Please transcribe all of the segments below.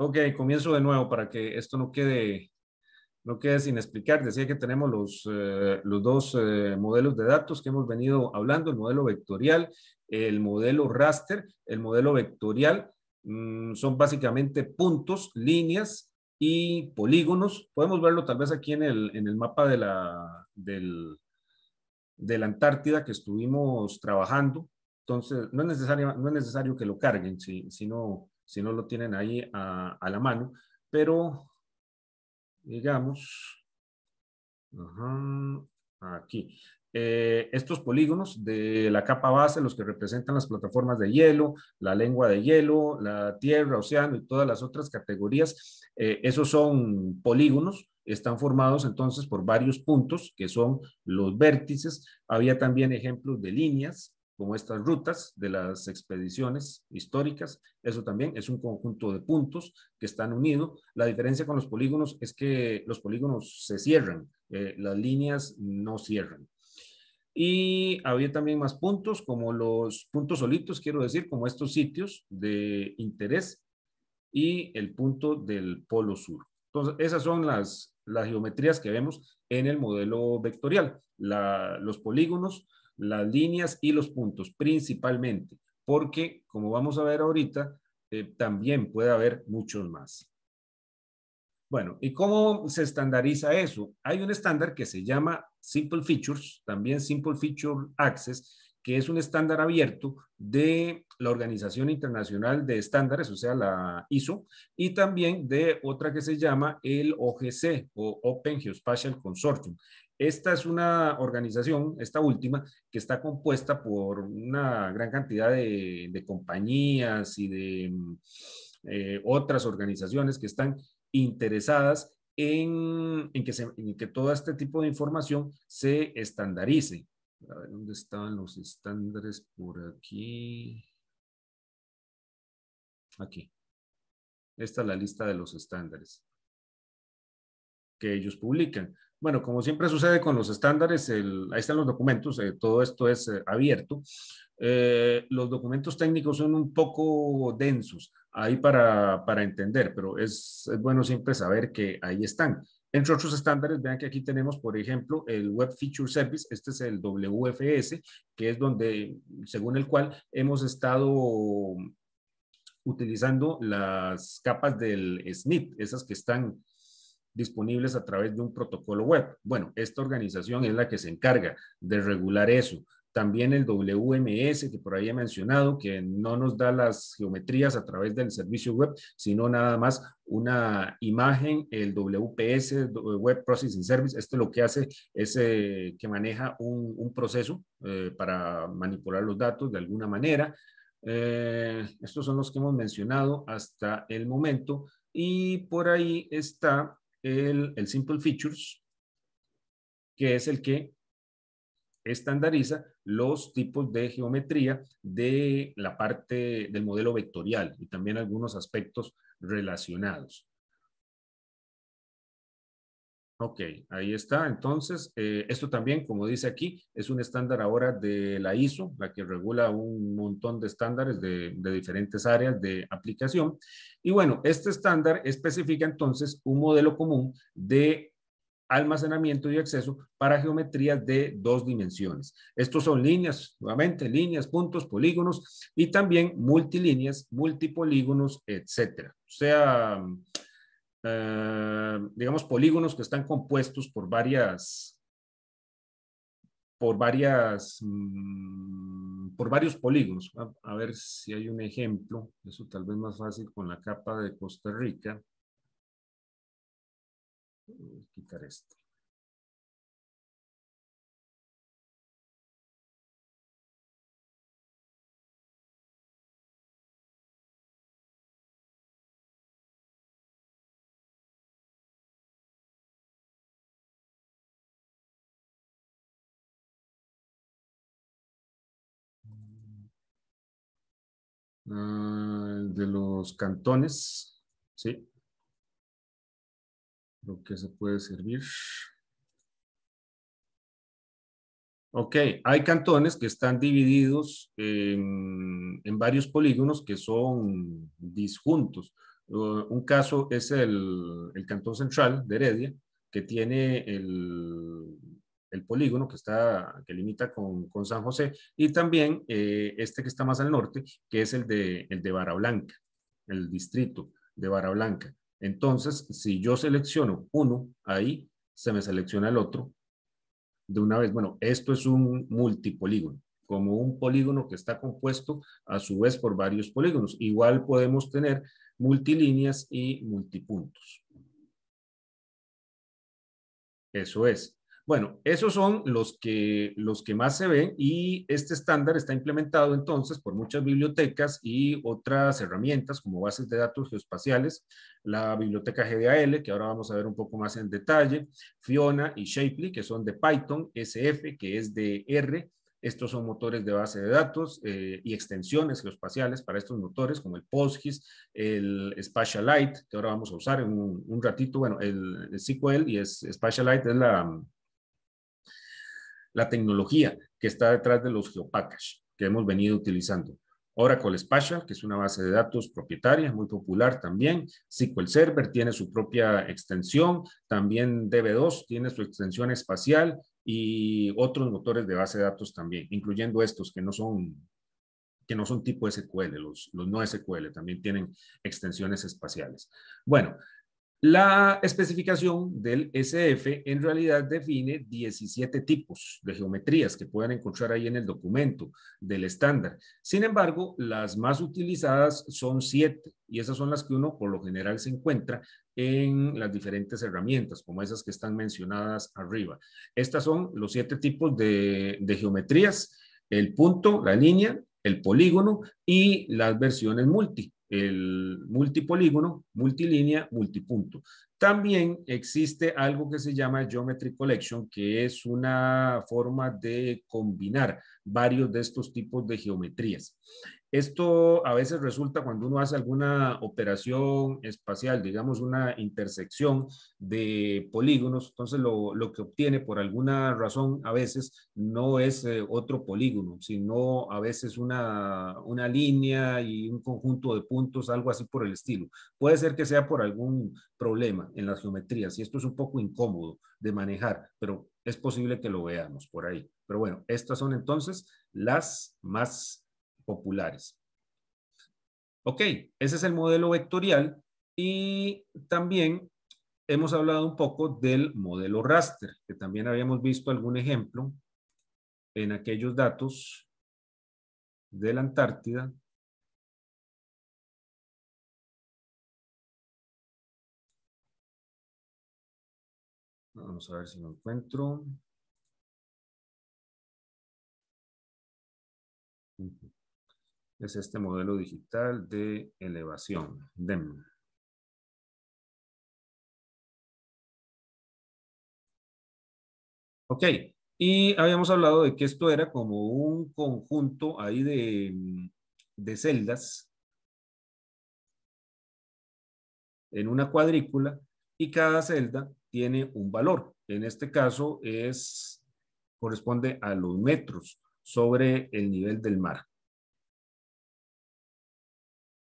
Ok, comienzo de nuevo para que esto no quede, no quede sin explicar. Decía que tenemos los, eh, los dos eh, modelos de datos que hemos venido hablando, el modelo vectorial, el modelo raster, el modelo vectorial. Mm, son básicamente puntos, líneas y polígonos. Podemos verlo tal vez aquí en el, en el mapa de la, de la Antártida que estuvimos trabajando. Entonces, no es necesario, no es necesario que lo carguen, si, sino si no lo tienen ahí a, la mano, pero digamos, aquí, eh, estos polígonos de la capa base, los que representan las plataformas de hielo, la lengua de hielo, la tierra, océano y todas las otras categorías, eh, esos son polígonos, están formados entonces por varios puntos que son los vértices. Había también ejemplos de líneas, como estas rutas de las expediciones históricas. Eso también es un conjunto de puntos que están unidos. La diferencia con los polígonos es que los polígonos se cierran, eh, las líneas no cierran. Y había también más puntos, como los puntos solitos, quiero decir, como estos sitios de interés y el punto del polo sur. Entonces, esas son las, geometrías que vemos en el modelo vectorial. los polígonos, las líneas y los puntos principalmente, porque como vamos a ver ahorita, eh, también puede haber muchos más. Bueno, ¿y cómo se estandariza eso? Hay un estándar que se llama Simple Features, también Simple Feature Access, que es un estándar abierto de la Organización Internacional de Estándares, o sea, la ISO, y también de otra que se llama el OGC o Open Geospatial Consortium. Esta es una organización, esta última, que está compuesta por una gran cantidad de, compañías y de mm, eh, otras organizaciones que están interesadas en, que en, que todo este tipo de información se estandarice. A ver, ¿dónde estaban los estándares por aquí? Aquí. Esta es la lista de los estándares que ellos publican. Bueno, como siempre sucede con los estándares, ahí están los documentos, eh, todo esto es eh, abierto. Eh, los documentos técnicos son un poco densos ahí para, para entender, pero es, es, bueno siempre saber que ahí están. Entre otros estándares, vean que aquí tenemos, por ejemplo, el Web Feature Service, este es el WFS, que es donde, según el cual hemos estado utilizando las capas del SNIP, esas que están disponibles a través de un protocolo web. Bueno, esta organización es la que se encarga de regular eso. También el WMS, que por ahí he mencionado, que no nos da las geometrías a través del servicio web, sino nada más una imagen, el WPS, eh, Web Processing Service, esto lo que hace es eh, que maneja un, proceso eh, para manipular los datos de alguna manera. estos son los que hemos mencionado hasta el momento. Y por ahí está el, Simple Features, que es el que estandariza los tipos de geometría de la parte del modelo vectorial y también algunos aspectos relacionados. Ok, ahí está. Entonces, eh, esto también, como dice aquí, es un estándar ahora de la ISO, la que regula un montón de estándares de, diferentes áreas de aplicación. Y bueno, este estándar especifica entonces un modelo común de almacenamiento y acceso para geometrías de dos dimensiones. Estos son líneas, nuevamente, líneas, puntos, polígonos y también multilíneas, multipolígonos, etcétera. O sea, eh, digamos, polígonos que están compuestos por varias, por varias, mm, por varios polígonos. A, ver si hay un ejemplo, eso tal vez más fácil con la capa de Costa Rica. quitar esto. Ah, de los cantones, ¿sí? Lo que se puede servir. Ok, hay cantones que están divididos en, varios polígonos que son disjuntos. Uh, un caso es el, Cantón Central de Heredia, que tiene el, el polígono que, está, que limita con, San José, y también eh, este que está más al norte, que es el de, el de el distrito de Barablanca Entonces, si yo selecciono uno ahí, se me selecciona el otro de una vez. Bueno, esto es un multipolígono, como un polígono que está compuesto a su vez por varios polígonos. Igual podemos tener multilíneas y multipuntos. Eso es. Bueno, esos son los que, los que más se ven y este estándar está implementado entonces por muchas bibliotecas y otras herramientas como bases de datos geoespaciales, la biblioteca GDAL, que ahora vamos a ver un poco más en detalle, Fiona y Shapely, que son de Python, SF, que es de R, estos son motores de base de datos eh, y extensiones geoespaciales para estos motores, como el PostGIS, el Spatialite, que ahora vamos a usar en un, ratito. Bueno, el, el SQL y es, Spatialite es la, la tecnología que está detrás de los geopackage que hemos venido utilizando. Oracle Spatial, que es una base de datos propietaria, muy popular también. SQL Server tiene su propia extensión. También DB2 tiene su extensión espacial y otros motores de base de datos también, incluyendo estos que no son, que no son tipo SQL, los, los no SQL también tienen extensiones espaciales. Bueno, la especificación del SF en realidad define 17 tipos de geometrías que pueden encontrar ahí en el documento del estándar. Sin embargo, las más utilizadas son 7 y esas son las que uno por lo general se encuentra en las diferentes herramientas, como esas que están mencionadas arriba. Estas son los 7 tipos de, de geometrías, el punto, la línea, el polígono y las versiones multi el multipolígono, multilínea, multipunto. También existe algo que se llama Geometry Collection, que es una forma de combinar varios de estos tipos de geometrías. Esto a veces resulta cuando uno hace alguna operación espacial, digamos una intersección de polígonos, entonces lo, lo que obtiene por alguna razón a veces no es eh, otro polígono, sino a veces una, una línea y un conjunto de puntos, algo así por el estilo. Puede ser que sea por algún problema en las geometrías y esto es un poco incómodo de manejar, pero es posible que lo veamos por ahí. Pero bueno, estas son entonces las más populares. Ok, ese es el modelo vectorial y también hemos hablado un poco del modelo raster, que también habíamos visto algún ejemplo en aquellos datos de la Antártida. Vamos a ver si lo encuentro. es este modelo digital de elevación, DEM. Ok, y habíamos hablado de que esto era como un conjunto ahí de, de celdas en una cuadrícula y cada celda tiene un valor. En este caso es, corresponde a los metros sobre el nivel del mar.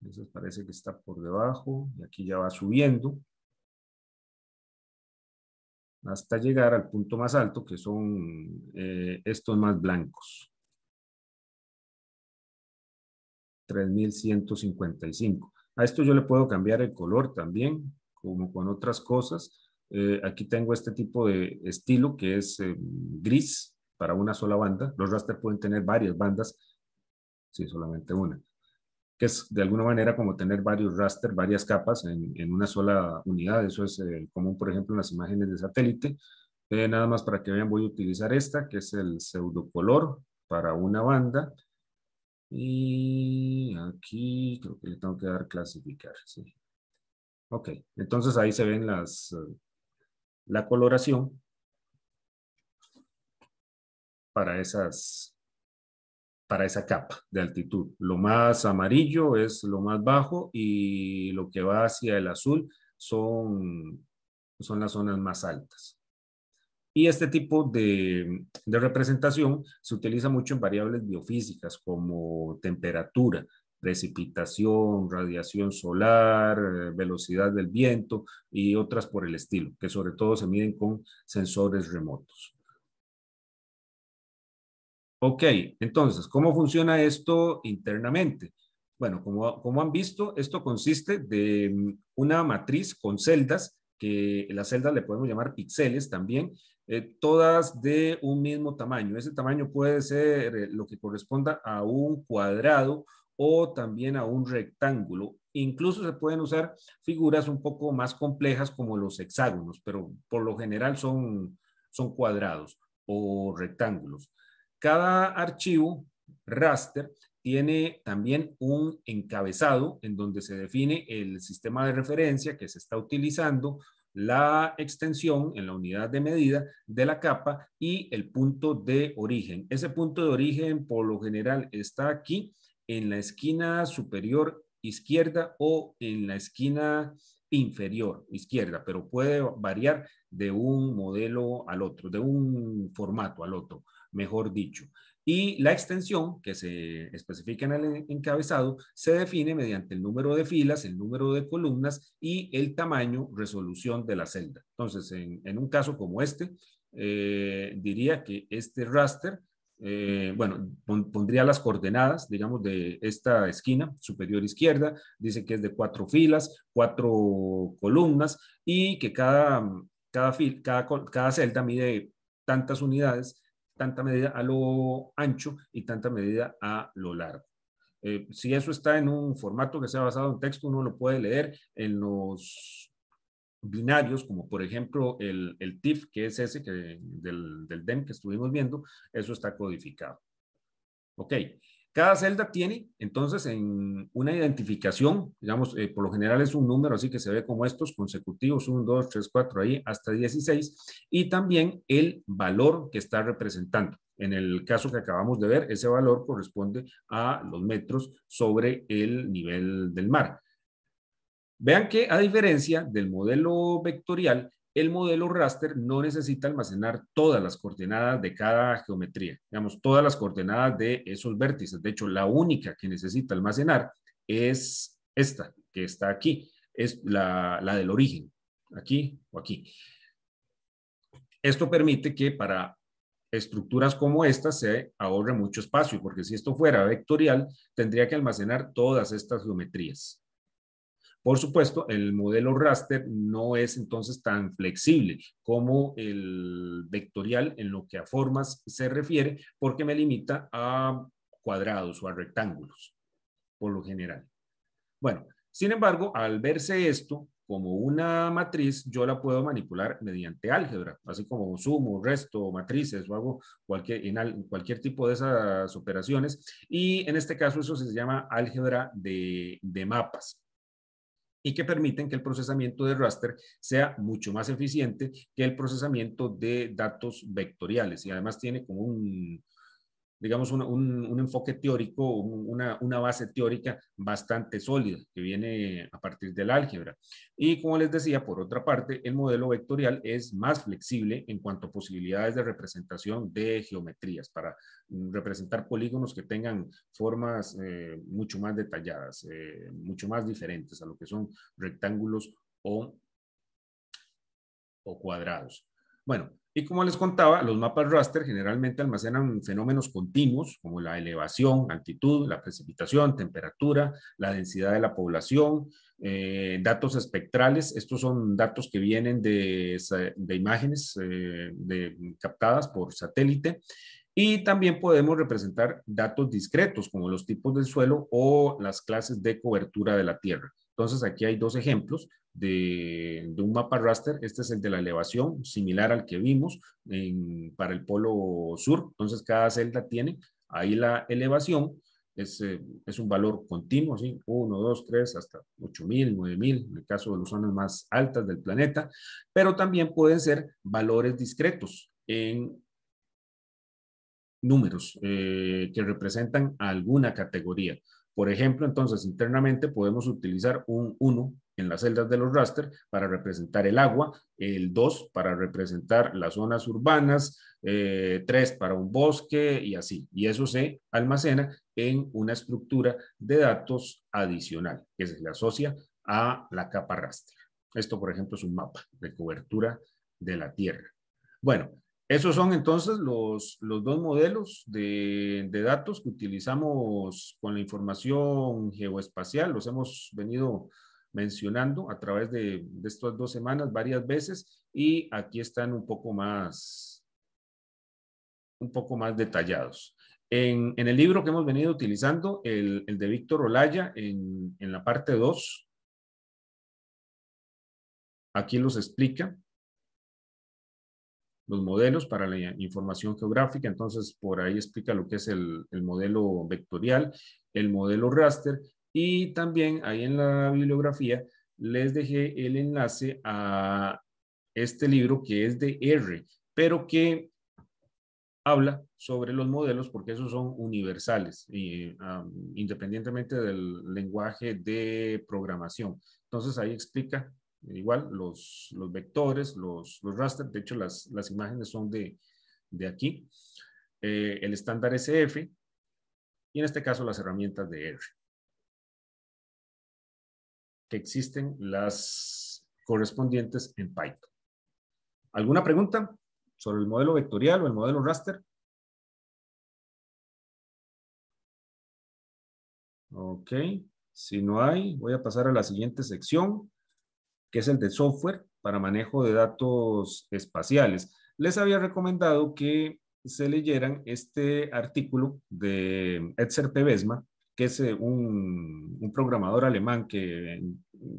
Eso parece que está por debajo y aquí ya va subiendo hasta llegar al punto más alto que son eh, estos más blancos. 3155. A esto yo le puedo cambiar el color también, como con otras cosas. Eh, aquí tengo este tipo de estilo que es eh, gris para una sola banda. Los raster pueden tener varias bandas, sí, solamente una que es de alguna manera como tener varios raster, varias capas en, una sola unidad. Eso es el eh, común, por ejemplo, en las imágenes de satélite. Eh, nada más para que vean, voy a utilizar esta, que es el pseudocolor para una banda. Y aquí creo que le tengo que dar clasificar. Sí. Ok, entonces ahí se ven las, la coloración para esas para esa capa de altitud. Lo más amarillo es lo más bajo y lo que va hacia el azul son, son las zonas más altas. Y este tipo de, de representación se utiliza mucho en variables biofísicas como temperatura, precipitación, radiación solar, velocidad del viento y otras por el estilo, que sobre todo se miden con sensores remotos. Ok, entonces, ¿cómo funciona esto internamente? Bueno, como, han visto, esto consiste de mm, una matriz con celdas, que las celdas le podemos llamar píxeles también, eh, todas de un mismo tamaño. Ese tamaño puede ser eh, lo que corresponda a un cuadrado o también a un rectángulo. Incluso se pueden usar figuras un poco más complejas como los hexágonos, pero por lo general son, son cuadrados o rectángulos. Cada archivo raster tiene también un encabezado en donde se define el sistema de referencia que se está utilizando, la extensión en la unidad de medida de la capa y el punto de origen. Ese punto de origen por lo general está aquí en la esquina superior izquierda o en la esquina inferior izquierda, pero puede variar de un modelo al otro, de un formato al otro mejor dicho. Y la extensión que se especifica en el encabezado se define mediante el número de filas, el número de columnas y el tamaño, resolución de la celda. Entonces, en, un caso como este, eh, diría que este raster, eh, bueno, pondría las coordenadas, digamos, de esta esquina superior izquierda, dice que es de cuatro filas, cuatro columnas y que cada, cada, cada celda mide tantas unidades tanta medida a lo ancho y tanta medida a lo largo. Eh, si eso está en un formato que sea basado en texto, uno lo puede leer en los binarios, como por ejemplo el, el que es ese que, del, del DEM que estuvimos viendo, eso está codificado. Ok, cada celda tiene entonces en una identificación, digamos, eh, por lo general es un número, así que se ve como estos consecutivos, 1, 2, 3, 4, ahí hasta 16, y también el valor que está representando. En el caso que acabamos de ver, ese valor corresponde a los metros sobre el nivel del mar. Vean que a diferencia del modelo vectorial, el modelo raster no necesita almacenar todas las coordenadas de cada geometría, digamos, todas las coordenadas de esos vértices. De hecho, la única que necesita almacenar es esta, que está aquí, es la, del origen, aquí o aquí. Esto permite que para estructuras como esta se ahorre mucho espacio, porque si esto fuera vectorial, tendría que almacenar todas estas geometrías. Por supuesto, el modelo raster no es entonces tan flexible como el vectorial en lo que a formas se refiere, porque me limita a cuadrados o a rectángulos, por lo general. Bueno, sin embargo, al verse esto como una matriz, yo la puedo manipular mediante álgebra, así como sumo, resto, matrices o hago cualquier, en cualquier tipo de esas operaciones. Y en este caso eso se llama álgebra de mapas y que permiten que el procesamiento de raster sea mucho más eficiente que el procesamiento de datos vectoriales. Y además tiene como un, digamos, un, un, enfoque teórico, una, una, base teórica bastante sólida que viene a partir del álgebra. Y como les decía, por otra parte, el modelo vectorial es más flexible en cuanto a posibilidades de representación de geometrías para mm, representar polígonos que tengan formas eh, mucho más detalladas, eh, mucho más diferentes a lo que son rectángulos o, o cuadrados. Bueno, y como les contaba, los mapas raster generalmente almacenan fenómenos continuos como la elevación, altitud, la precipitación, temperatura, la densidad de la población, eh, datos espectrales. Estos son datos que vienen de, imágenes eh, captadas por satélite. Y también podemos representar datos discretos como los tipos del suelo o las clases de cobertura de la Tierra. Entonces aquí hay dos ejemplos de, un mapa raster. Este es el de la elevación, similar al que vimos para el polo sur. Entonces cada celda tiene ahí la elevación. Es, eh, un valor continuo, ¿sí? 1, 2, 3, hasta 8.000, 9.000, en el caso de las zonas más altas del planeta, pero también pueden ser valores discretos en números eh, que representan alguna categoría. Por ejemplo, entonces internamente podemos utilizar un 1 en las celdas de los raster para representar el agua, el 2 para representar las zonas urbanas, 3 eh, para un bosque y así. Y eso se almacena en una estructura de datos adicional que se le asocia a la capa raster. Esto, por ejemplo, es un mapa de cobertura de la Tierra. Bueno, esos son entonces los, dos modelos de, datos que utilizamos con la información geoespacial. Los hemos venido mencionando a través de, estas dos semanas varias veces y aquí están un poco más, un poco más detallados. En, el libro que hemos venido utilizando, el, de Víctor Olaya, en, en la parte 2, aquí los explica los modelos para la información geográfica, entonces por ahí explica lo que es el, modelo vectorial, el modelo raster y también ahí en la bibliografía les dejé el enlace a este libro que es de R, pero que habla sobre los modelos porque esos son universales, y, independientemente del lenguaje de programación. Entonces ahí explica igual los, vectores, los, los de hecho las, imágenes son de, aquí, eh, el estándar SF y en este caso las herramientas de R. Que existen las correspondientes en Python. ¿Alguna pregunta sobre el modelo vectorial o el modelo raster? Ok, si no hay, voy a pasar a la siguiente sección que es el de software para manejo de datos espaciales. Les había recomendado que se leyeran este artículo de Edser Pevesma, que es eh, un, programador alemán que,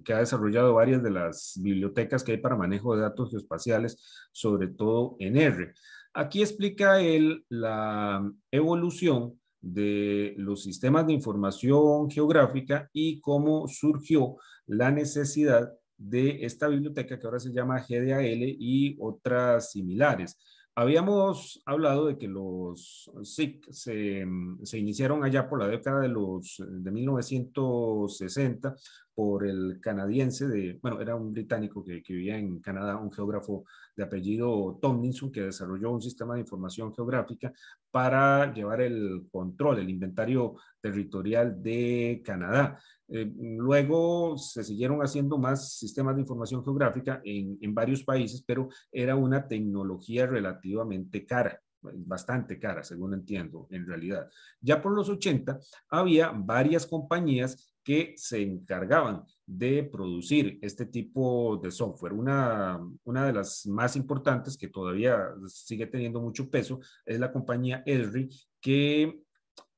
que, ha desarrollado varias de las bibliotecas que hay para manejo de datos geoespaciales, sobre todo en R. Aquí explica él la evolución de los sistemas de información geográfica y cómo surgió la necesidad de esta biblioteca que ahora se llama GDAL y otras similares. Habíamos hablado de que los SIC se, mm, iniciaron allá por la década de, los, eh, de 1960 por el canadiense de, bueno, era un británico que, vivía en Canadá, un geógrafo de apellido Tomlinson, que desarrolló un sistema de información geográfica para llevar el control, el inventario territorial de Canadá. Eh, luego se siguieron haciendo más sistemas de información geográfica en, en varios países, pero era una tecnología relativamente cara bastante cara, según entiendo, en realidad. Ya por los 80 había varias compañías que se encargaban de producir este tipo de software. Una, una de las más importantes que todavía sigue teniendo mucho peso es la compañía Esri, que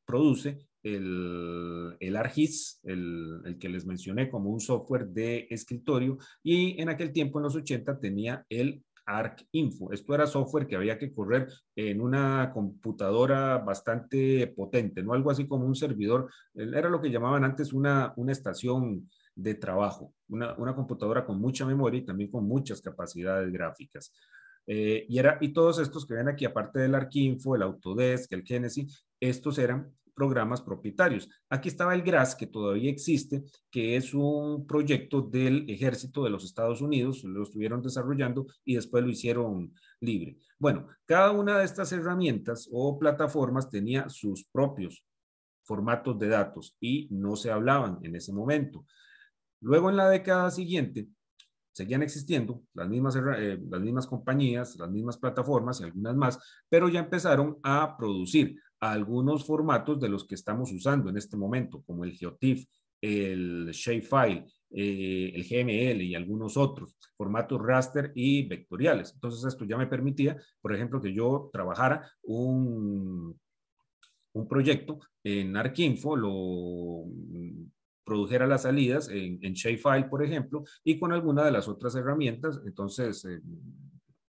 produce el, el ARGIS, el, el, que les mencioné como un software de escritorio, y en aquel tiempo, en los 80, tenía el ArcInfo. Info. Esto era software que había que correr en una computadora bastante potente, ¿no? Algo así como un servidor, eh, era lo que llamaban antes una, una estación de trabajo, una, computadora con mucha memoria y también con muchas capacidades gráficas. Eh, y, era, y todos estos que ven aquí, aparte del ArcInfo, el Autodesk, el Genesis, estos eran programas propietarios. Aquí estaba el GRAS, que todavía existe, que es un proyecto del ejército de los Estados Unidos, lo estuvieron desarrollando y después lo hicieron libre. Bueno, cada una de estas herramientas o plataformas tenía sus propios formatos de datos y no se hablaban en ese momento. Luego en la década siguiente seguían existiendo las mismas, eh, las mismas compañías, las mismas plataformas y algunas más, pero ya empezaron a producir algunos formatos de los que estamos usando en este momento, como el GeoTIFF, el Shapefile, eh, el GML y algunos otros, formatos raster y vectoriales. Entonces esto ya me permitía, por ejemplo, que yo trabajara un, un proyecto en ArcInfo, lo mm, produjera las salidas en, Shapefile, por ejemplo, y con alguna de las otras herramientas. Entonces... Eh,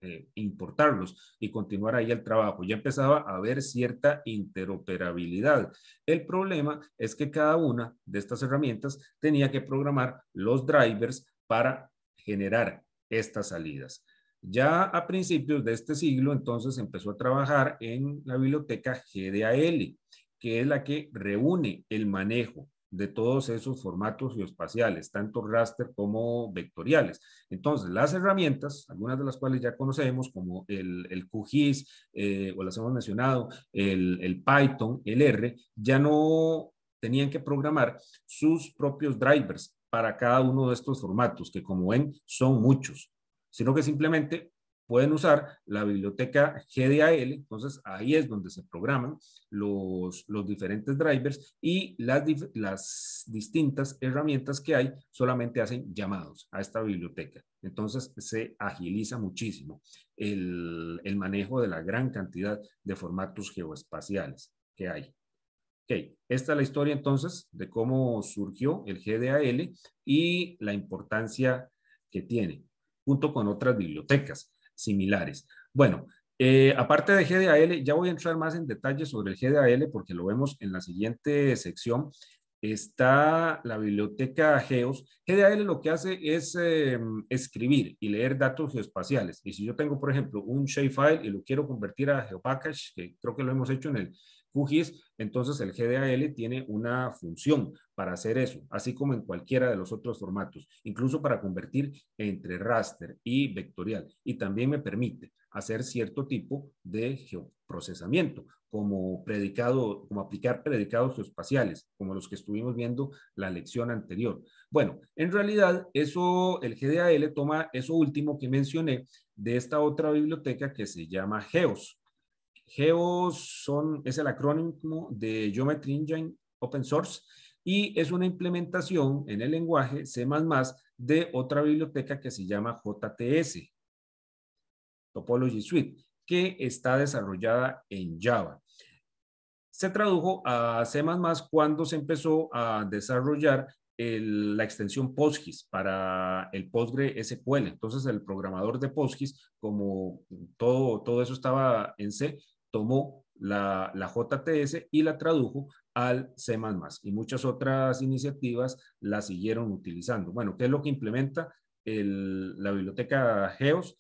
eh, importarlos y continuar ahí el trabajo. Ya empezaba a haber cierta interoperabilidad. El problema es que cada una de estas herramientas tenía que programar los drivers para generar estas salidas. Ya a principios de este siglo, entonces empezó a trabajar en la biblioteca GDAL, que es la que reúne el manejo de todos esos formatos geoespaciales, tanto raster como vectoriales. Entonces, las herramientas, algunas de las cuales ya conocemos, como el, el QGIS, eh, o las hemos mencionado, el, el Python, el R, ya no tenían que programar sus propios drivers para cada uno de estos formatos, que como ven, son muchos, sino que simplemente pueden usar la biblioteca GDAL, entonces ahí es donde se programan los, diferentes drivers y las, las, distintas herramientas que hay solamente hacen llamados a esta biblioteca. Entonces se agiliza muchísimo el, el manejo de la gran cantidad de formatos geoespaciales que hay. Ok, esta es la historia entonces de cómo surgió el GDAL y la importancia que tiene, junto con otras bibliotecas similares. Bueno, eh, aparte de GDAL, ya voy a entrar más en detalle sobre el GDAL porque lo vemos en la siguiente sección. Está la biblioteca GEOS. GDAL lo que hace es em, escribir y leer datos geoespaciales. Y si yo tengo, por ejemplo, un shapefile y lo quiero convertir a GeoPackage, que creo que lo hemos hecho en el, entonces el GDAL tiene una función para hacer eso, así como en cualquiera de los otros formatos, incluso para convertir entre raster y vectorial. Y también me permite hacer cierto tipo de geoprocesamiento, como predicado, como aplicar predicados geoespaciales, como los que estuvimos viendo la lección anterior. Bueno, en realidad eso, el GDAL toma eso último que mencioné de esta otra biblioteca que se llama GEOS, Geo son, es el acrónimo de Geometry Engine Open Source y es una implementación en el lenguaje C++ de otra biblioteca que se llama JTS, Topology Suite, que está desarrollada en Java. Se tradujo a C++ cuando se empezó a desarrollar la extensión PostGIS para el PostgreSQL. Entonces el programador de PostGIS, como todo, todo eso estaba en C, tomó la, la JTS y la tradujo al C++ y muchas otras iniciativas la siguieron utilizando. Bueno, ¿qué es lo que implementa el, la biblioteca GEOS?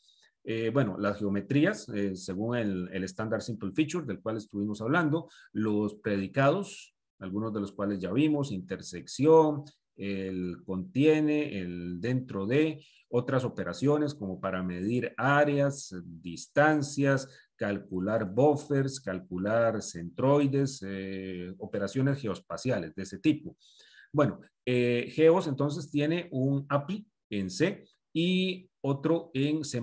Eh, bueno, las geometrías, eh, según el estándar Simple Feature del cual estuvimos hablando, los predicados, algunos de los cuales ya vimos, intersección, el contiene, el dentro de, otras operaciones como para medir áreas, distancias, calcular buffers, calcular centroides, eh, operaciones geoespaciales de ese tipo. Bueno, eh, Geos entonces tiene un API en C y otro en C++,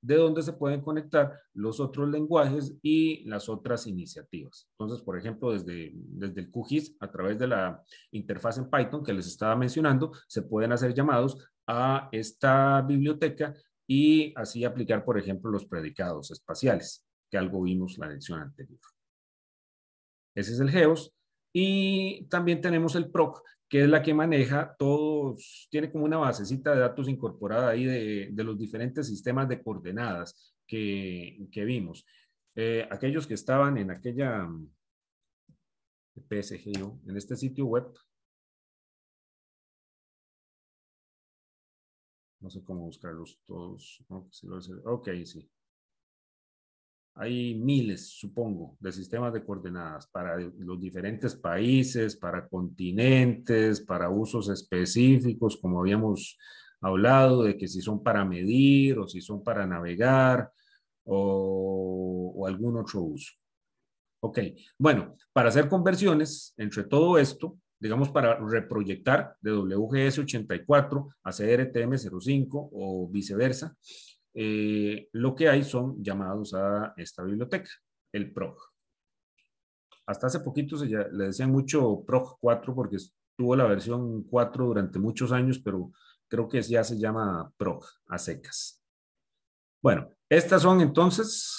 de donde se pueden conectar los otros lenguajes y las otras iniciativas. Entonces, por ejemplo, desde, desde el QGIS, a través de la interfaz en Python que les estaba mencionando, se pueden hacer llamados a esta biblioteca y así aplicar, por ejemplo, los predicados espaciales, que algo vimos la lección anterior. Ese es el GEOS. Y también tenemos el PROC, que es la que maneja todos, tiene como una basecita de datos incorporada ahí de, los diferentes sistemas de coordenadas que, que vimos. Eh, aquellos que estaban en aquella mm, psg en este sitio web, no sé cómo buscarlos todos. Ok, sí. Hay miles, supongo, de sistemas de coordenadas para los diferentes países, para continentes, para usos específicos, como habíamos hablado, de que si son para medir o si son para navegar o, algún otro uso. Ok, bueno, para hacer conversiones entre todo esto, digamos para reproyectar de WGS 84 a CRTM 05 o viceversa, eh, lo que hay son llamados a esta biblioteca, el PROG. Hasta hace poquito le decían mucho PROG 4 porque tuvo la versión 4 durante muchos años, pero creo que ya se llama PROG a secas. Bueno, estas son entonces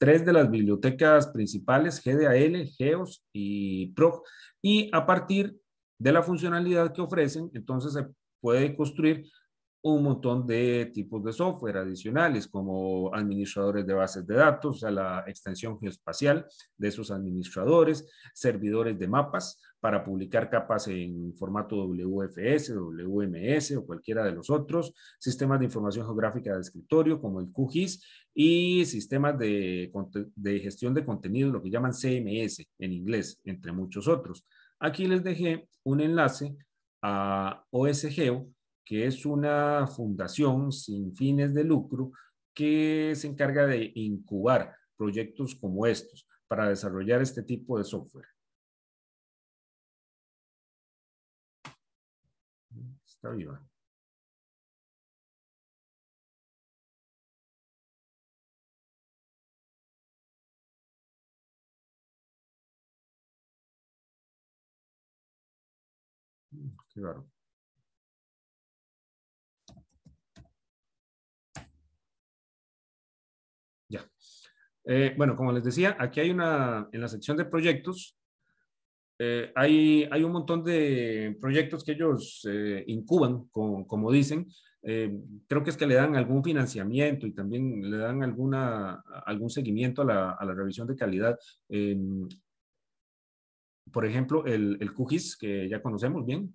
tres de las bibliotecas principales, GDAL, GEOS y PROG, y a partir de la funcionalidad que ofrecen, entonces se puede construir un montón de tipos de software adicionales como administradores de bases de datos, a la extensión geoespacial de esos administradores, servidores de mapas para publicar capas en formato WFS, WMS o cualquiera de los otros, sistemas de información geográfica de escritorio como el QGIS y sistemas de, de gestión de contenido, lo que llaman CMS en inglés, entre muchos otros. Aquí les dejé un enlace a OSGeo que es una fundación sin fines de lucro que se encarga de incubar proyectos como estos para desarrollar este tipo de software. Está viva. Mm, Eh, bueno, como les decía, aquí hay una, en la sección de proyectos, eh, hay, un montón de proyectos que ellos eh, incuban, como dicen. creo que es que le dan algún financiamiento y también le dan alguna, algún seguimiento a la, revisión de calidad. por ejemplo, el, el QGIS, que ya conocemos bien,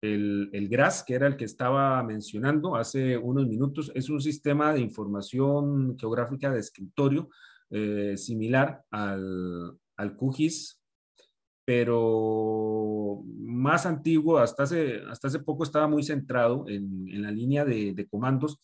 El, el, GRAS, que era el que estaba mencionando hace unos minutos, es un sistema de información geográfica de escritorio eh, similar al, al QGIS, pero más antiguo, hasta hace, hasta hace poco estaba muy centrado en, la línea de, de, comandos.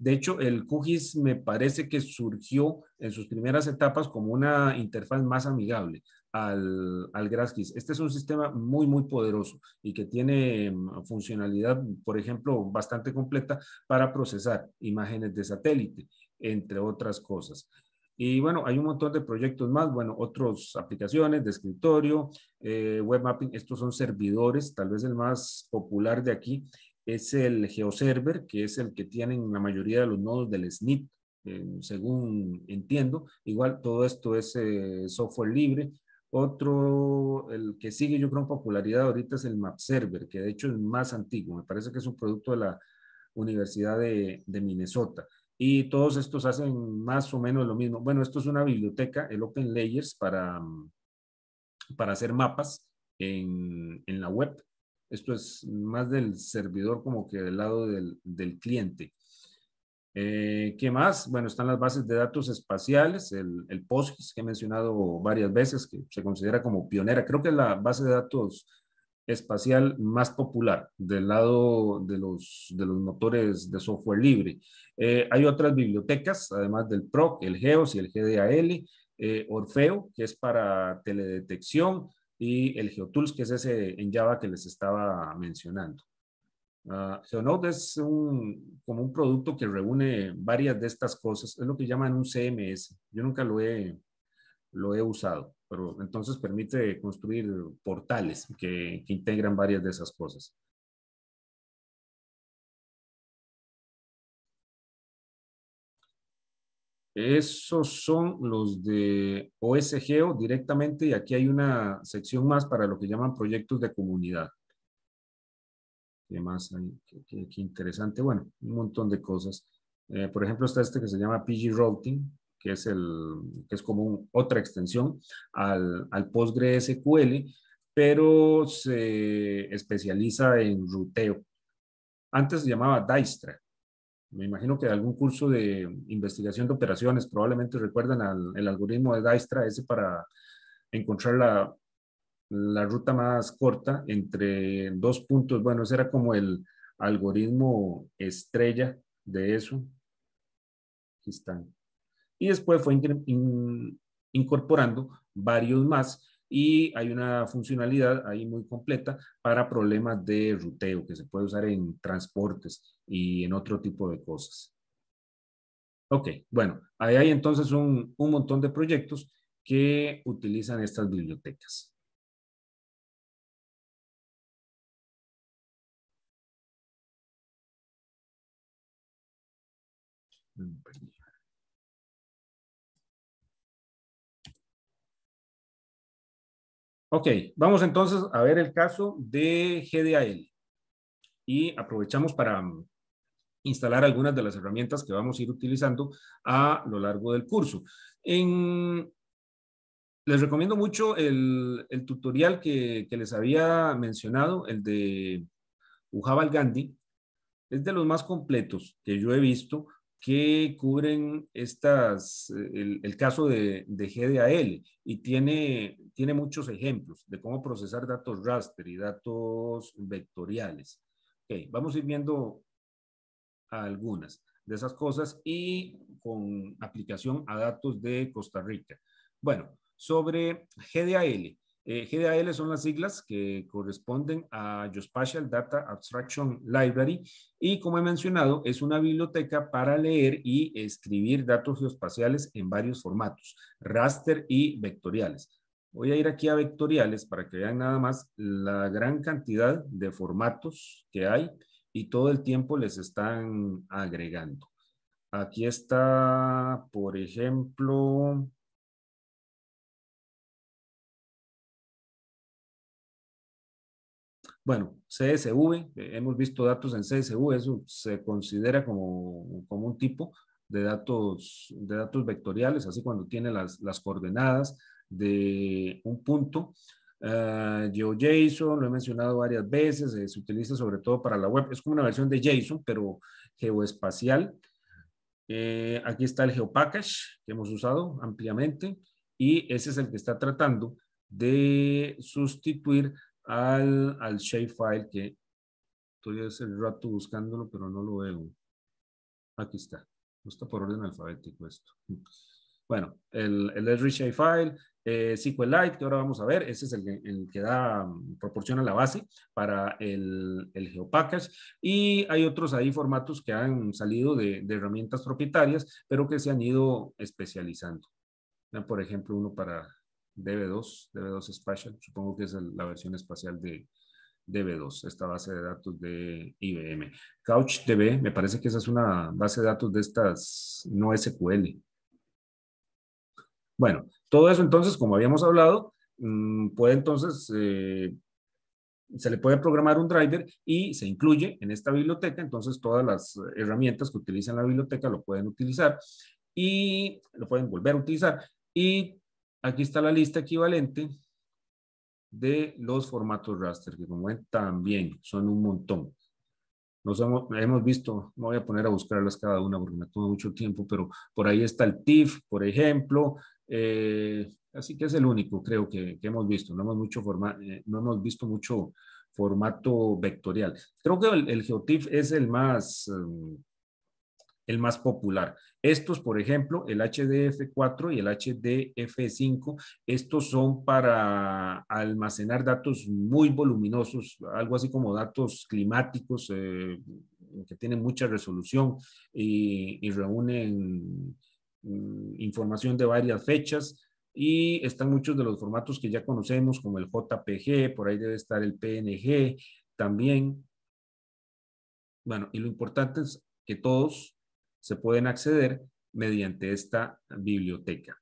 De hecho, el QGIS me parece que surgió en sus primeras etapas como una interfaz más amigable al, al Este es un sistema muy, muy poderoso y que tiene mm, funcionalidad, por ejemplo, bastante completa para procesar imágenes de satélite, entre otras cosas. Y bueno, hay un montón de proyectos más, bueno, otras aplicaciones de escritorio, eh, web mapping, estos son servidores, tal vez el más popular de aquí es el GeoServer, que es el que tienen la mayoría de los nodos del SNIP, eh, según entiendo. Igual todo esto es eh, software libre, otro, el que sigue yo creo en popularidad ahorita es el MapServer, que de hecho es más antiguo, me parece que es un producto de la Universidad de, Minnesota. Y todos estos hacen más o menos lo mismo. Bueno, esto es una biblioteca, el Open Layers, para, mm, para hacer mapas en, en la web. Esto es más del servidor como que del lado del, del cliente. Eh, ¿Qué más? Bueno, están las bases de datos espaciales, el, el POSGIS, que he mencionado varias veces, que se considera como pionera. Creo que es la base de datos espacial más popular del lado de los, motores de software libre. Eh, hay otras bibliotecas, además del PROC, el GEOS y el GDAL, eh, Orfeo, que es para teledetección, y el GeoTools, que es ese en Java que les estaba mencionando. Uh, es como un producto que reúne varias de estas cosas. Es lo que llaman un CMS. Yo nunca lo he, usado, pero entonces permite construir portales que, integran varias de esas cosas. Esos son los de OSGeo directamente y aquí hay una sección más para lo que llaman proyectos de comunidad. ¿Qué más hay? ¿Qué, interesante. Bueno, un montón de cosas. Eh, por ejemplo, está este que se llama PG Routing, que es, el, que es como otra extensión al, al PostgreSQL, pero se especializa en ruteo. Antes se llamaba Dijkstra. Me imagino que de algún curso de investigación de operaciones probablemente recuerdan al, el algoritmo de Dijkstra, ese para encontrar la, la ruta más corta entre dos puntos. Bueno, ese era como el algoritmo estrella de eso. Aquí están. Y después fue incorporando varios más y hay una funcionalidad ahí muy completa para problemas de ruteo que se puede usar en transportes y en otro tipo de cosas. Ok, bueno, ahí hay entonces un montón de proyectos que utilizan estas bibliotecas. Mm, pues, ok, vamos entonces a ver el caso de GDAL y aprovechamos para mm, instalar algunas de las herramientas que vamos a ir utilizando a lo largo del curso. les recomiendo mucho el, tutorial que, que, les había mencionado, el de Ujabal Gandhi. Es de los más completos que yo he visto que cubren estas, eh, el, caso de, GDAL y tiene, tiene muchos ejemplos de cómo procesar datos raster y datos vectoriales. vamos a ir viendo algunas de esas cosas y con aplicación a datos de Costa Rica. Bueno, sobre GDAL, eh, GDAL son las siglas que corresponden a Geospatial Data Abstraction Library y como he mencionado es una biblioteca para leer y escribir datos geoespaciales en varios formatos, raster y vectoriales. Voy a ir aquí a vectoriales para que vean nada más la gran cantidad de formatos que hay y todo el tiempo les están agregando. Aquí está, por ejemplo, Bueno, CSV, eh, hemos visto datos en CSV, eso se considera como, un tipo de datos, de datos vectoriales, así cuando tiene las, coordenadas de un punto. Ah, GeoJSON, lo he mencionado varias veces, eh, se utiliza sobre todo para la web, es como una versión de JSON, pero geoespacial. Eh, aquí está el GeoPackage, que hemos usado ampliamente, y ese es el que está tratando de sustituir al, al shapefile que estoy hace rato buscándolo, pero no lo veo. Aquí está. No está por orden alfabético esto. Bueno, el, el Esri shapefile, eh, SQLite, que ahora vamos a ver, ese es el, que da, proporciona la base para el, el, GeoPackage. Y hay otros ahí formatos que han salido de, de herramientas propietarias, pero que se han ido especializando. Por ejemplo, uno para DB2, DB2 Spatial, supongo que es la versión espacial de DB2, esta base de datos de IBM. CouchDB, me parece que esa es una base de datos de estas no SQL. Bueno, todo eso entonces, como habíamos hablado, mm, puede entonces, eh, se le puede programar un driver y se incluye en esta biblioteca, entonces todas las herramientas que utilizan la biblioteca lo pueden utilizar y lo pueden volver a utilizar. Y Aquí está la lista equivalente de los formatos raster, que como ven también son un montón. No hemos, visto, no voy a poner a buscarlas cada una porque me toma mucho tiempo, pero por ahí está el TIFF, por ejemplo. Eh, así que es el único, creo, que, hemos visto. Eh, no hemos, visto mucho formato vectorial. Creo que el, GeoTIFF es el más... Eh, el más popular. Estos, por ejemplo, el HDF4 y el HDF5, estos son para almacenar datos muy voluminosos, algo así como datos climáticos eh, que tienen mucha resolución y, reúnen mm, información de varias fechas. Y están muchos de los formatos que ya conocemos, como el JPG, por ahí debe estar el PNG también. Bueno, y lo importante es que todos se pueden acceder mediante esta biblioteca.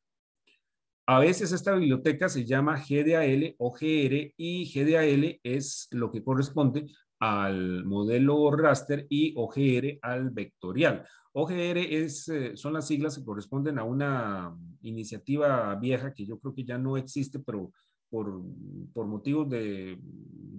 A veces esta biblioteca se llama GDAL o GR y GDAL es lo que corresponde al modelo raster y OGR al vectorial. OGR es, eh, son las siglas que corresponden a una iniciativa vieja que yo creo que ya no existe, pero por, por motivos de,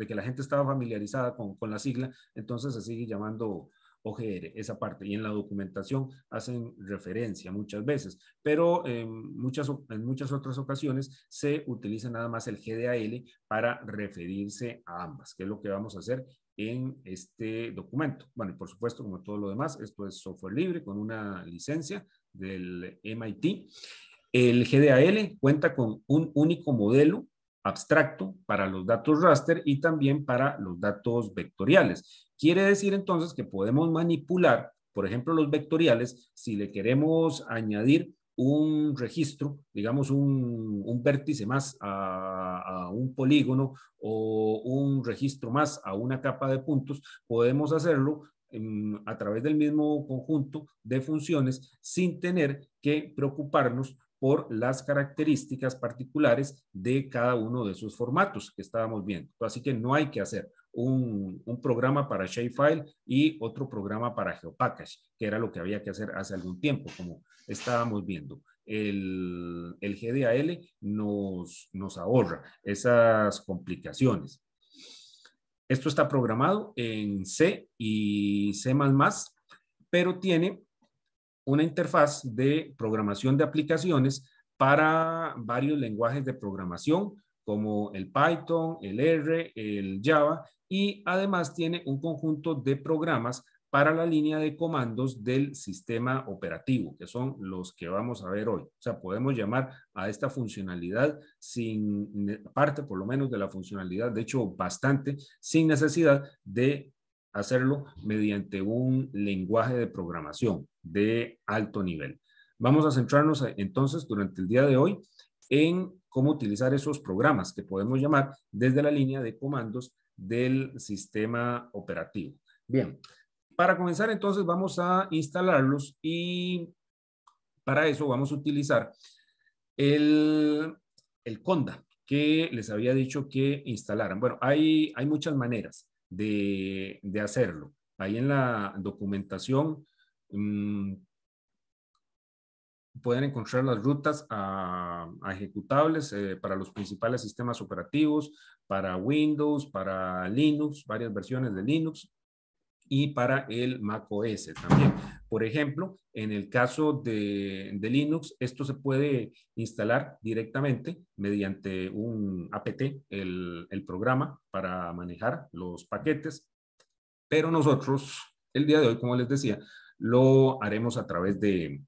que la gente estaba familiarizada con, con la sigla, entonces se sigue llamando OGR, esa parte. Y en la documentación hacen referencia muchas veces, pero en muchas, en muchas otras ocasiones se utiliza nada más el GDAL para referirse a ambas, que es lo que vamos a hacer en este documento. Bueno, y por supuesto, como todo lo demás, esto es software libre con una licencia del MIT. El GDAL cuenta con un único modelo abstracto para los datos raster y también para los datos vectoriales. Quiere decir entonces que podemos manipular, por ejemplo, los vectoriales si le queremos añadir un registro, digamos un, vértice más a, un polígono o un registro más a una capa de puntos, podemos hacerlo em, a través del mismo conjunto de funciones sin tener que preocuparnos por las características particulares de cada uno de esos formatos que estábamos viendo. Así que no hay que hacer un, programa para Shapefile y otro programa para Geopackage, que era lo que había que hacer hace algún tiempo, como estábamos viendo. El, GDAL nos, nos ahorra esas complicaciones. Esto está programado en C y C++, pero tiene una interfaz de programación de aplicaciones para varios lenguajes de programación como el Python, el R, el Java y además tiene un conjunto de programas para la línea de comandos del sistema operativo, que son los que vamos a ver hoy. O sea, podemos llamar a esta funcionalidad sin parte, por lo menos, de la funcionalidad, de hecho, bastante, sin necesidad de hacerlo mediante un lenguaje de programación de alto nivel. Vamos a centrarnos eh, entonces durante el día de hoy en cómo utilizar esos programas que podemos llamar desde la línea de comandos del sistema operativo. Bien, para comenzar entonces vamos a instalarlos y para eso vamos a utilizar el, el Conda que les había dicho que instalaran. Bueno, hay, hay muchas maneras de, de hacerlo. Ahí en la documentación mm, pueden encontrar las rutas ejecutables eh, para los principales sistemas operativos, para Windows, para Linux, varias versiones de Linux y para el macOS también. Por ejemplo, en el caso de, Linux, esto se puede instalar directamente mediante un apt, el programa para manejar los paquetes, pero nosotros el día de hoy, como les decía, lo haremos a través de,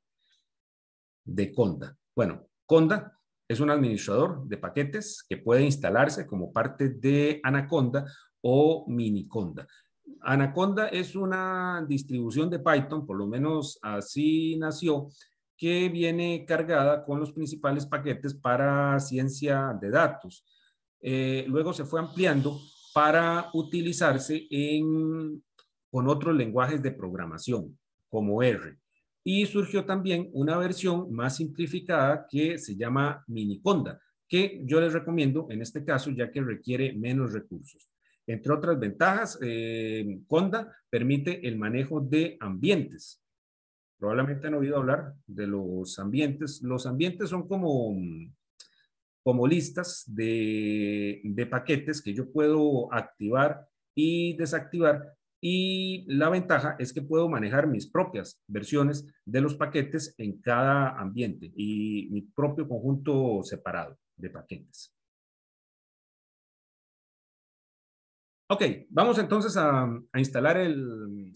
de Conda. Bueno, Conda es un administrador de paquetes que puede instalarse como parte de Anaconda o Miniconda. Anaconda es una distribución de Python, por lo menos así nació, que viene cargada con los principales paquetes para ciencia de datos. Eh, luego se fue ampliando para utilizarse con otros lenguajes de programación, como R. Y surgió también una versión más simplificada que se llama Miniconda, que yo les recomiendo en este caso ya que requiere menos recursos. Entre otras ventajas, eh, Conda permite el manejo de ambientes. Probablemente han oído hablar de los ambientes. Los ambientes son como, como listas de, de paquetes que yo puedo activar y desactivar y la ventaja es que puedo manejar mis propias versiones de los paquetes en cada ambiente y mi propio conjunto separado de paquetes. Ok, vamos entonces a, instalar el,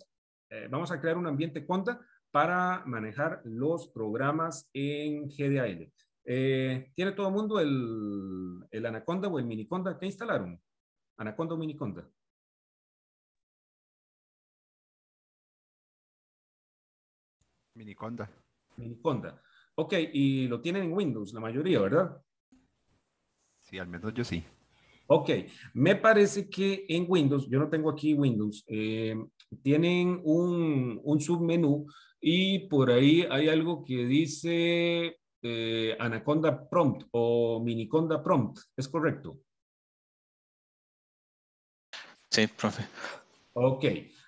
eh, vamos a crear un ambiente Conda para manejar los programas en GDAL. Eh, ¿Tiene todo el mundo el, el Anaconda o el Miniconda? ¿Qué instalaron? ¿Anaconda o Miniconda? Miniconda. Miniconda. Ok, y lo tienen en Windows, la mayoría, ¿verdad? Sí, al menos yo sí. Ok, me parece que en Windows, yo no tengo aquí Windows, eh, tienen un, submenú y por ahí hay algo que dice eh, Anaconda Prompt o Miniconda Prompt, ¿es correcto? Sí, profe. Ok,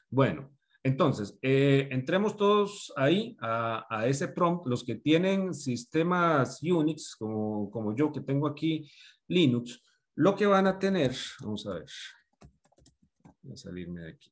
bueno, entonces, eh, entremos todos ahí a, ese prompt. Los que tienen sistemas Unix, como, como yo que tengo aquí Linux, lo que van a tener, vamos a ver, voy a salirme de aquí.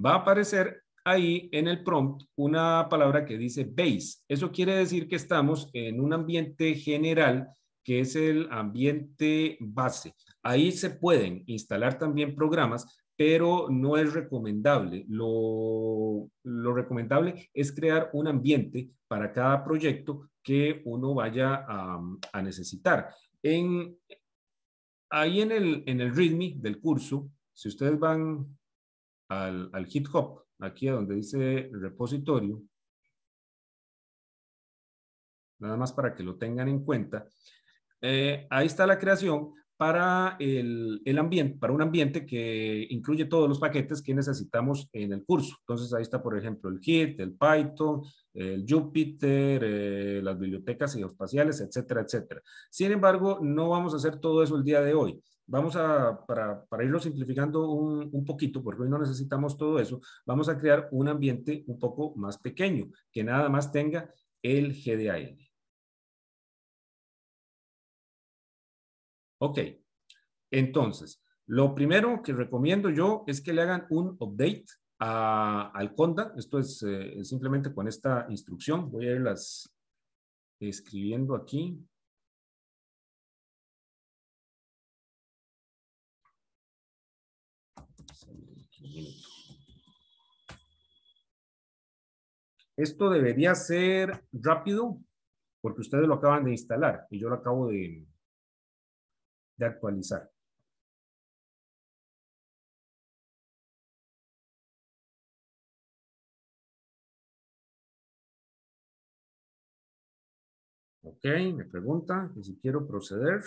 va a aparecer ahí en el prompt una palabra que dice base. Eso quiere decir que estamos en un ambiente general que es el ambiente base. Ahí se pueden instalar también programas, pero no es recomendable. Lo, recomendable es crear un ambiente para cada proyecto que uno vaya mm, a, necesitar. En, ahí en el, en el README del curso, si ustedes van al, al GitHub, aquí a donde dice repositorio, nada más para que lo tengan en cuenta, eh, ahí está la creación para el, ambiente, para un ambiente que incluye todos los paquetes que necesitamos en el curso. Entonces ahí está, por ejemplo, el Git, el Python, el Jupyter, eh, las bibliotecas geoespaciales, etcétera, etcétera. Sin embargo, no vamos a hacer todo eso el día de hoy. Vamos a, para, irlo simplificando un, poquito, porque hoy no necesitamos todo eso, vamos a crear un ambiente un poco más pequeño, que nada más tenga el GDAL. Ok, entonces, lo primero que recomiendo yo es que le hagan un update al Conda. Esto es eh, simplemente con esta instrucción. Voy a irlas escribiendo aquí. Esto debería ser rápido porque ustedes lo acaban de instalar y yo lo acabo de, de actualizar. Ok, me pregunta si quiero proceder.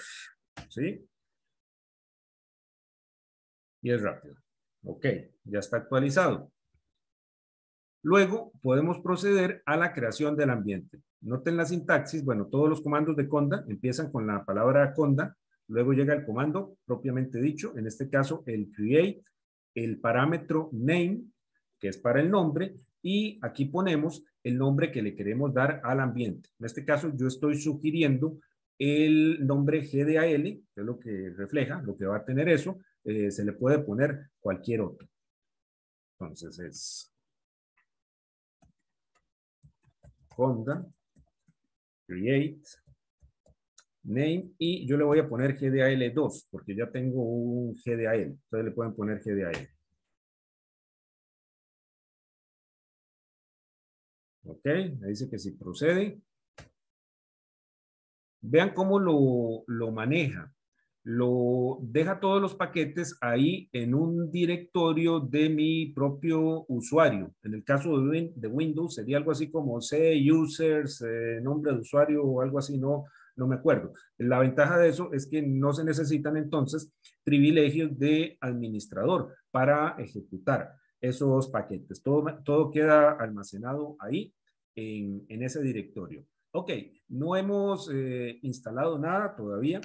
Sí. Y es rápido. Ok, ya está actualizado. Luego podemos proceder a la creación del ambiente. Noten la sintaxis. Bueno, todos los comandos de conda empiezan con la palabra conda Luego llega el comando propiamente dicho, en este caso el create, el parámetro name, que es para el nombre, y aquí ponemos el nombre que le queremos dar al ambiente. En este caso yo estoy sugiriendo el nombre GDAL, que es lo que refleja, lo que va a tener eso, eh, se le puede poner cualquier otro. Entonces es conda create name y yo le voy a poner GDAL2 porque ya tengo un GDAL. Entonces le pueden poner GDAL. Ok, me dice que si procede. Vean cómo lo, maneja. Lo deja todos los paquetes ahí en un directorio de mi propio usuario. En el caso de, Windows sería algo así como C, users, eh, nombre de usuario o algo así, no no me acuerdo. La ventaja de eso es que no se necesitan entonces privilegios de administrador para ejecutar esos paquetes. Todo, todo queda almacenado ahí en, ese directorio. Ok, no hemos eh, instalado nada todavía.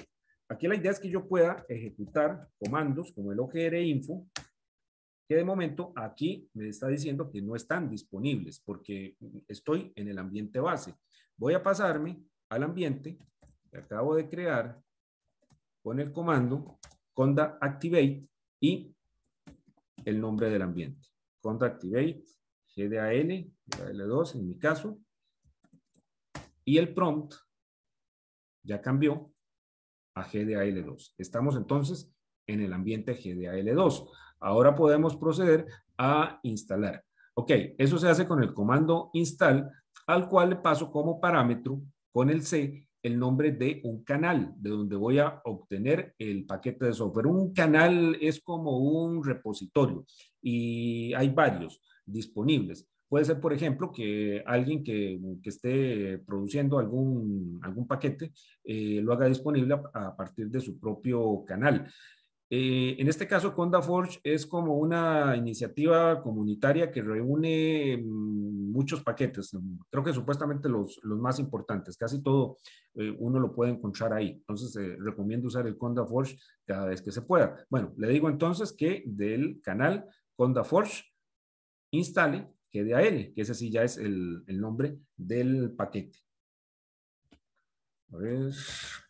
Aquí la idea es que yo pueda ejecutar comandos como el OGR info, que de momento aquí me está diciendo que no están disponibles porque estoy en el ambiente base. Voy a pasarme al ambiente acabo de crear con el comando conda activate y el nombre del ambiente. Conda activate, GDAL, GDAL2 en mi caso, y el prompt ya cambió a GDAL2. Estamos entonces en el ambiente GDAL2. Ahora podemos proceder a instalar. Ok, eso se hace con el comando install, al cual le paso como parámetro con el C el nombre de un canal de donde voy a obtener el paquete de software. Un canal es como un repositorio y hay varios disponibles. Puede ser, por ejemplo, que alguien que, esté produciendo algún, algún paquete eh, lo haga disponible a, partir de su propio canal. Eh, en este caso, Conda Forge es como una iniciativa comunitaria que reúne mm, muchos paquetes, creo que supuestamente los, más importantes, casi todo eh, uno lo puede encontrar ahí. Entonces, eh, recomiendo usar el Conda Forge cada vez que se pueda. Bueno, le digo entonces que del canal Conda Forge instale GDAL, que ese sí ya es el, nombre del paquete. A ver,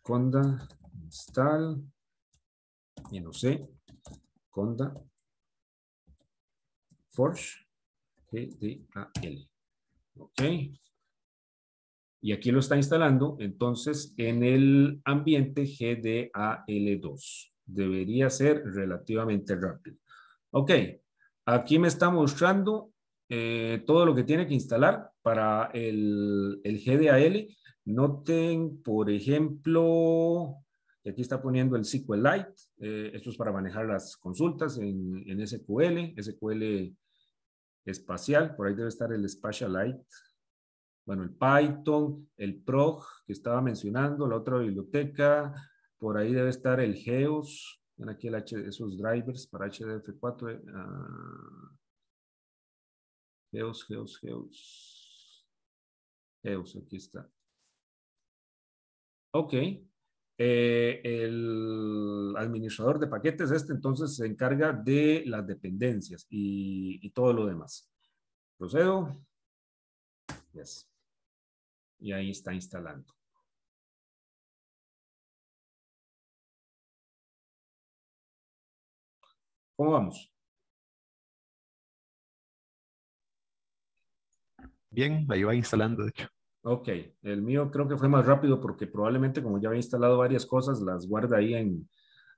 Conda install y Conda, Forge, GDAL. Ok. Y aquí lo está instalando, entonces, en el ambiente GDAL2. Debería ser relativamente rápido. Ok, aquí me está mostrando eh, todo lo que tiene que instalar para el, el GDAL. Noten, por ejemplo, aquí está poniendo el SQLite. Eh, esto es para manejar las consultas en, SQL, SQL espacial. Por ahí debe estar el Spatialite. Bueno, el Python, el PROG que estaba mencionando, la otra biblioteca. Por ahí debe estar el GEOS. Ven aquí el esos drivers para HDF4. Eh, ah. GEOS, GEOS, GEOS. GEOS, aquí está. Ok, eh, el administrador de paquetes, este entonces se encarga de las dependencias y, todo lo demás. Procedo. Y ahí está instalando. ¿Cómo vamos? Bien, ahí va instalando, de hecho. Ok, el mío creo que fue más rápido porque probablemente como ya había instalado varias cosas, las guarda ahí en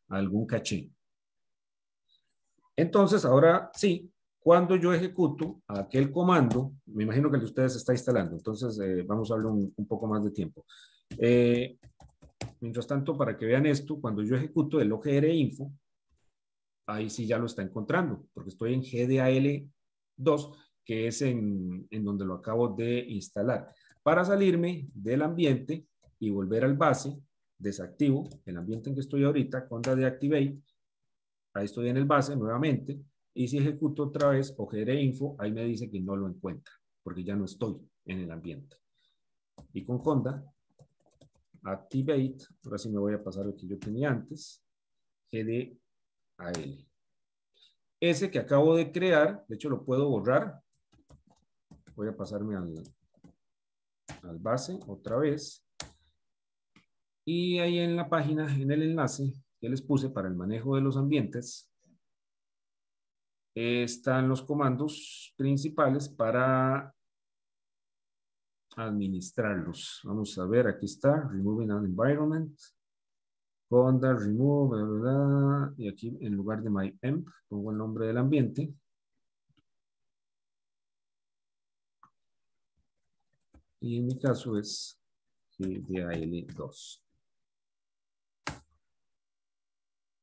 algún caché. Entonces, ahora sí, cuando yo ejecuto aquel comando, me imagino que el de ustedes está instalando, entonces eh, vamos a hablar un, poco más de tiempo. Eh, mientras tanto, para que vean esto, cuando yo ejecuto el OGR info, ahí sí ya lo está encontrando, porque estoy en GDAL2, que es en, en donde lo acabo de instalar. Para salirme del ambiente y volver al base, desactivo el ambiente en que estoy ahorita, de activate, ahí estoy en el base nuevamente, y si ejecuto otra vez o gere info, ahí me dice que no lo encuentra, porque ya no estoy en el ambiente. Y con conda, activate, ahora sí me voy a pasar lo que yo tenía antes, GDAL. Ese que acabo de crear, de hecho lo puedo borrar, voy a pasarme al, al base otra vez. Y ahí en la página, en el enlace que les puse para el manejo de los ambientes, están los comandos principales para administrarlos. Vamos a ver, aquí está, removing an environment, conda, remove, y aquí en lugar de my pongo el nombre del ambiente. y en mi caso es GDAL2.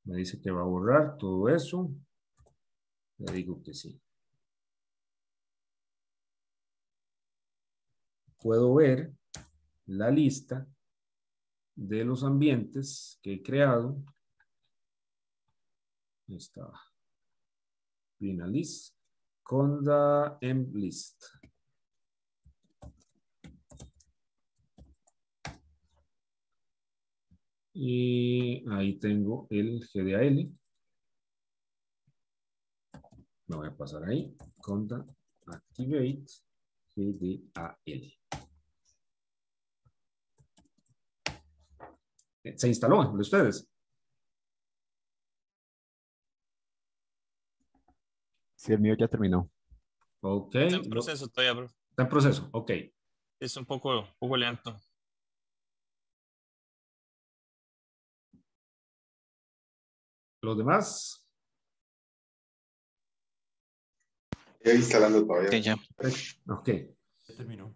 Me dice que va a borrar todo eso. Le digo que sí. Puedo ver la lista de los ambientes que he creado. Ahí Está. finalist Conda M list. Y ahí tengo el GDAL. Me voy a pasar ahí. Conta activate GDAL. Se instaló de ustedes. Sí, el mío ya terminó. Ok. Está en proceso todavía, bro. Está en proceso, ok. Es un poco, un poco lento. ¿Los demás? Ya instalando todavía. Ya. okay. Ya terminó.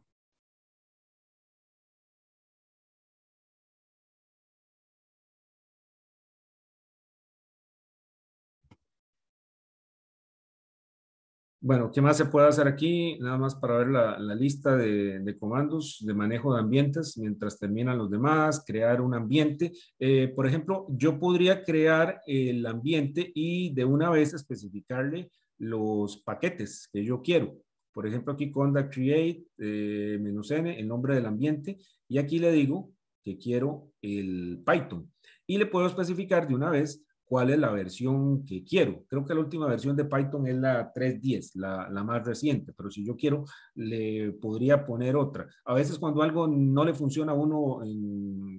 Bueno, ¿qué más se puede hacer aquí? Nada más para ver la, lista de, comandos de manejo de ambientes mientras terminan los demás, crear un ambiente. Eh, por ejemplo, yo podría crear el ambiente y de una vez especificarle los paquetes que yo quiero. Por ejemplo, aquí conda create eh, menos n, el nombre del ambiente, y aquí le digo que quiero el Python. Y le puedo especificar de una vez cuál es la versión que quiero. Creo que la última versión de Python es la 3.10, la, más reciente, pero si yo quiero, le podría poner otra. A veces cuando algo no le funciona uno,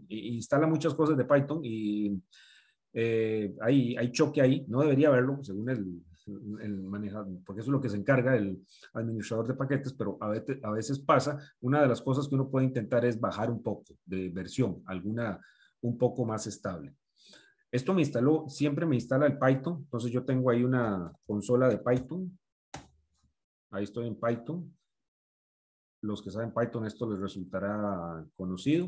instala muchas cosas de Python y eh, hay, choque ahí, no debería haberlo, según el, el porque eso es lo que se encarga el administrador de paquetes, pero a veces pasa, una de las cosas que uno puede intentar es bajar un poco de versión, alguna un poco más estable. Esto me instaló, siempre me instala el Python, entonces yo tengo ahí una consola de Python. Ahí estoy en Python. Los que saben Python, esto les resultará conocido.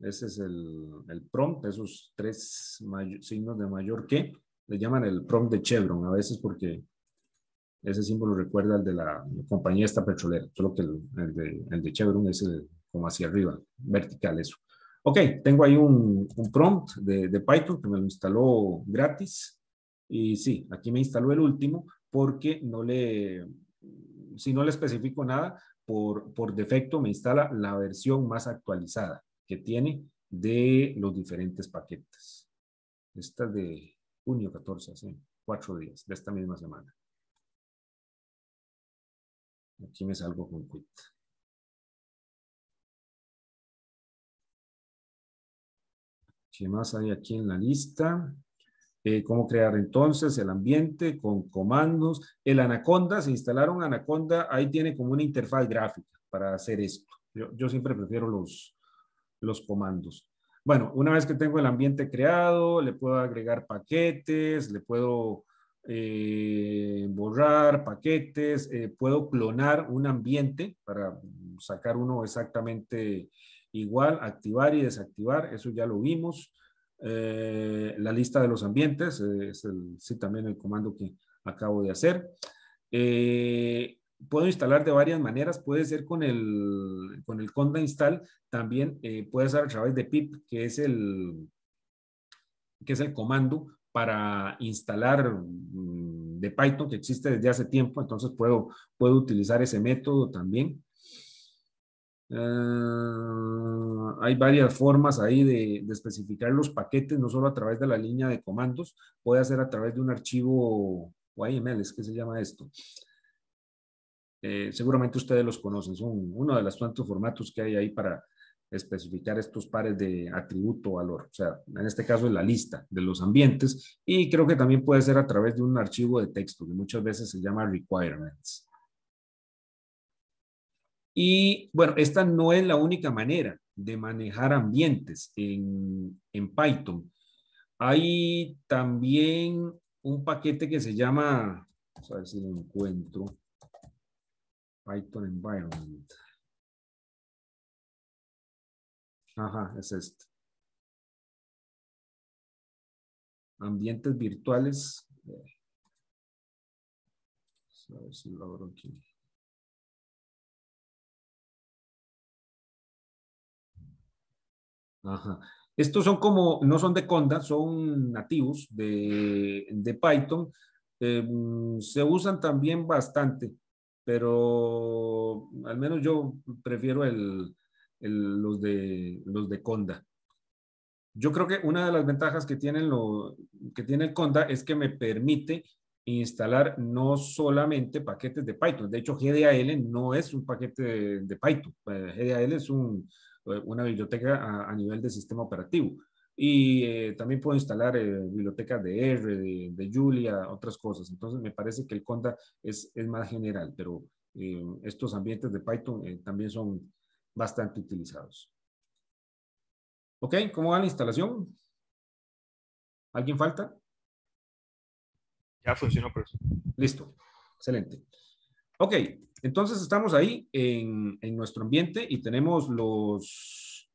Ese es el, el prompt, esos tres signos de mayor que. Le llaman el prompt de Chevron a veces porque ese símbolo recuerda al de la compañía esta petrolera, solo que el, de, Chevron es como hacia arriba, vertical eso. Ok, tengo ahí un, prompt de, Python que me lo instaló gratis. Y sí, aquí me instaló el último porque no le, si no le especifico nada, por, por defecto me instala la versión más actualizada que tiene de los diferentes paquetes. Esta es de junio 14, hace cuatro días, de esta misma semana. Aquí me salgo con quit. ¿Qué más hay aquí en la lista? Eh, cómo crear entonces el ambiente con comandos. El Anaconda, se instalaron Anaconda, ahí tiene como una interfaz gráfica para hacer esto. Yo, siempre prefiero los, los comandos. Bueno, una vez que tengo el ambiente creado, le puedo agregar paquetes, le puedo eh, borrar paquetes, eh, puedo clonar un ambiente para sacar uno exactamente Igual, activar y desactivar, eso ya lo vimos. Eh, la lista de los ambientes, eh, es también el comando que acabo de hacer. Eh, puedo instalar de varias maneras, puede ser con el, con el conda install, también puede ser a través de pip, que es el, que es el comando para instalar mm, de Python que existe desde hace tiempo, entonces puedo, puedo utilizar ese método también. Ah, hay varias formas ahí de, especificar los paquetes, no solo a través de la línea de comandos, puede ser a través de un archivo YML, es que se llama esto. Eh, seguramente ustedes los conocen, son uno de los tantos formatos que hay ahí para especificar estos pares de atributo valor, o sea, en este caso es la lista de los ambientes y creo que también puede ser a través de un archivo de texto que muchas veces se llama requirements. Y bueno, esta no es la única manera de manejar ambientes en, Python. Hay también un paquete que se llama, vamos a ver si lo encuentro, Python Environment. Ajá, es este. Ambientes virtuales. Vamos a ver si lo abro aquí. Estos son como, no son de Conda, son nativos de, Python. Em, se usan también bastante, pero al menos yo prefiero los, de, los de Conda. Yo creo que una de las ventajas que, tienen lo, que tiene el Conda es que me permite instalar no solamente paquetes de Python. De hecho, GDAL no es un paquete de, de Python. Eh, GDAL es un, eh, una biblioteca a, nivel de sistema operativo. Y eh, también puedo instalar eh, bibliotecas de R, de, Julia, otras cosas. Entonces me parece que el Conda es, más general, pero estos ambientes de Python también son bastante utilizados. ¿Ok? ¿Cómo va la instalación? ¿Alguien falta? Ya funcionó, profesor. Listo. Excelente. Ok, entonces estamos ahí en, nuestro ambiente y tenemos los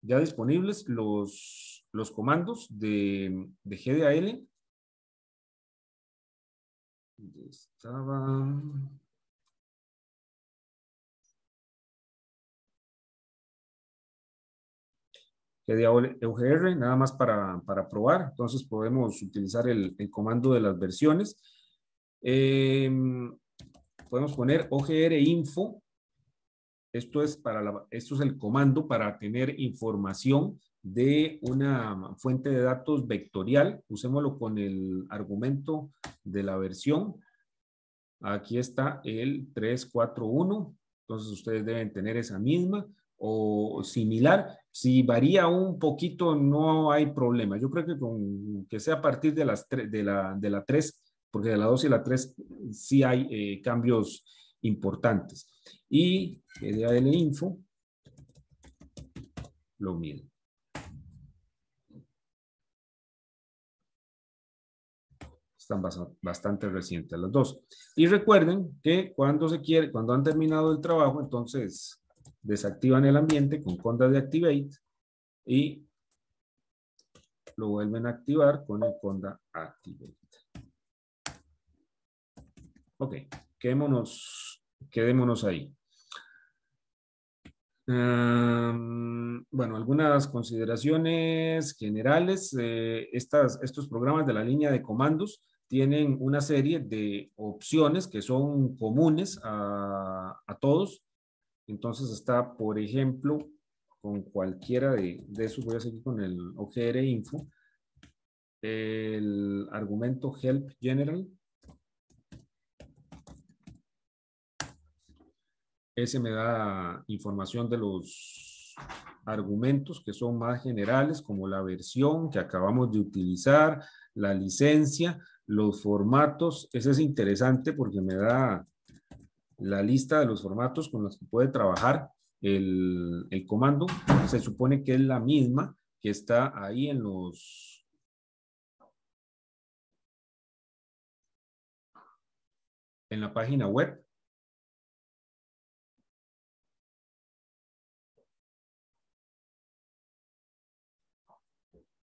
ya disponibles los, comandos de, de GDAL. Estaba... E UGR, nada más para, probar. Entonces podemos utilizar el, el comando de las versiones. Eh, podemos poner OGR info. Esto es, para la, esto es el comando para tener información de una fuente de datos vectorial. Usémoslo con el argumento de la versión. Aquí está el 341. Entonces ustedes deben tener esa misma o similar. Si varía un poquito, no hay problema. Yo creo que con que sea a partir de las de la, de la 3 porque de la 2 y la 3 sí hay eh, cambios importantes. Y el eh, info lo mismo. Están bastante recientes las dos. Y recuerden que cuando se quiere, cuando han terminado el trabajo, entonces desactivan el ambiente con conda de y lo vuelven a activar con el conda activate. Ok, quedémonos, quedémonos ahí. Em, bueno, algunas consideraciones generales. Eh, estas, estos programas de la línea de comandos tienen una serie de opciones que son comunes a, todos. Entonces está, por ejemplo, con cualquiera de, de esos, voy a seguir con el OGR Info, el argumento Help General, Ese me da información de los argumentos que son más generales, como la versión que acabamos de utilizar, la licencia, los formatos. Ese es interesante porque me da la lista de los formatos con los que puede trabajar el, el comando. Se supone que es la misma que está ahí en los en la página web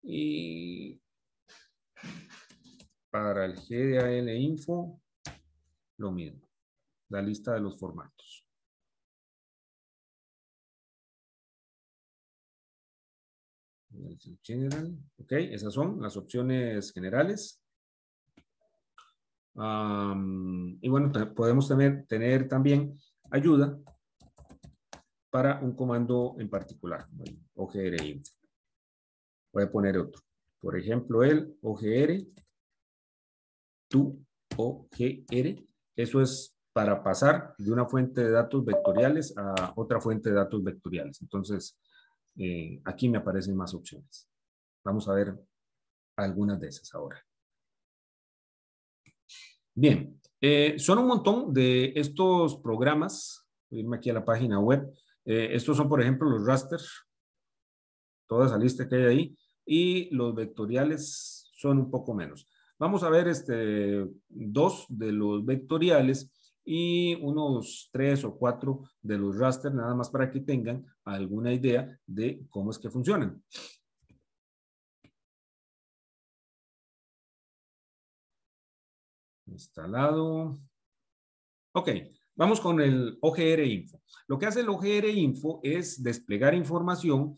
Y para el GDAL info, lo mismo, la lista de los formatos. General. Ok, esas son las opciones generales. y bueno, podemos tener, tener, también ayuda para un comando en particular, o info. Voy a poner otro. Por ejemplo, el OGR, tu OGR, eso es para pasar de una fuente de datos vectoriales a otra fuente de datos vectoriales. Entonces, eh, aquí me aparecen más opciones. Vamos a ver algunas de esas ahora. Bien, eh, son un montón de estos programas. Voy a irme aquí a la página web. Eh, estos son, por ejemplo, los rasters. Toda esa lista que hay ahí y los vectoriales son un poco menos. Vamos a ver este, dos de los vectoriales y unos tres o cuatro de los raster, nada más para que tengan alguna idea de cómo es que funcionan. Instalado. Ok, vamos con el OGR Info. Lo que hace el OGR Info es desplegar información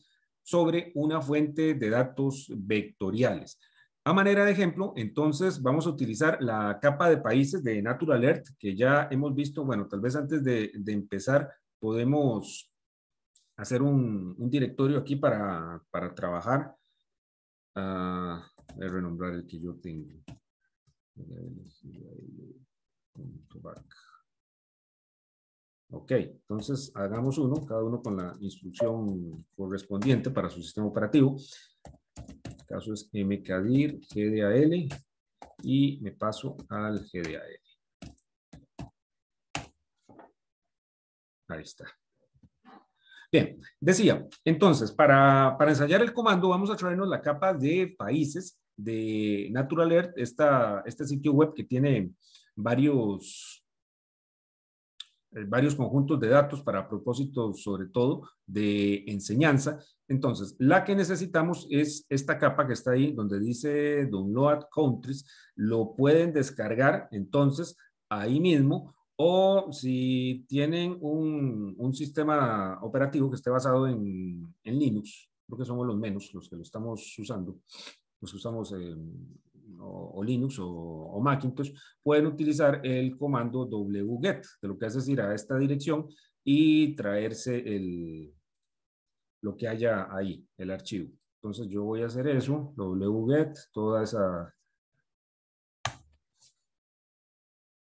sobre una fuente de datos vectoriales. A manera de ejemplo, entonces vamos a utilizar la capa de países de Natural Earth que ya hemos visto, bueno, tal vez antes de, empezar podemos hacer un, directorio aquí para, trabajar. Ah, voy a renombrar el que yo tengo. Ok, entonces hagamos uno, cada uno con la instrucción correspondiente para su sistema operativo. Este caso es mkdir, gdal y me paso al gdal. Ahí está. Bien, decía, entonces, para, ensayar el comando vamos a traernos la capa de países de Natural Earth, esta, este sitio web que tiene varios eh, varios conjuntos de datos para propósitos sobre todo de enseñanza. Entonces, la que necesitamos es esta capa que está ahí donde dice Download Countries. Lo pueden descargar entonces ahí mismo o si tienen un, sistema operativo que esté basado en, Linux, creo que somos los menos los que lo estamos usando, los que usamos eh, o, Linux o, Macintosh, pueden utilizar el comando wget, de lo que hace es ir a esta dirección y traerse el, lo que haya ahí, el archivo. Entonces yo voy a hacer eso, wget, toda esa,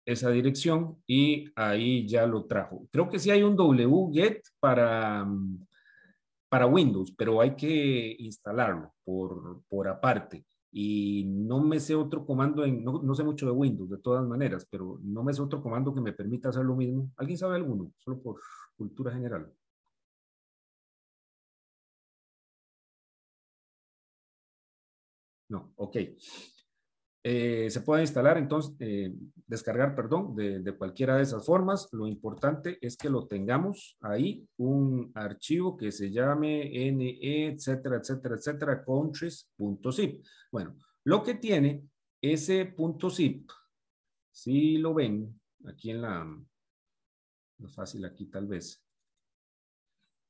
esa dirección y ahí ya lo trajo. Creo que sí hay un wget para, para Windows, pero hay que instalarlo por, por aparte y no me sé otro comando, en, no, sé mucho de Windows de todas maneras, pero no me sé otro comando que me permita hacer lo mismo. ¿Alguien sabe alguno? Solo por cultura general. No, ok. Eh, se puede instalar, entonces, eh, descargar, perdón, de, cualquiera de esas formas. Lo importante es que lo tengamos ahí, un archivo que se llame NE, etcétera, etcétera, etcétera, countries.zip. Bueno, lo que tiene ese punto zip, si lo ven aquí en la, no fácil aquí tal vez,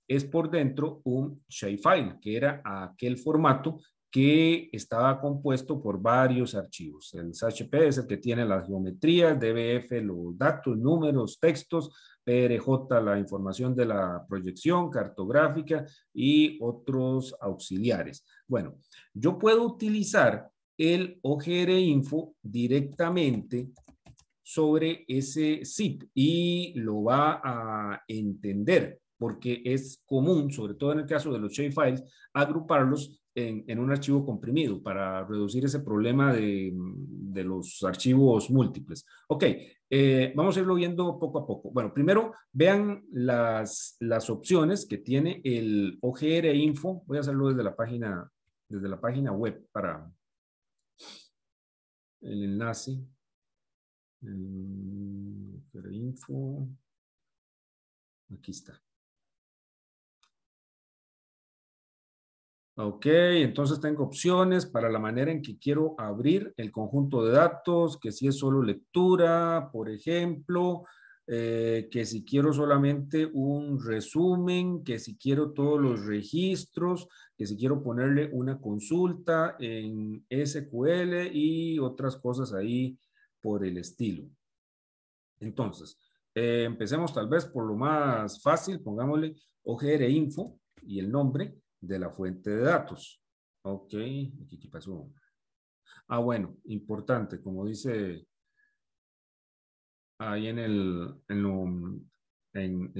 es por dentro un shapefile, que era aquel formato que estaba compuesto por varios archivos. El SHP es el que tiene las geometrías, DBF los datos, números, textos, PRJ la información de la proyección cartográfica y otros auxiliares. Bueno, yo puedo utilizar el OGR Info directamente sobre ese zip y lo va a entender porque es común, sobre todo en el caso de los shapefiles, agruparlos en, un archivo comprimido para reducir ese problema de, de los archivos múltiples. Ok, eh, vamos a irlo viendo poco a poco. Bueno, primero vean las, las opciones que tiene el OGR Info. Voy a hacerlo desde la página, desde la página web para el enlace. Aquí está. Ok, entonces tengo opciones para la manera en que quiero abrir el conjunto de datos, que si es solo lectura, por ejemplo, eh, que si quiero solamente un resumen, que si quiero todos los registros, que si quiero ponerle una consulta en SQL y otras cosas ahí por el estilo. Entonces, eh, empecemos tal vez por lo más fácil, pongámosle OGR e Info y el nombre de la fuente de datos. Ok, aquí Ah, bueno, importante, como dice ahí en, el, en,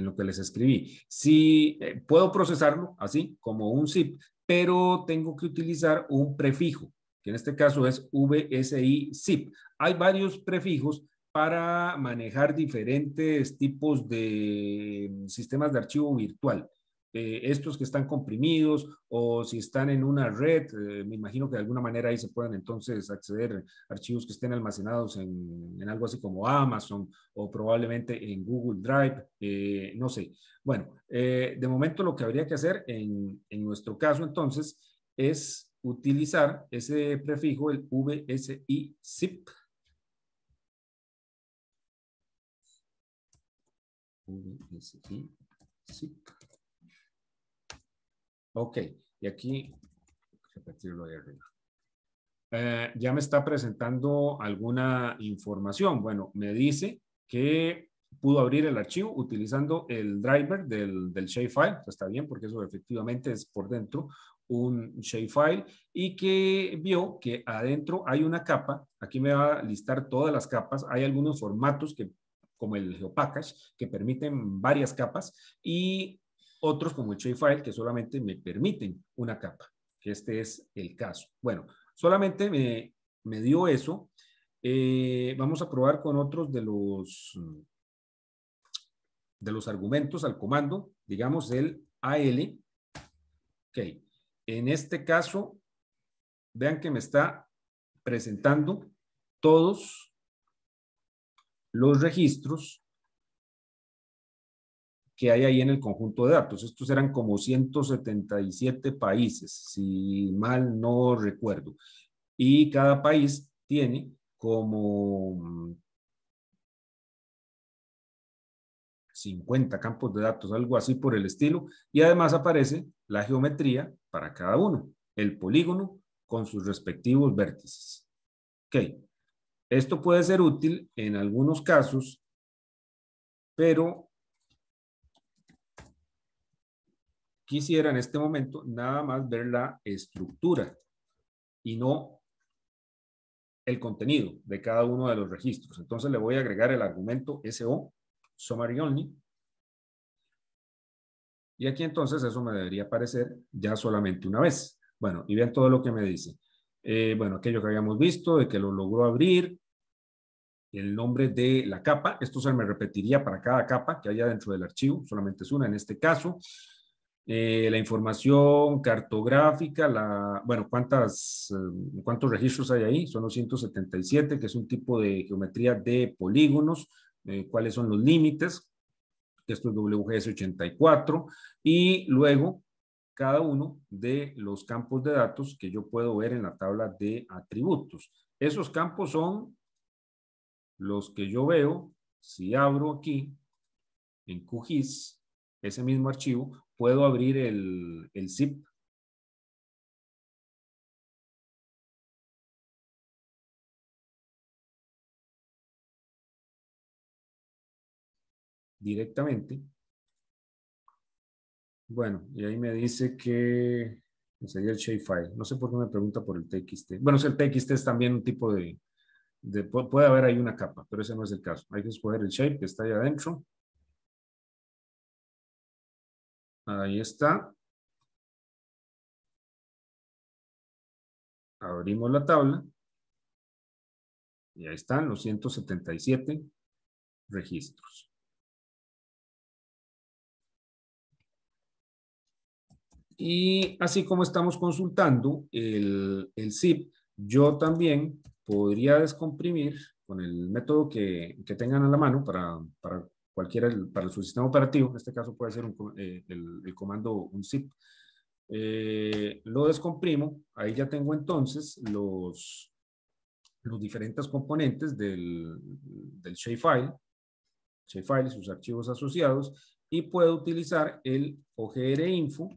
lo, que les escribí. Sí, eh, puedo procesarlo así, como un zip, pero tengo que utilizar un prefijo, que en este caso es VSI zip. Hay varios prefijos para manejar diferentes tipos de sistemas de archivo virtual. Eh, estos que están comprimidos o si están en una red, eh, me imagino que de alguna manera ahí se puedan entonces acceder archivos que estén almacenados en, algo así como Amazon o probablemente en Google Drive, eh, no sé. Bueno, de momento lo que habría que hacer en, en nuestro caso entonces es utilizar ese prefijo, el VSI zip. VSI zip. Ok, y aquí, repetirlo de arriba. Eh, ya me está presentando alguna información. Bueno, me dice que pudo abrir el archivo utilizando el driver del, del shapefile. Pues está bien, porque eso efectivamente es por dentro un shapefile y que vio que adentro hay una capa. Aquí me va a listar todas las capas. Hay algunos formatos que como el GeoPackage, que permiten varias capas, y otros como el shapefile que solamente me permiten una capa, que este es el caso. Bueno, solamente me, dio eso. Eh, vamos a probar con otros de los, de los argumentos al comando, digamos el AL. Ok, en este caso, vean que me está presentando todos los registros que hay ahí en el conjunto de datos. Estos eran como 177 países, si mal no recuerdo. Y cada país tiene como 50 campos de datos, algo así por el estilo. Y además aparece la geometría para cada uno, el polígono con sus respectivos vértices. Ok. Esto puede ser útil en algunos casos, pero quisiera en este momento nada más ver la estructura y no el contenido de cada uno de los registros. Entonces le voy a agregar el argumento SO, Summary Only. Y aquí entonces eso me debería aparecer ya solamente una vez. Bueno, y vean todo lo que me dice. Eh, bueno, aquello que habíamos visto, de que lo logró abrir, el nombre de la capa, esto se me repetiría para cada capa que haya dentro del archivo, solamente es una en este caso, eh, la información cartográfica, la, bueno, ¿cuántas, eh, cuántos registros hay ahí, son los 177, que es un tipo de geometría de polígonos, eh, cuáles son los límites, que esto es WGS 84, y luego cada uno de los campos de datos que yo puedo ver en la tabla de atributos. Esos campos son los que yo veo si abro aquí en QGIS ese mismo archivo ¿Puedo abrir el, zip? Directamente. Bueno, y ahí me dice que sería el shapefile. No sé por qué me pregunta por el TXT. Bueno, el TXT es también un tipo de, de, puede haber ahí una capa, pero ese no es el caso. Hay que escoger el shape que está ahí adentro Ahí está. Abrimos la tabla. Y ahí están los 177 registros. Y así como estamos consultando el, el zip, yo también podría descomprimir con el método que, tengan a la mano para, para cualquiera para su sistema operativo, en este caso puede ser eh, el, comando un zip. Eh, lo descomprimo, ahí ya tengo entonces los, los diferentes componentes del, del shapefile, shapefile y sus archivos asociados, y puedo utilizar el OGR info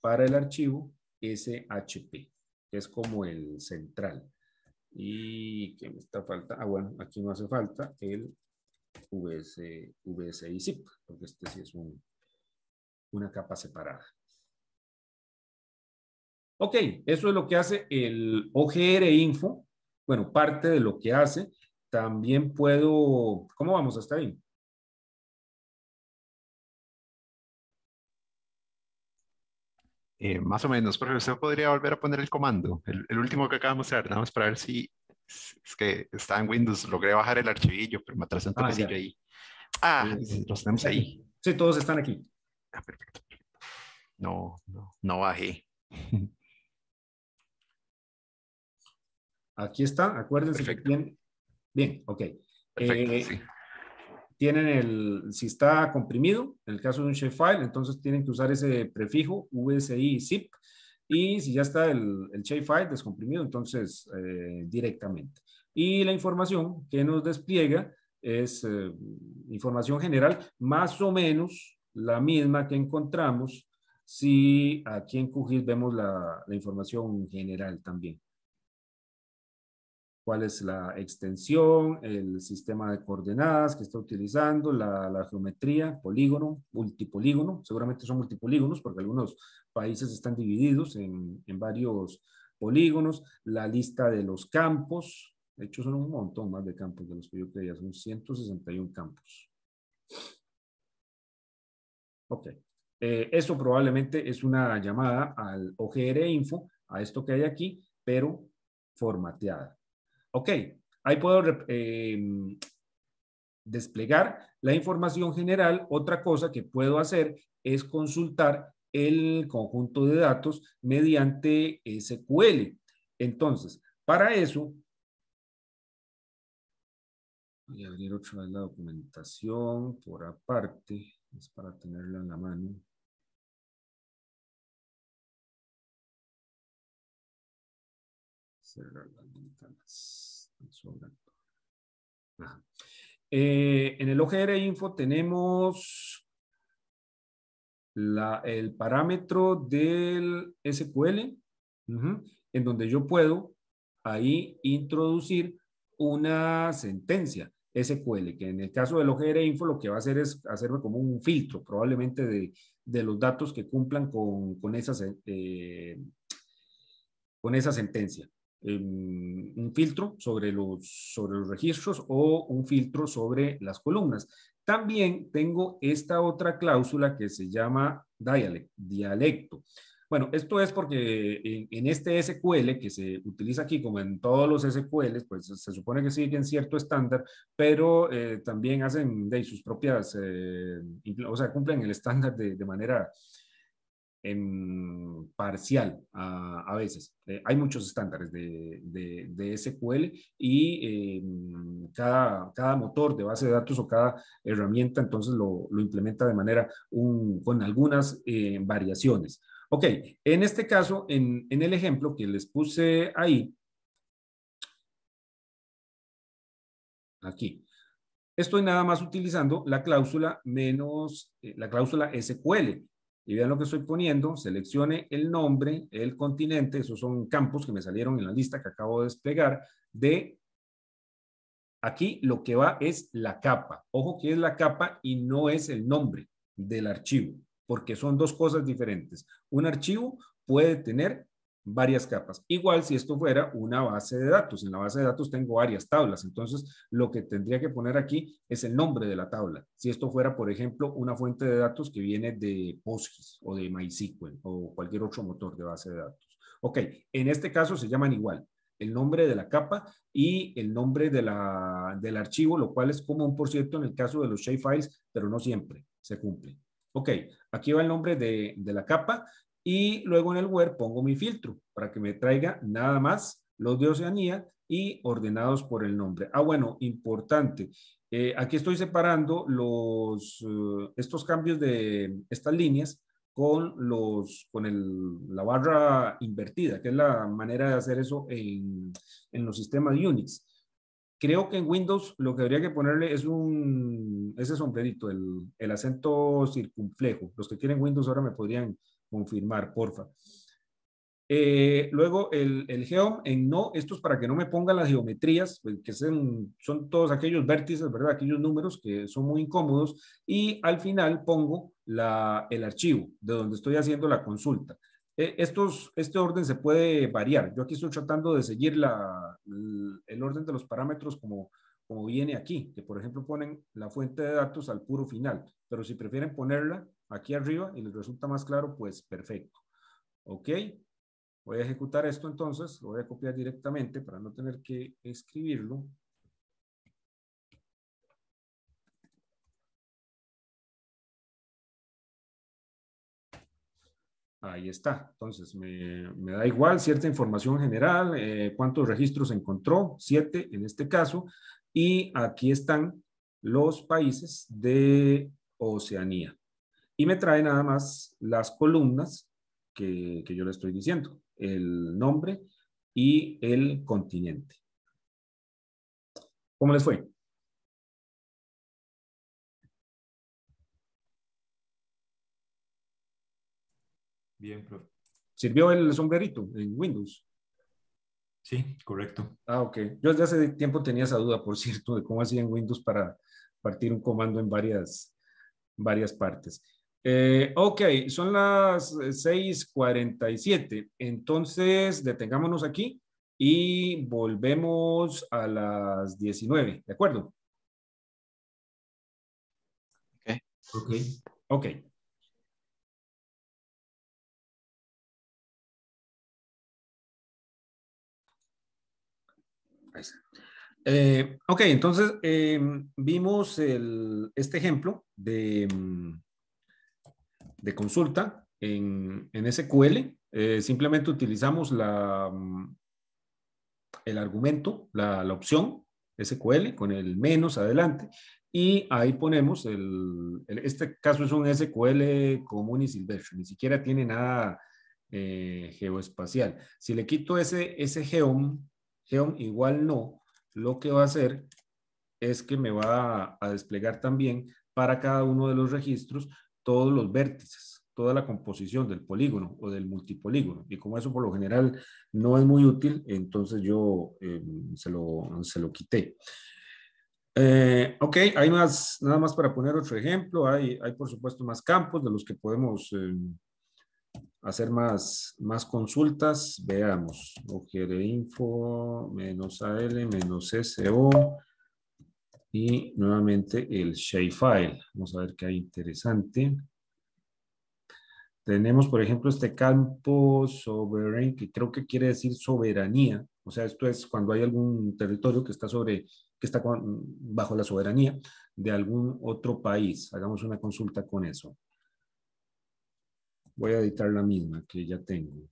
para el archivo SHP, que es como el central. ¿Y que me está falta? Ah, bueno, aquí no hace falta el VS, porque este sí es una capa separada. Ok, eso es lo que hace el OGR Info. Bueno, parte de lo que hace. También puedo... ¿Cómo vamos hasta ahí? Eh, más o menos, profesor usted podría volver a poner el comando, el, último que acabamos de mostrar. nada más para ver si es que está en Windows, logré bajar el archivillo, pero me atrasé ah, un toquecillo ahí. Ah, los tenemos ahí. Sí, todos están aquí. Ah, perfecto. No, no, no bajé. Aquí está, acuérdense que bien, bien, ok. Eh, tienen el, si está comprimido, en el caso de un File, entonces tienen que usar ese prefijo vci zip y si ya está el, el descomprimido, entonces eh, directamente. Y la información que nos despliega es eh, información general, más o menos la misma que encontramos si aquí en QGIS vemos la información general también cuál es la extensión, el sistema de coordenadas que está utilizando, la, geometría, polígono, multipolígono, seguramente son multipolígonos porque algunos países están divididos en, varios polígonos, la lista de los campos, de hecho son un montón más de campos de los que yo creía, son 161 campos. Ok, eh, eso probablemente es una llamada al OGR Info, a esto que hay aquí, pero formateada. Ok, ahí puedo em, desplegar la información general. Otra cosa que puedo hacer es consultar el conjunto de datos mediante eh, SQL. Entonces, para eso, voy a abrir otra vez la documentación por aparte, es para tenerla en la mano. Eh, en el OGR Info tenemos el parámetro del SQL, en donde yo puedo ahí introducir una sentencia SQL, que en el caso del OGR Info lo que va a hacer es hacerme como un filtro probablemente de, los datos que cumplan con eh, esa sentencia. Em, un filtro sobre los, sobre los registros o un filtro sobre las columnas. También tengo esta otra cláusula que se llama dialecto. Bueno, esto es porque en, este SQL que se utiliza aquí, como en todos los SQLs, pues se supone que siguen cierto estándar, pero eh, también hacen de sus propias, eh, o sea, cumplen el estándar de, de manera en parcial a, veces. Eh, hay muchos estándares de, SQL y eh, cada, motor de base de datos o cada herramienta entonces lo, implementa de manera con algunas eh, variaciones. Ok, en este caso, en, el ejemplo que les puse ahí, aquí, estoy nada más utilizando la cláusula menos la cláusula SQL y vean lo que estoy poniendo, seleccione el nombre, el continente, esos son campos que me salieron en la lista que acabo de desplegar, de aquí lo que va es la capa. Ojo que es la capa y no es el nombre del archivo, porque son dos cosas diferentes. Un archivo puede tener varias capas. Igual si esto fuera una base de datos. En la base de datos tengo varias tablas. Entonces, lo que tendría que poner aquí es el nombre de la tabla. Si esto fuera, por ejemplo, una fuente de datos que viene de PostGIS o de MySQL o cualquier otro motor de base de datos. Ok, en este caso se llaman igual el nombre de la capa y el nombre de la, del archivo, lo cual es común, por cierto, en el caso de los shapefiles, pero no siempre se cumple. Ok, aquí va el nombre de, de la capa y luego en el web pongo mi filtro para que me traiga nada más los de Oceanía y ordenados por el nombre. Ah, bueno, importante. Eh, aquí estoy separando los, eh, estos cambios de estas líneas con, los, con el, la barra invertida, que es la manera de hacer eso en, en los sistemas Unix. Creo que en Windows lo que habría que ponerle es un, ese sombrerito, el, acento circunflejo. Los que quieren Windows ahora me podrían confirmar, porfa. Eh, luego el, el geom en no, esto es para que no me ponga las geometrías, pues, que son, todos aquellos vértices, ¿verdad? Aquellos números que son muy incómodos. Y al final pongo la, el archivo de donde estoy haciendo la consulta. E, estos, este orden se puede variar. Yo aquí estoy tratando de seguir el orden de los parámetros como, como viene aquí, que por ejemplo ponen la fuente de datos al puro final, pero si prefieren ponerla aquí arriba y les resulta más claro, pues perfecto. ¿Ok? Voy a ejecutar esto entonces, lo voy a copiar directamente para no tener que escribirlo. Ahí está. Entonces, me, da igual cierta información general, eh, cuántos registros encontró, siete en este caso, y aquí están los países de Oceanía y me trae nada más las columnas que, yo le estoy diciendo, el nombre y el continente. ¿Cómo les fue? Bien, profe. ¿Sirvió el sombrerito en Windows? Sí, correcto. Ah, ok. Yo desde hace tiempo tenía esa duda, por cierto, de cómo hacía en Windows para partir un comando en varias, varias partes. Eh, ok, son las 6:47. Eh, entonces, detengámonos aquí y volvemos a las 19, ¿de acuerdo? Ok. Ok. Ok. Eh, entonces em, vimos el, este ejemplo de mm, de consulta en, SQL. Eh, simplemente utilizamos la, mm, el argumento, la, opción SQL con el menos adelante y ahí ponemos, el, este caso es un SQL común y silvestre, ni siquiera tiene nada eh, geoespacial. Si le quito ese, ese geom, geom igual no, lo que va a hacer es que me va a desplegar también para cada uno de los registros todos los vértices, toda la composición del polígono o del multipolígono. Y como eso por lo general no es muy útil, entonces yo eh, se, lo, se quité. Eh, ok, hay más, nada más para poner otro ejemplo, hay, por supuesto más campos de los que podemos eh, hacer más, más consultas. Veamos, ok, info, menos AL, menos SO, y nuevamente el shapefile. Vamos a ver qué hay interesante. Tenemos, por ejemplo, este campo sovereign, que creo que quiere decir soberanía. O sea, esto es cuando hay algún territorio que está sobre, que está bajo la soberanía de algún otro país. Hagamos una consulta con eso. Voy a editar la misma que ya tengo.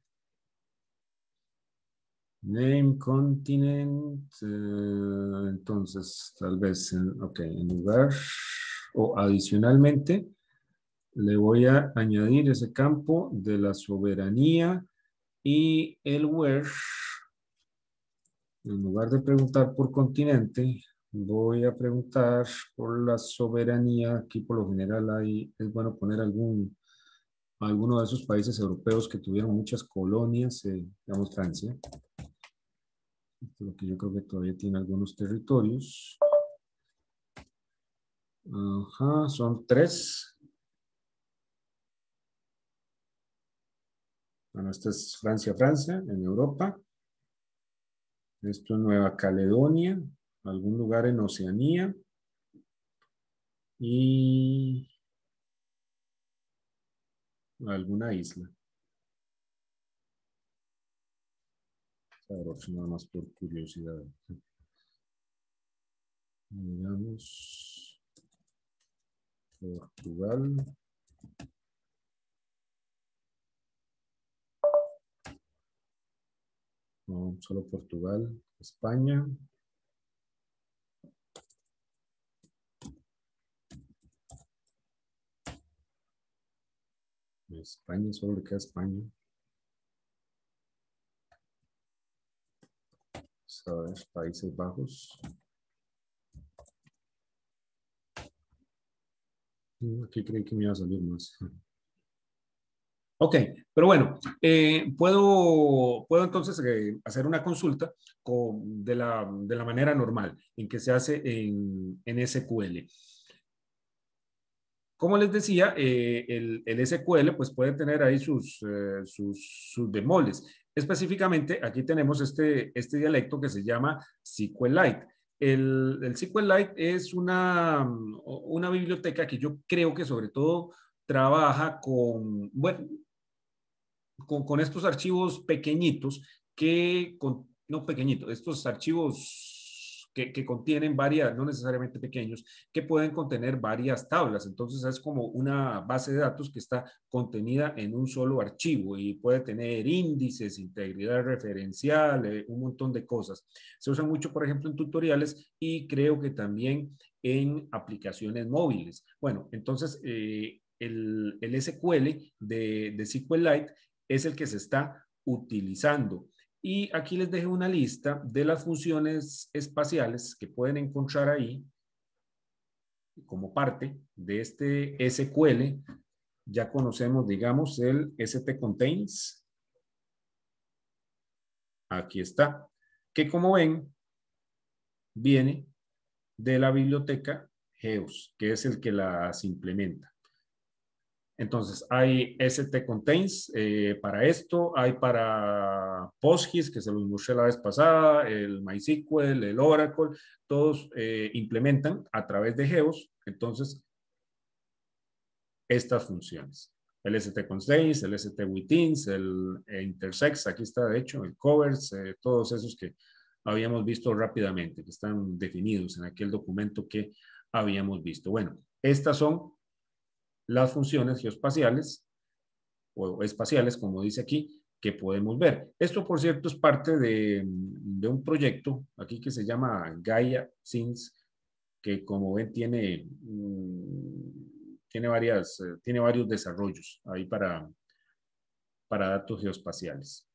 Name, continent, eh, entonces tal vez en, en lugar o adicionalmente le voy a añadir ese campo de la soberanía y el where. En lugar de preguntar por continente, voy a preguntar por la soberanía. Aquí por lo general hay, es bueno poner algún, alguno de esos países europeos que tuvieron muchas colonias, eh, digamos Francia lo que yo creo que todavía tiene algunos territorios. Ajá, son tres. Bueno, esta es Francia, Francia, en Europa. Esto es Nueva Caledonia, algún lugar en Oceanía. Y alguna isla. nada más por curiosidad. Miramos. Portugal. No, solo Portugal. España. España, solo le queda España. Países Bajos. Aquí creen que me iba a salir más. Ok, pero bueno, eh, puedo, puedo entonces eh, hacer una consulta de, la, manera normal en que se hace en, SQL. Como les decía, eh, el, SQL pues puede tener ahí sus, sus, sus, Específicamente, aquí tenemos este, este dialecto que se llama SQLite. El, SQLite es una, una biblioteca que yo creo que sobre todo trabaja con, con, estos archivos pequeñitos que, con, no pequeñitos, estos archivos que, contienen varias, no necesariamente pequeños, que pueden contener varias tablas. Entonces es como una base de datos que está contenida en un solo archivo y puede tener índices, integridad referencial, eh, un montón de cosas. Se usa mucho, por ejemplo, en tutoriales y creo que también en aplicaciones móviles. Bueno, entonces eh, el, SQL de, de SQLite es el que se está utilizando. Y aquí les dejo una lista de las funciones espaciales que pueden encontrar ahí como parte de este SQL. Ya conocemos, digamos, el stcontains. Aquí está. Que como ven, viene de la biblioteca GEOS, que es el que las implementa. Entonces, hay ST contains eh, para esto, hay para PostGIS, que se los mostré la vez pasada, el MySQL, el Oracle, todos eh, implementan a través de Geos, entonces, estas funciones. El ST contains, el ST withins, el eh, intersects, aquí está de hecho, el covers, todos esos que habíamos visto rápidamente, que están definidos en aquel documento que habíamos visto. Bueno, estas son las funciones geoespaciales o espaciales, como dice aquí, que podemos ver. Esto, por cierto, es parte de, un proyecto aquí que se llama Gaia SINS, que como ven tiene, mm, tiene, varias, eh, tiene varios desarrollos ahí para, para datos geoespaciales.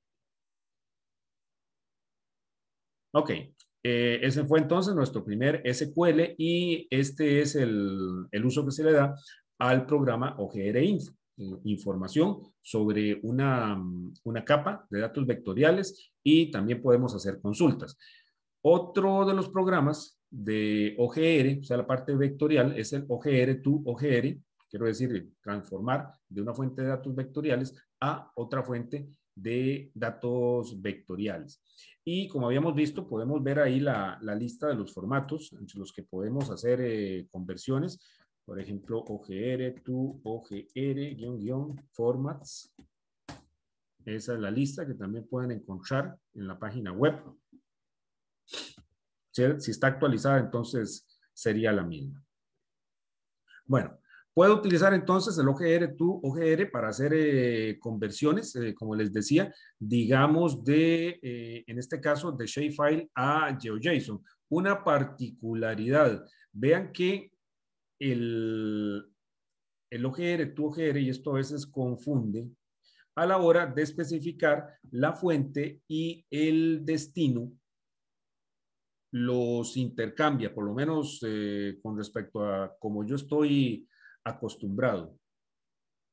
Ok, eh, ese fue entonces nuestro primer SQL y este es el, el, uso que se le da al programa OGR Info, eh, información sobre una, capa de datos vectoriales y también podemos hacer consultas. Otro de los programas de OGR, o sea, la parte vectorial, es el OGR to OGR, quiero decir, transformar de una fuente de datos vectoriales a otra fuente de datos vectoriales. Y como habíamos visto, podemos ver ahí la, lista de los formatos entre los que podemos hacer eh, conversiones. Por ejemplo, OGR, 2 OGR, guión, formats. Esa es la lista que también pueden encontrar en la página web. Si, está actualizada, entonces sería la misma. Bueno, puedo utilizar entonces el OGR, 2 OGR para hacer eh, conversiones, eh, como les decía, digamos de, eh, en este caso, de shapefile a GeoJSON. Una particularidad, vean que el, el OGR, tu OGR, y esto a veces confunde a la hora de especificar la fuente y el destino los intercambia, por lo menos eh, con respecto a como yo estoy acostumbrado.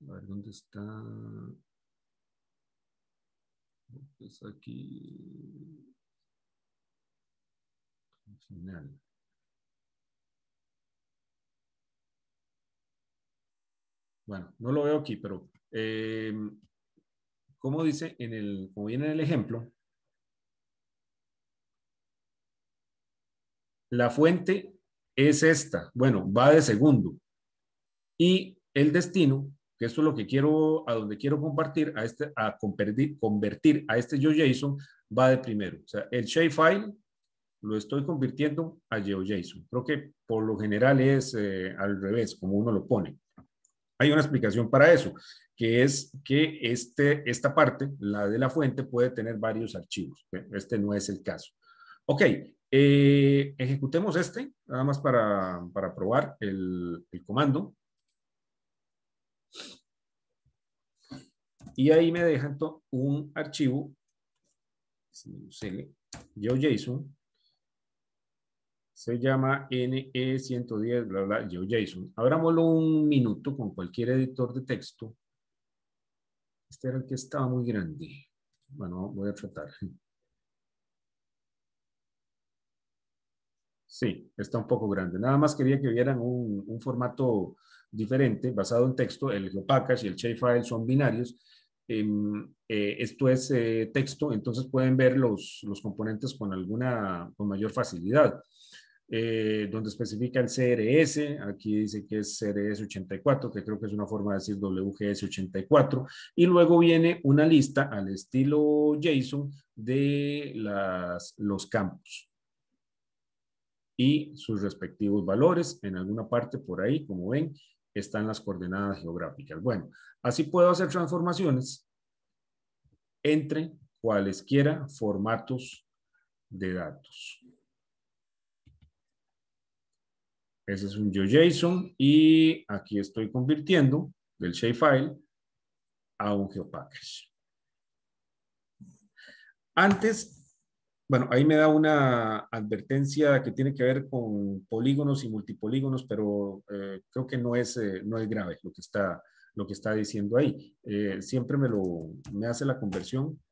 A ver, ¿dónde está? Es pues aquí. final. Bueno, no lo veo aquí, pero eh, como dice en el, como viene en el ejemplo, la fuente es esta. Bueno, va de segundo. Y el destino, que esto es lo que quiero, a donde quiero compartir, a, este, a convertir, a este GeoJSON, va de primero. O sea, el shapefile lo estoy convirtiendo a GeoJSON. Creo que por lo general es eh, al revés, como uno lo pone. Hay una explicación para eso, que es que este, esta parte, la de la fuente, puede tener varios archivos. Este no es el caso. Ok, eh, ejecutemos este, nada más para, probar el, comando. Y ahí me dejan un archivo, JSON, se llama NE110, bla, bla, GeoJSON. Abrámoslo un minuto con cualquier editor de texto. Este era el que estaba muy grande. Bueno, voy a tratar. Sí, está un poco grande. Nada más quería que vieran un, formato diferente, basado en texto. El GeoPackage y el shapefile son binarios. Em, eh, esto es eh, texto, entonces pueden ver los, los componentes con alguna, con mayor facilidad. Eh, donde especifica el CRS, aquí dice que es CRS 84, que creo que es una forma de decir WGS 84, y luego viene una lista al estilo JSON de los campos y sus respectivos valores. En alguna parte por ahí, como ven, están las coordenadas geográficas. Bueno, así puedo hacer transformaciones entre cualesquiera formatos de datos. Ese es un GeoJSON y aquí estoy convirtiendo del shapefile a un GeoPackage. Antes, bueno, ahí me da una advertencia que tiene que ver con polígonos y multipolígonos, pero eh, creo que no es, eh, no es grave lo que está, lo que está diciendo ahí. Eh, siempre me, lo, me hace la conversión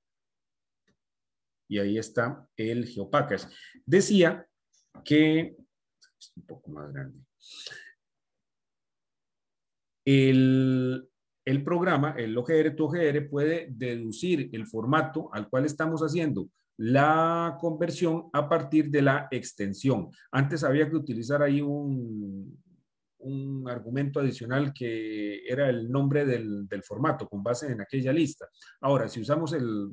y ahí está el GeoPackage. Decía que un poco más grande. El, programa, el OGR, tu OGR, puede deducir el formato al cual estamos haciendo la conversión a partir de la extensión. Antes había que utilizar ahí un, un argumento adicional que era el nombre del, formato con base en aquella lista. Ahora, si usamos el,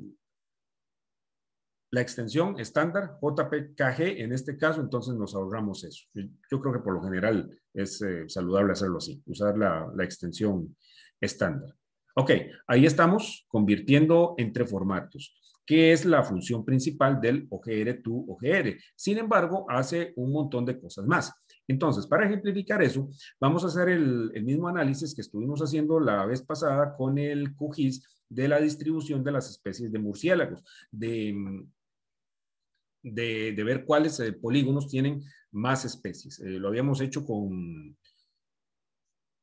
la extensión estándar JPKG en este caso, entonces nos ahorramos eso. Yo creo que por lo general es eh, saludable hacerlo así, usar la, extensión estándar. Ok, ahí estamos convirtiendo entre formatos, que es la función principal del OGR 2 OGR. Sin embargo, hace un montón de cosas más. Entonces, para ejemplificar eso, vamos a hacer el, mismo análisis que estuvimos haciendo la vez pasada con el QGIS de la distribución de las especies de murciélagos, de, mm, de, ver cuáles eh, polígonos tienen más especies. Eh, lo habíamos hecho con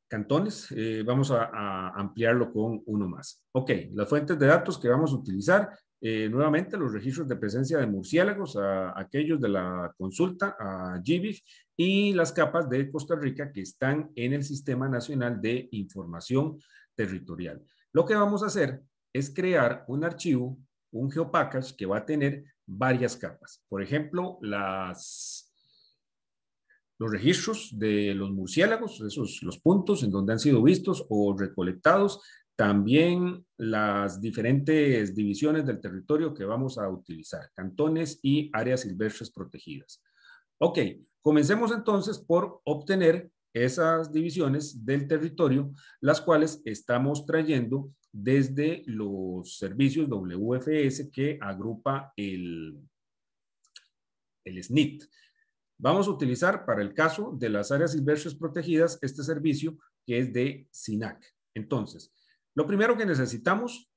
cantones, eh, vamos a, ampliarlo con uno más. Ok, las fuentes de datos que vamos a utilizar, nuevamente los registros de presencia de murciélagos, aquellos de la consulta, a GBIF, y las capas de Costa Rica que están en el Sistema Nacional de Información Territorial. Lo que vamos a hacer es crear un archivo, un geopackage que va a tener varias capas. Por ejemplo, los registros de los murciélagos, esos los puntos en donde han sido vistos o recolectados, también las diferentes divisiones del territorio que vamos a utilizar, cantones y áreas silvestres protegidas. Ok, comencemos entonces por obtener esas divisiones del territorio, las cuales estamos trayendo desde los servicios WFS que agrupa el, el SNIT. Vamos a utilizar para el caso de las áreas silvestres protegidas este servicio que es de SINAC. Entonces, lo primero que necesitamos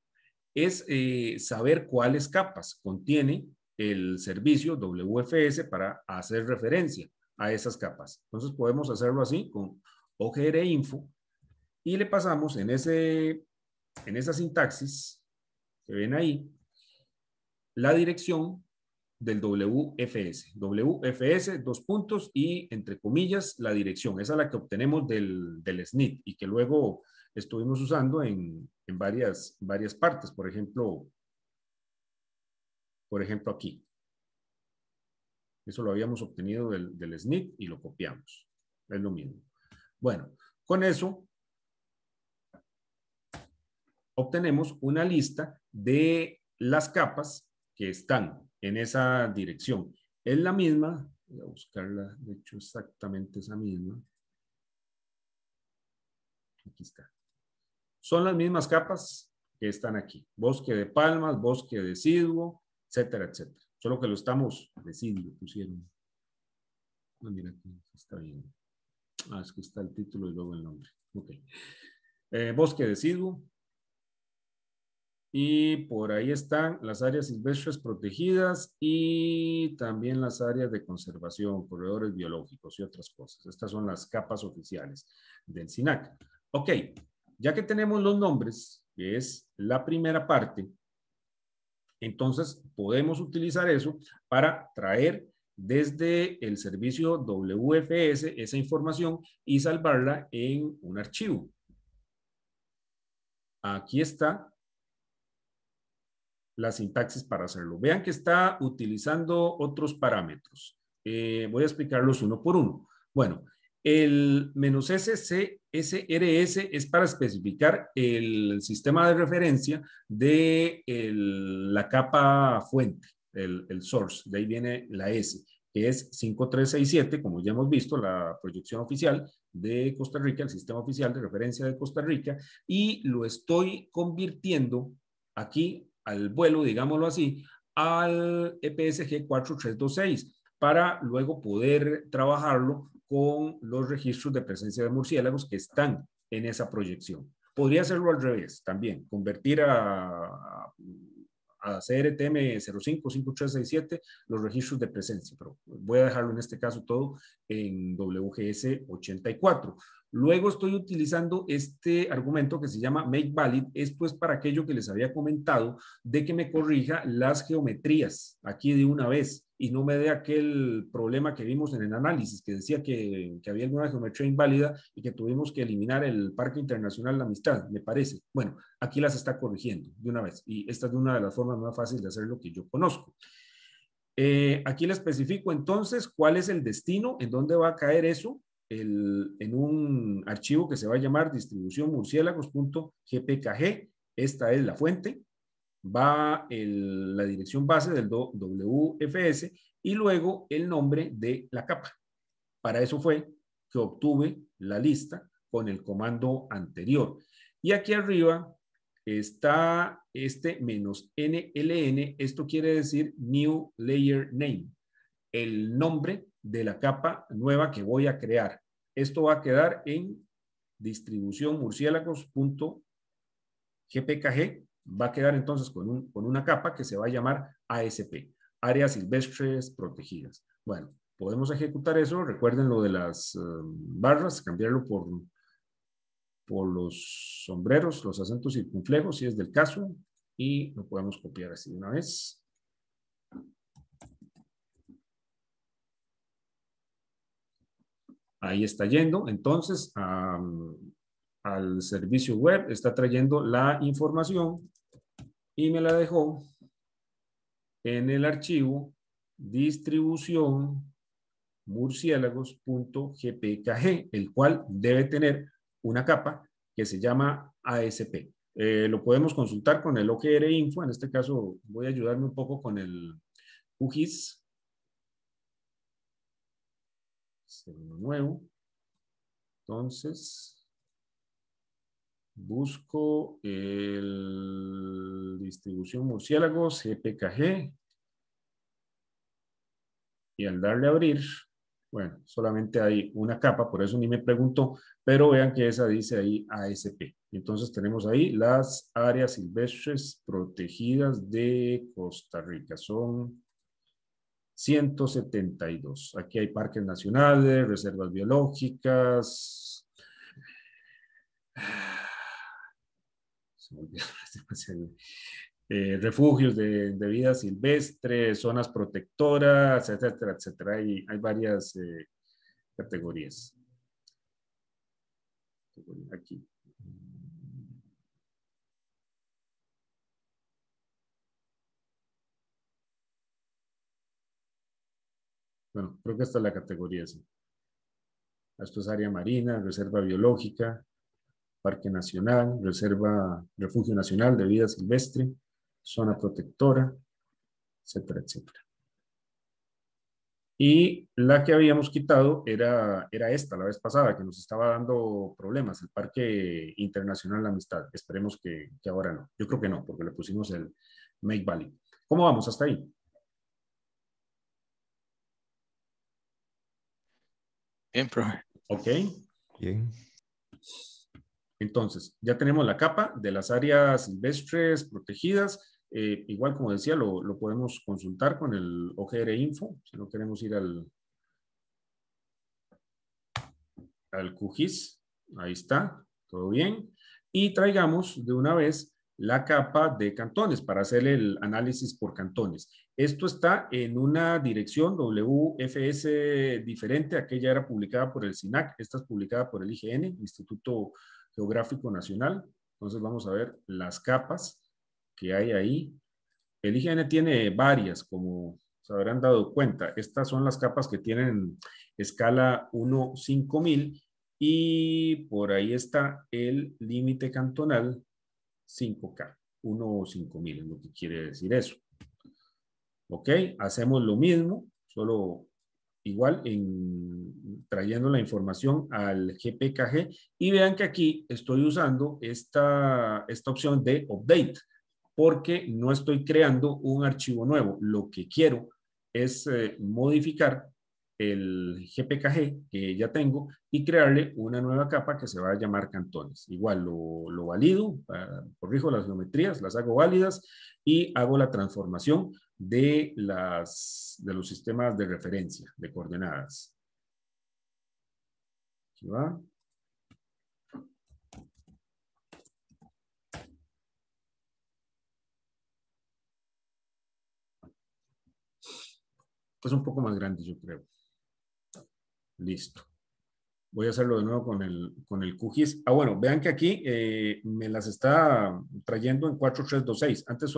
es eh, saber cuáles capas contiene el servicio WFS para hacer referencia a esas capas. Entonces podemos hacerlo así con OGR info y le pasamos en, ese, en esa sintaxis que ven ahí la dirección del WFS. WFS, dos puntos y entre comillas la dirección. Esa es la que obtenemos del, del SNIT y que luego estuvimos usando en, varias, varias partes. Por ejemplo, por ejemplo aquí. Eso lo habíamos obtenido del, del y lo copiamos. Es lo mismo. Bueno, con eso obtenemos una lista de las capas que están en esa dirección. Es la misma, voy a buscarla, de hecho exactamente esa misma. Aquí está. Son las mismas capas que están aquí. Bosque de palmas, bosque de siduo, etcétera, etcétera. Solo que lo estamos, decidiendo, pusieron. Ah, mira, aquí está bien. Ah, es que está el título y luego el nombre. Ok. Eh, bosque deciduo. Y por ahí están las áreas silvestres protegidas y también las áreas de conservación, corredores biológicos y otras cosas. Estas son las capas oficiales del SINAC. Ok, ya que tenemos los nombres, que es la primera parte, entonces, podemos utilizar eso para traer desde el servicio WFS esa información y salvarla en un archivo. Aquí está la sintaxis para hacerlo. Vean que está utilizando otros parámetros. Eh, voy a explicarlos uno por uno. Bueno, el menos SCSRS es para especificar el sistema de referencia de la capa fuente, el, el, source, de ahí viene la S, que es 5367, como ya hemos visto, la proyección oficial de Costa Rica, el sistema oficial de referencia de Costa Rica, y lo estoy convirtiendo aquí al vuelo, digámoslo así, al EPSG 4326 para luego poder trabajarlo con los registros de presencia de murciélagos que están en esa proyección. Podría hacerlo al revés también, convertir a, CRTM 055367 los registros de presencia, pero voy a dejarlo en este caso todo en WGS 84. Luego estoy utilizando este argumento que se llama make valid. Esto es para aquello que les había comentado de que me corrija las geometrías aquí de una vez y no me dé aquel problema que vimos en el análisis, que decía que, había alguna geometría inválida y que tuvimos que eliminar el Parque Internacional La Amistad, me parece. Bueno, aquí las está corrigiendo de una vez, y esta es una de las formas más fáciles de hacer lo que yo conozco. Eh, aquí le especifico entonces cuál es el destino, en dónde va a caer eso, en un archivo que se va a llamar distribución esta es la fuente, va la dirección base del WFS y luego el nombre de la capa. Para eso fue que obtuve la lista con el comando anterior. Y aquí arriba está este menos NLN, esto quiere decir New Layer Name, el nombre de la capa nueva que voy a crear. Esto va a quedar en distribución murciélagos.gpkg va a quedar entonces con, una capa que se va a llamar ASP, Áreas Silvestres Protegidas. Bueno, podemos ejecutar eso, recuerden lo de las em, barras, cambiarlo por, por los sombreros, los acentos circunflejos, si es del caso, y lo podemos copiar así de una vez. Ahí está yendo, entonces, al servicio web está trayendo la información y me la dejó en el archivo distribución murciélagos.gpkg, el cual debe tener una capa que se llama ASP. Eh, lo podemos consultar con el OGR Info, en este caso voy a ayudarme un poco con el UGIS. Este nuevo. Entonces, Busco el distribución murciélagos GPKG. E y al darle a abrir, bueno, solamente hay una capa, por eso ni me pregunto, pero vean que esa dice ahí ASP. Entonces tenemos ahí las áreas silvestres protegidas de Costa Rica. Son 172. Aquí hay parques nacionales, reservas biológicas, Eh, refugios de, vida silvestre, zonas protectoras, etcétera, etcétera. Y hay varias eh, categorías. Aquí. Bueno, creo que esta es la categoría. Esto es área marina, reserva biológica, Parque Nacional, Reserva, Refugio Nacional de Vida Silvestre, Zona Protectora, etcétera, etcétera. Y la que habíamos quitado era, era esta, la vez pasada, que nos estaba dando problemas, el Parque Internacional de Amistad. Esperemos que, que ahora no. Yo creo que no, porque le pusimos el Make Valley. ¿Cómo vamos hasta ahí? Bien, profe. Ok. Bien. Entonces, ya tenemos la capa de las áreas silvestres protegidas. Eh, igual, como decía, lo, podemos consultar con el OGR Info, si no queremos ir al, al QGIS. Ahí está, todo bien. Y traigamos de una vez la capa de cantones para hacer el análisis por cantones. Esto está en una dirección WFS diferente, aquella era publicada por el SINAC, esta es publicada por el IGN, Instituto Geográfico Nacional. Entonces vamos a ver las capas que hay ahí. El IGN tiene varias, como se habrán dado cuenta. Estas son las capas que tienen escala 1-5000 y por ahí está el límite cantonal 5K, 1 5000 es lo que quiere decir eso. Ok, hacemos lo mismo, solo igual en trayendo la información al GPKG y vean que aquí estoy usando esta, esta opción de update porque no estoy creando un archivo nuevo. Lo que quiero es eh, modificar el GPKG que ya tengo y crearle una nueva capa que se va a llamar cantones. Igual lo, lo valido, ah, corrijo las geometrías, las hago válidas y hago la transformación de, las, de los sistemas de referencia, de coordenadas. Aquí va. es un poco más grande, yo creo. Listo. Voy a hacerlo de nuevo con el, con el Ah, bueno, vean que aquí eh, me las está trayendo en 4326. Antes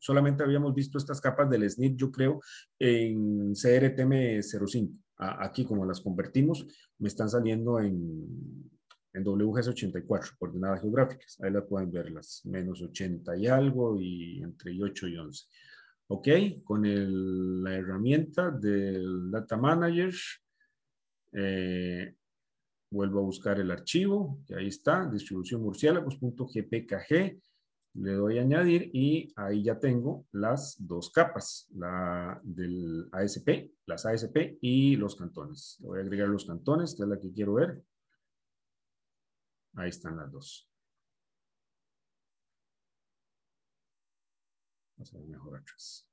solamente, habíamos visto estas capas del SNIT, yo creo, en CRTM05 aquí como las convertimos, me están saliendo en, en WGS84, coordenadas geográficas. Ahí las pueden ver, las menos 80 y algo y entre 8 y 11. Ok, con la herramienta del Data Manager, eh, vuelvo a buscar el archivo, que ahí está, distribución murciélagos.gpkg le doy a añadir y ahí ya tengo las dos capas, la del ASP, las ASP y los cantones. Le voy a agregar los cantones, que es la que quiero ver. Ahí están las dos. Vamos a ver mejor atrás.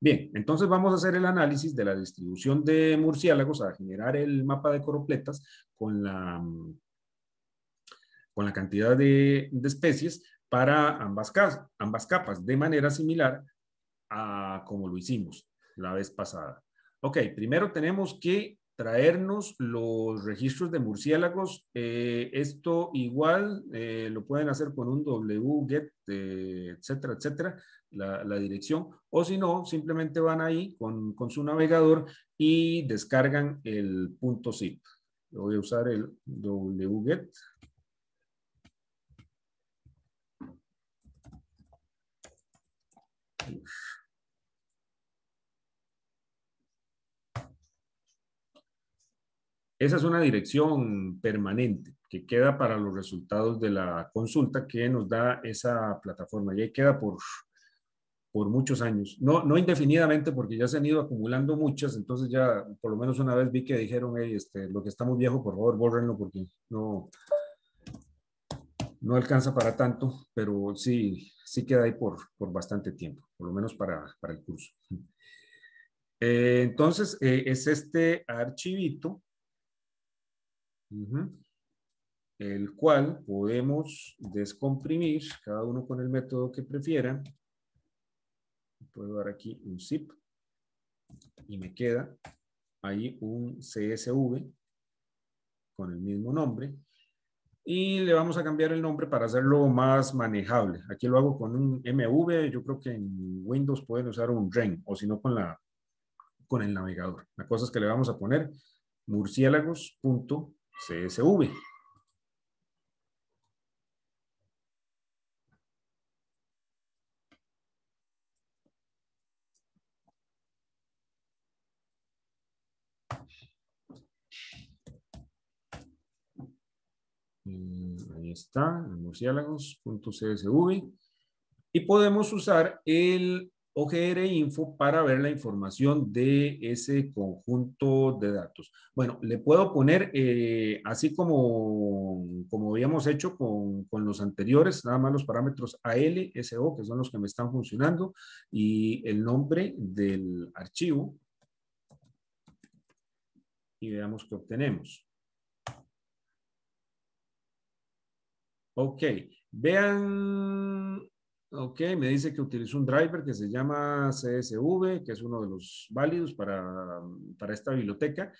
Bien, entonces vamos a hacer el análisis de la distribución de murciélagos a generar el mapa de coropletas con la mm, con la cantidad de, especies para ambas, capas de manera similar a como lo hicimos la vez pasada. Ok, primero tenemos que traernos los registros de murciélagos. Eh, esto igual eh, lo pueden hacer con un wget, eh, etcétera, etcétera, la, dirección. O si no, simplemente van ahí con, su navegador y descargan el punto zip. voy a usar el wget Esa es una dirección permanente que queda para los resultados de la consulta que nos da esa plataforma. Y ahí queda por, por muchos años. No, no indefinidamente, porque ya se han ido acumulando muchas, entonces ya por lo menos una vez vi que dijeron, este, lo que está muy viejo, por favor, bórrenlo porque no, no alcanza para tanto, pero sí, sí queda ahí por, por bastante tiempo por lo menos para, para el curso. Eh, entonces, eh, es este archivito, el cual podemos descomprimir, cada uno con el método que prefieran. Puedo dar aquí un zip y me queda ahí un CSV con el mismo nombre y le vamos a cambiar el nombre para hacerlo más manejable. Aquí lo hago con un MV, yo creo que en Windows pueden usar un REN o si no con, la, con el navegador. La cosa es que le vamos a poner murciélagos.csv está, murciélagos.csv. Y podemos usar el OGR Info para ver la información de ese conjunto de datos. Bueno, le puedo poner, eh, así como, habíamos hecho con, con, los anteriores, nada más los parámetros AL, SO, que son los que me están funcionando, y el nombre del archivo. Y veamos qué obtenemos. Ok, vean, ok, me dice que utilizo un driver que se llama CSV, que es uno de los válidos para, esta biblioteca.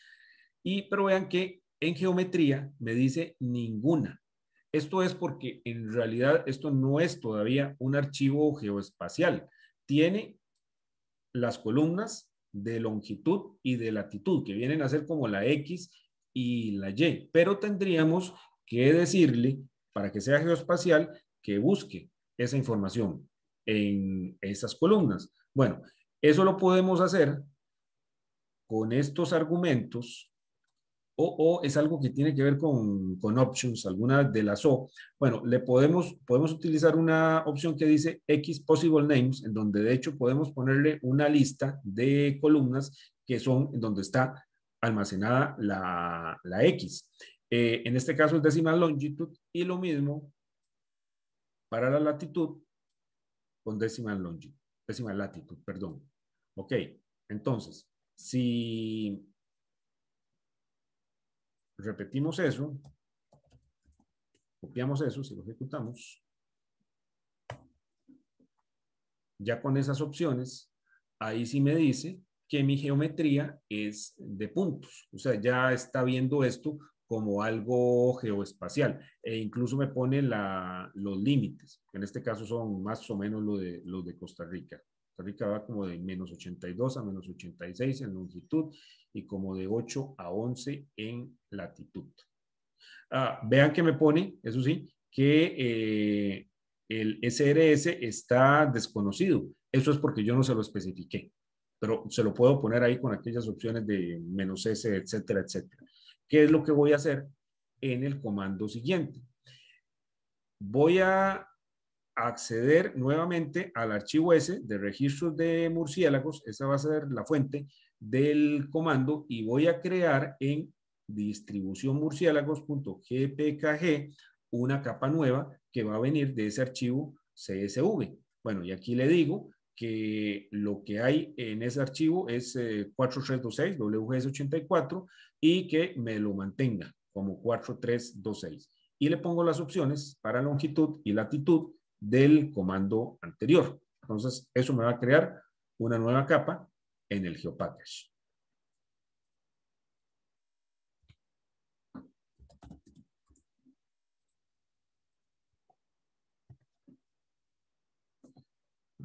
Y, pero vean que en geometría me dice ninguna. Esto es porque en realidad esto no es todavía un archivo geoespacial. Tiene las columnas de longitud y de latitud, que vienen a ser como la X y la Y, pero tendríamos que decirle para que sea geoespacial que busque esa información en esas columnas. Bueno, eso lo podemos hacer con estos argumentos o, es algo que tiene que ver con, con options, alguna de las O. Bueno, le podemos, podemos utilizar una opción que dice X possible names, en donde de hecho podemos ponerle una lista de columnas que son donde está almacenada la, la X. Eh, en este caso es decimal longitud y lo mismo para la latitud con decimal longitud, decimal latitud, perdón. Ok, entonces, si repetimos eso, copiamos eso, si lo ejecutamos, ya con esas opciones, ahí sí me dice que mi geometría es de puntos. O sea, ya está viendo esto como algo geoespacial e incluso me pone la, los límites, en este caso son más o menos los de, los de Costa Rica. Costa Rica va como de menos 82 a menos 86 en longitud y como de 8 a 11 en latitud. Ah, vean que me pone, eso sí, que eh, el SRS está desconocido. Eso es porque yo no se lo especifiqué, pero se lo puedo poner ahí con aquellas opciones de menos S, etcétera, etcétera. ¿Qué es lo que voy a hacer en el comando siguiente? Voy a acceder nuevamente al archivo S de registros de murciélagos. Esa va a ser la fuente del comando y voy a crear en distribución murciélagos.gpkg una capa nueva que va a venir de ese archivo CSV. Bueno, y aquí le digo que lo que hay en ese archivo es 4326, eh, WGS84, y que me lo mantenga como 4326. Y le pongo las opciones para longitud y latitud del comando anterior. Entonces, eso me va a crear una nueva capa en el GeoPackage.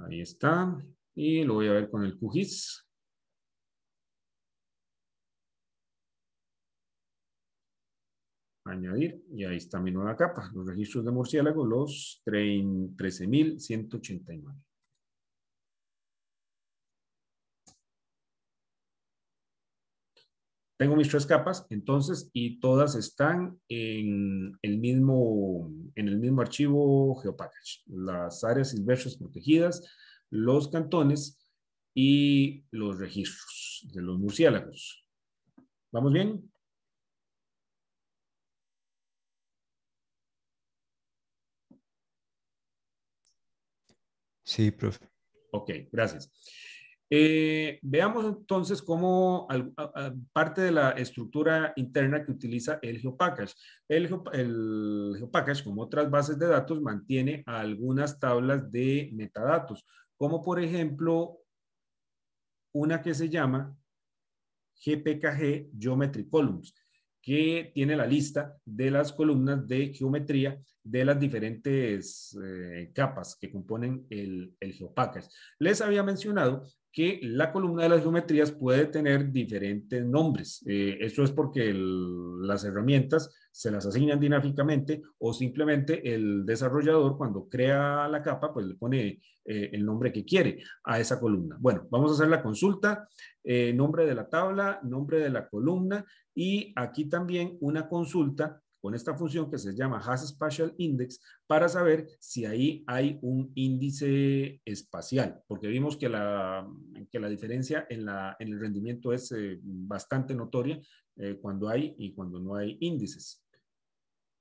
Ahí está. Y lo voy a ver con el QGIS. Añadir. Y ahí está mi nueva capa. Los registros de murciélago, los 13.189. Tengo mis tres capas, entonces, y todas están en el mismo, en el mismo archivo GeoPackage. Las áreas inversas protegidas, los cantones y los registros de los murciélagos. ¿Vamos bien? Sí, profe. Ok, gracias. Eh, veamos entonces cómo parte de la estructura interna que utiliza el GeoPackage. El, el GeoPackage, como otras bases de datos, mantiene algunas tablas de metadatos, como por ejemplo una que se llama GPKG Geometry Columns, que tiene la lista de las columnas de geometría de las diferentes eh, capas que componen el, el Geopackage. Les había mencionado que la columna de las geometrías puede tener diferentes nombres. Eh, eso es porque las herramientas se las asignan dinámicamente o simplemente el desarrollador cuando crea la capa, pues le pone eh, el nombre que quiere a esa columna. Bueno, vamos a hacer la consulta, eh, nombre de la tabla, nombre de la columna y aquí también una consulta con esta función que se llama Has Spatial Index para saber si ahí hay un índice espacial, porque vimos que la, diferencia en, el rendimiento es eh, bastante notoria eh, cuando hay y cuando no hay índices.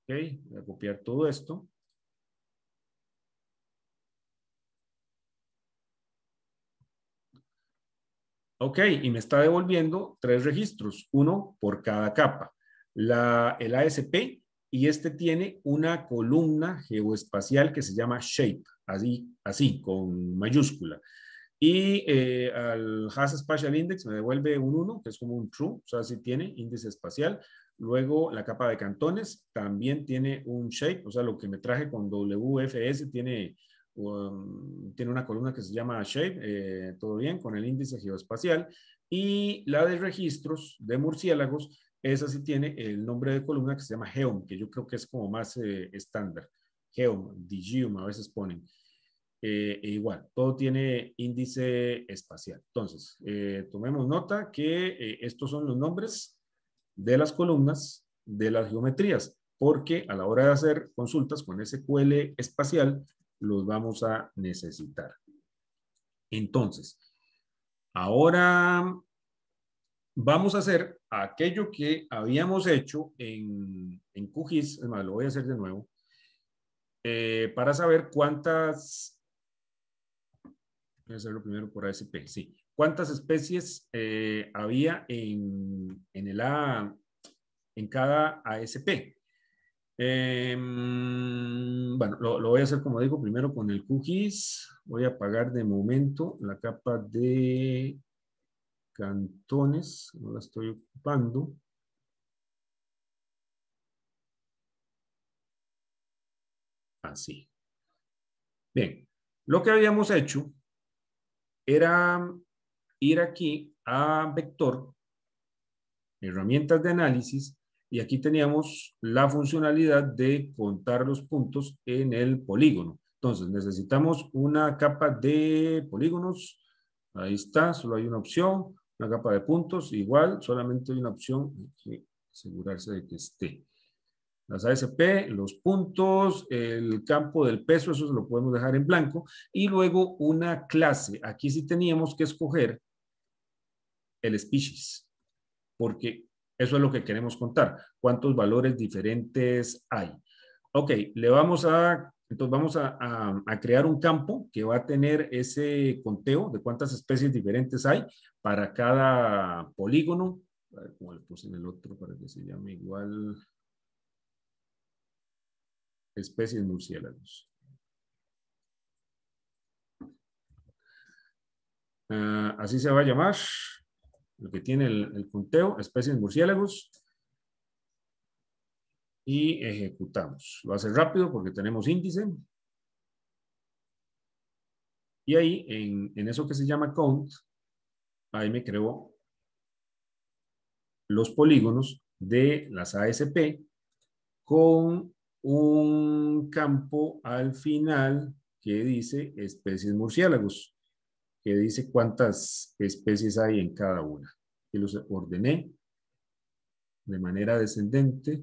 Ok, voy a copiar todo esto. Ok, y me está devolviendo tres registros, uno por cada capa el ASP, y este tiene una columna geoespacial que se llama SHAPE, así, así con mayúscula. Y eh, al has Spatial Index me devuelve un 1, que es como un true, o sea, sí tiene índice espacial. Luego la capa de cantones también tiene un shape, o sea, lo que me traje con WFS tiene, um, tiene una columna que se llama shape, eh, todo bien, con el índice geoespacial. Y la de registros de murciélagos esa sí tiene el nombre de columna que se llama Geom, que yo creo que es como más eh, estándar. Geom, Digium a veces ponen. Eh, e igual, todo tiene índice espacial. Entonces, eh, tomemos nota que estos son los nombres de las columnas de las geometrías, porque a la hora de hacer consultas con SQL espacial, los vamos a necesitar. Entonces, ahora vamos a hacer aquello que habíamos hecho en, en QGIS, es más, lo voy a hacer de nuevo, eh, para saber cuántas, voy a hacerlo primero por ASP, sí, cuántas especies eh, había en, el A, en cada ASP. Em, bueno, lo, lo, voy a hacer como digo, primero con el QGIS, voy a apagar de momento la capa de Cantones, no la estoy ocupando. Así. Bien, lo que habíamos hecho era ir aquí a vector, herramientas de análisis, y aquí teníamos la funcionalidad de contar los puntos en el polígono. Entonces necesitamos una capa de polígonos. Ahí está, solo hay una opción. Una capa de puntos, igual, solamente hay una opción, hay que asegurarse de que esté. Las ASP, los puntos, el campo del peso, eso lo podemos dejar en blanco. Y luego una clase. Aquí sí teníamos que escoger el species, porque eso es lo que queremos contar. ¿Cuántos valores diferentes hay? Ok, le vamos a entonces vamos a, crear un campo que va a tener ese conteo de cuántas especies diferentes hay para cada polígono. A ver le puse en el otro para que se llame igual. Especies murciélagos. Ah, así se va a llamar lo que tiene el conteo, especies murciélagos y ejecutamos. Lo hace rápido porque tenemos índice. Y ahí, en, eso que se llama count, ahí me creó los polígonos de las ASP con un campo al final que dice especies murciélagos, que dice cuántas especies hay en cada una. Y los ordené de manera descendente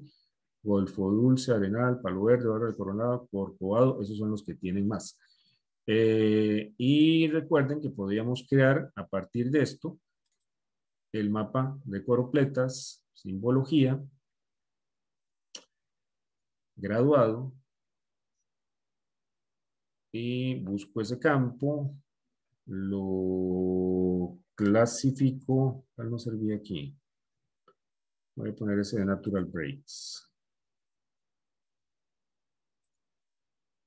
Golfo Dulce, Arenal, Palo Verde, Barrio Coronado, Corcovado, esos son los que tienen más. Eh, y recuerden que podíamos crear a partir de esto el mapa de coropletas, simbología, graduado, y busco ese campo, lo clasifico, no servía aquí, voy a poner ese de Natural Breaks.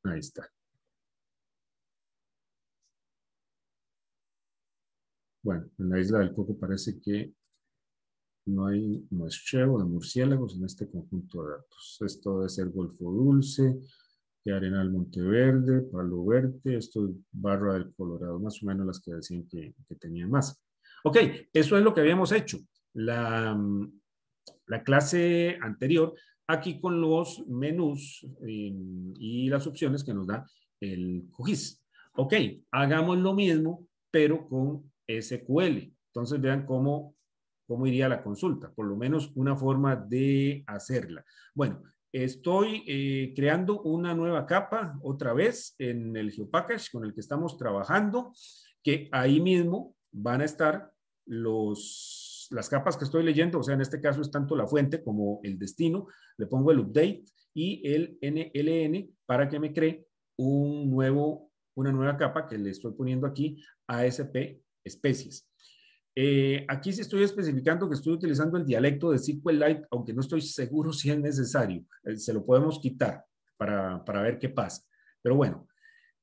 Ahí está. Bueno, en la isla del coco parece que no hay muestreo de murciélagos en este conjunto de datos. Esto debe ser Golfo Dulce, de Arenal Monteverde, Palo Verde, esto es Barra del Colorado, más o menos las que decían que, tenía más. Ok, eso es lo que habíamos hecho. la mm, clase anterior aquí con los menús eh, y las opciones que nos da el QGIS. Ok, hagamos lo mismo, pero con SQL. Entonces vean cómo, cómo iría la consulta, por lo menos una forma de hacerla. Bueno, estoy eh, creando una nueva capa otra vez en el GeoPackage con el que estamos trabajando, que ahí mismo van a estar los las capas que estoy leyendo, o sea, en este caso es tanto la fuente como el destino, le pongo el update y el NLN para que me cree un nuevo, una nueva capa que le estoy poniendo aquí, ASP especies. Eh, aquí sí estoy especificando que estoy utilizando el dialecto de SQLite, aunque no estoy seguro si es necesario. Eh, se lo podemos quitar para, ver qué pasa. Pero bueno,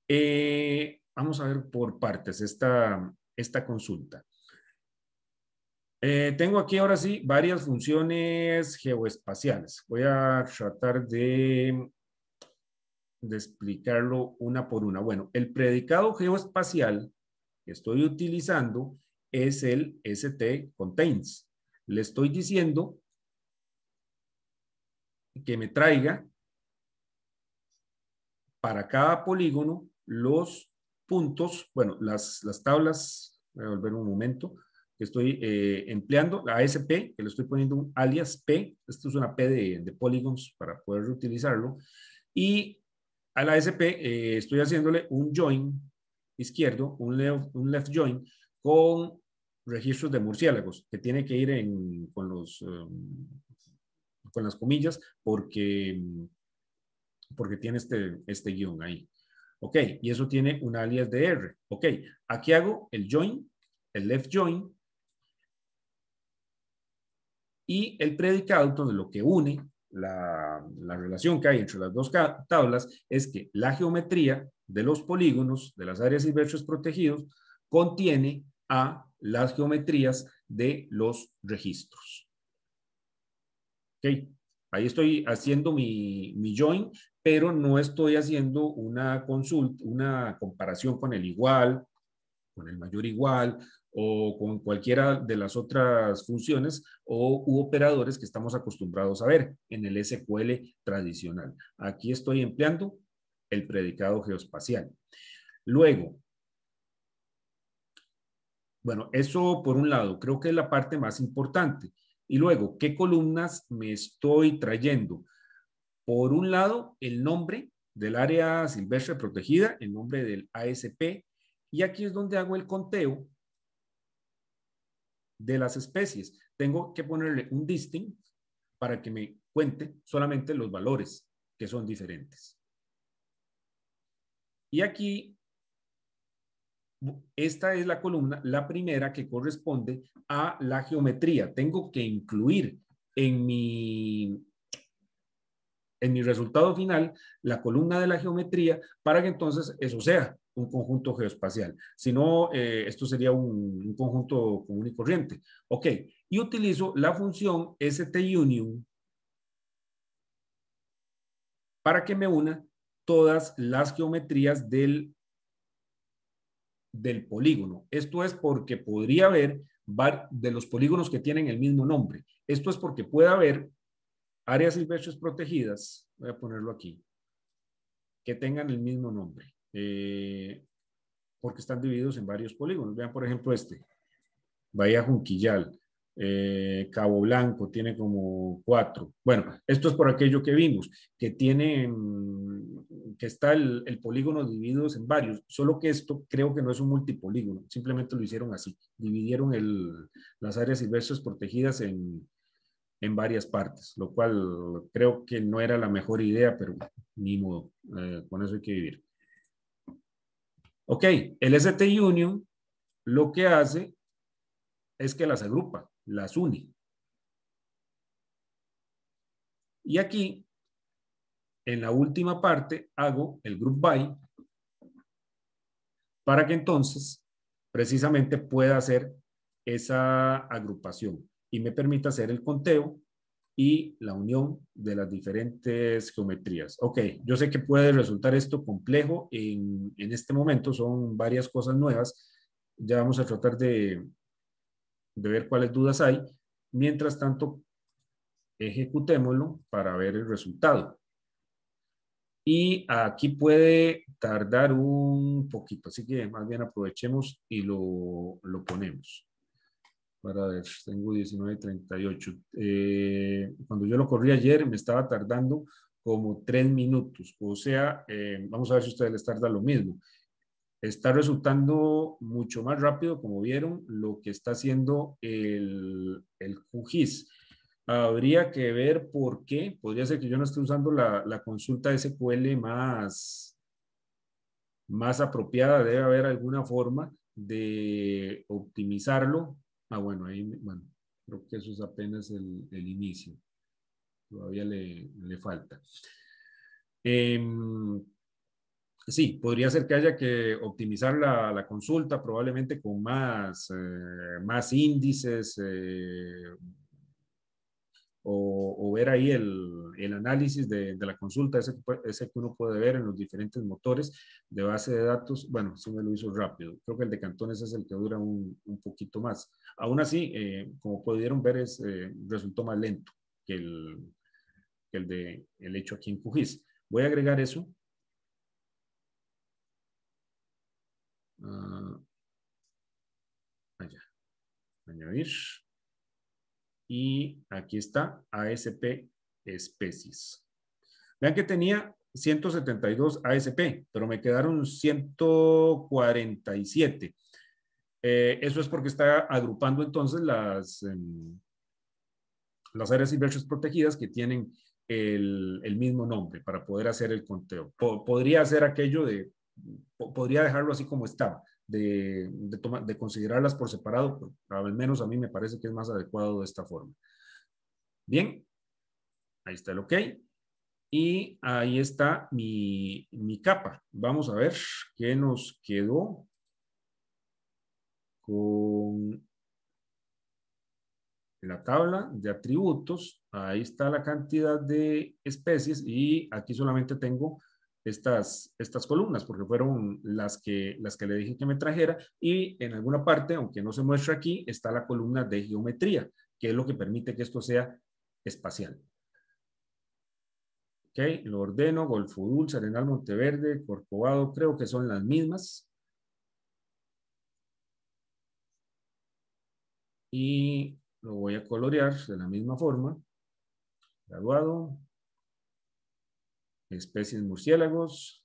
eh, vamos a ver por partes esta consulta. Eh, tengo aquí ahora sí varias funciones geoespaciales. Voy a tratar de, explicarlo una por una. Bueno, el predicado geoespacial que estoy utilizando es el st contains. Le estoy diciendo que me traiga para cada polígono los puntos, bueno, las, las tablas, voy a volver un momento, que estoy eh, empleando, la ASP, que le estoy poniendo un alias P, esto es una P de, de polygons para poder utilizarlo y a la ASP eh, estoy haciéndole un join izquierdo, un left, un left join, con registros de murciélagos, que tiene que ir en, con, los, um, con las comillas, porque, porque tiene este, este guión ahí. Ok, y eso tiene un alias de R. Ok, aquí hago el join, el left join, y el predicado, de lo que une la, relación que hay entre las dos tablas es que la geometría de los polígonos de las áreas silvestres protegidos contiene a las geometrías de los registros. Ok, ahí estoy haciendo mi, mi join, pero no estoy haciendo una consulta, una comparación con el igual, con el mayor igual, o con cualquiera de las otras funciones o operadores que estamos acostumbrados a ver en el SQL tradicional. Aquí estoy empleando el predicado geoespacial. Luego, bueno, eso por un lado, creo que es la parte más importante. Y luego, ¿qué columnas me estoy trayendo? Por un lado, el nombre del área silvestre protegida, el nombre del ASP, y aquí es donde hago el conteo de las especies. Tengo que ponerle un distinct para que me cuente solamente los valores que son diferentes. Y aquí, esta es la columna, la primera que corresponde a la geometría. Tengo que incluir en mi, en mi resultado final la columna de la geometría para que entonces eso sea un conjunto geoespacial, Si no, eh, esto sería un, conjunto común y corriente. Ok, y utilizo la función stUnion para que me una todas las geometrías del, del polígono. Esto es porque podría haber de los polígonos que tienen el mismo nombre. Esto es porque puede haber áreas silvestres protegidas, voy a ponerlo aquí, que tengan el mismo nombre. Eh, porque están divididos en varios polígonos. Vean, por ejemplo, este, Bahía Junquillal, eh, Cabo Blanco, tiene como cuatro. Bueno, esto es por aquello que vimos, que tiene, mm, que está el, polígono dividido en varios, solo que esto creo que no es un multipolígono, simplemente lo hicieron así, dividieron el, las áreas silvestres protegidas en, en varias partes, lo cual creo que no era la mejor idea, pero ni modo, eh, con eso hay que vivir. Ok, el ST Union lo que hace es que las agrupa, las une. Y aquí, en la última parte, hago el group by para que entonces precisamente pueda hacer esa agrupación y me permita hacer el conteo y la unión de las diferentes geometrías. Ok, yo sé que puede resultar esto complejo en, este momento, son varias cosas nuevas. Ya vamos a tratar de, ver cuáles dudas hay. Mientras tanto, ejecutémoslo para ver el resultado. Y aquí puede tardar un poquito, así que más bien aprovechemos y lo ponemos para ver, tengo 19.38. Eh, cuando yo lo corrí ayer me estaba tardando como tres minutos, o sea, eh, vamos a ver si ustedes les tarda lo mismo. Está resultando mucho más rápido, como vieron, lo que está haciendo el, QGIS. Habría que ver por qué. Podría ser que yo no esté usando la, la consulta SQL más, más apropiada. Debe haber alguna forma de optimizarlo Ah, bueno, ahí, bueno, creo que eso es apenas el, inicio. Todavía le, falta. Em, sí, podría ser que haya que optimizar la, consulta, probablemente con más, eh, más índices, eh, o, ver ahí el, análisis de, la consulta, ese, que uno puede ver en los diferentes motores de base de datos. Bueno, si me lo hizo rápido. Creo que el de Cantones es el que dura un, poquito más. Aún así, eh, como pudieron ver, eh, resultó más lento que el, de el hecho aquí en QGIS. Voy a agregar eso. Ah, Añadir y aquí está ASP especies. Vean que tenía 172 ASP, pero me quedaron 147. Eh, eso es porque está agrupando entonces las, em, las áreas silvestres protegidas que tienen el, mismo nombre para poder hacer el conteo. podría hacer aquello de, podría dejarlo así como estaba, de, de, de considerarlas por separado, pues, al menos a mí me parece que es más adecuado de esta forma. Bien, ahí está el OK. Y ahí está mi, mi capa. Vamos a ver qué nos quedó con la tabla de atributos. Ahí está la cantidad de especies y aquí solamente tengo estas, estas columnas, porque fueron las que, las que le dije que me trajera. Y en alguna parte, aunque no se muestra aquí, está la columna de geometría, que es lo que permite que esto sea espacial. Ok, lo ordeno, Golfo Dulce, Arenal Monteverde, Corcovado, creo que son las mismas. Y lo voy a colorear de la misma forma. Graduado, especies murciélagos.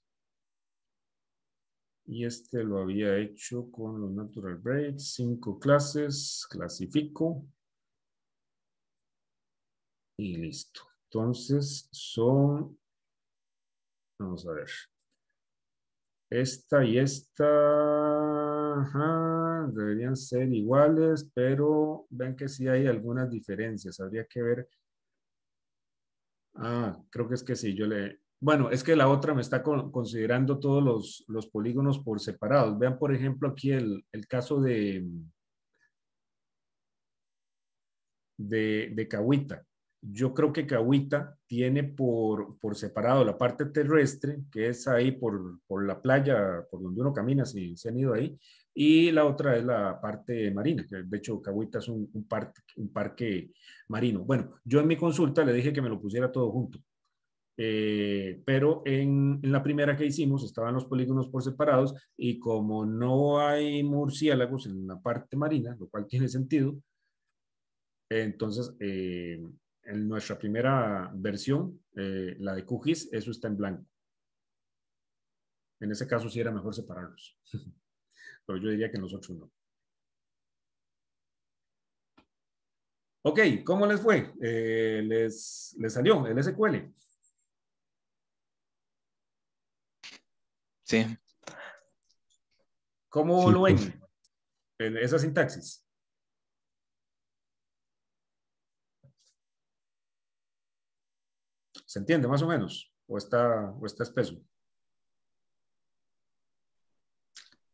Y este lo había hecho con los natural breaks, cinco clases, clasifico. Y listo. Entonces son, vamos a ver, esta y esta deberían ser iguales, pero ven que sí hay algunas diferencias. Habría que ver. Ah, creo que es que sí, yo le, bueno, es que la otra me está considerando todos los, polígonos por separados. Vean, por ejemplo, aquí el, caso de, de, Cahuita. Yo creo que Cahuita tiene por, por separado la parte terrestre, que es ahí por, la playa, por donde uno camina, si se han ido ahí, y la otra es la parte marina, que de hecho Cahuita es un, un parque marino. Bueno, yo en mi consulta le dije que me lo pusiera todo junto, eh, pero en, la primera que hicimos estaban los polígonos por separados y como no hay murciélagos en la parte marina, lo cual tiene sentido, entonces eh, en nuestra primera versión, eh, la de QGIS, eso está en blanco. En ese caso sí era mejor separarlos, pero yo diría que en los otros no. Ok, ¿cómo les fue? les, ¿Les salió el SQL? Sí. ¿Cómo lo pues. ven? Esa sintaxis. ¿Se entiende más o menos? ¿O está, o está espeso?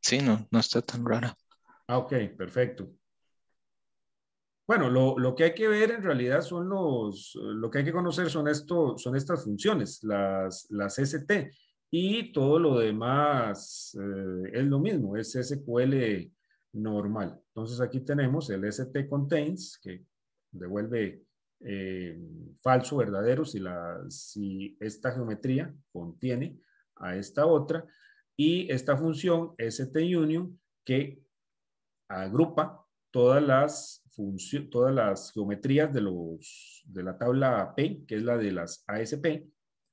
Sí, no, no está tan rara. Ah, ok, perfecto. Bueno, lo, que hay que ver en realidad son los, lo que hay que conocer son, esto, son estas funciones, las, las ST. Y todo lo demás eh, es lo mismo, es SQL normal. Entonces aquí tenemos el st contains que devuelve eh, falso, verdadero, si, la, si esta geometría contiene a esta otra. Y esta función stUnion que agrupa todas las, todas las geometrías de, los, de la tabla P, que es la de las ASP,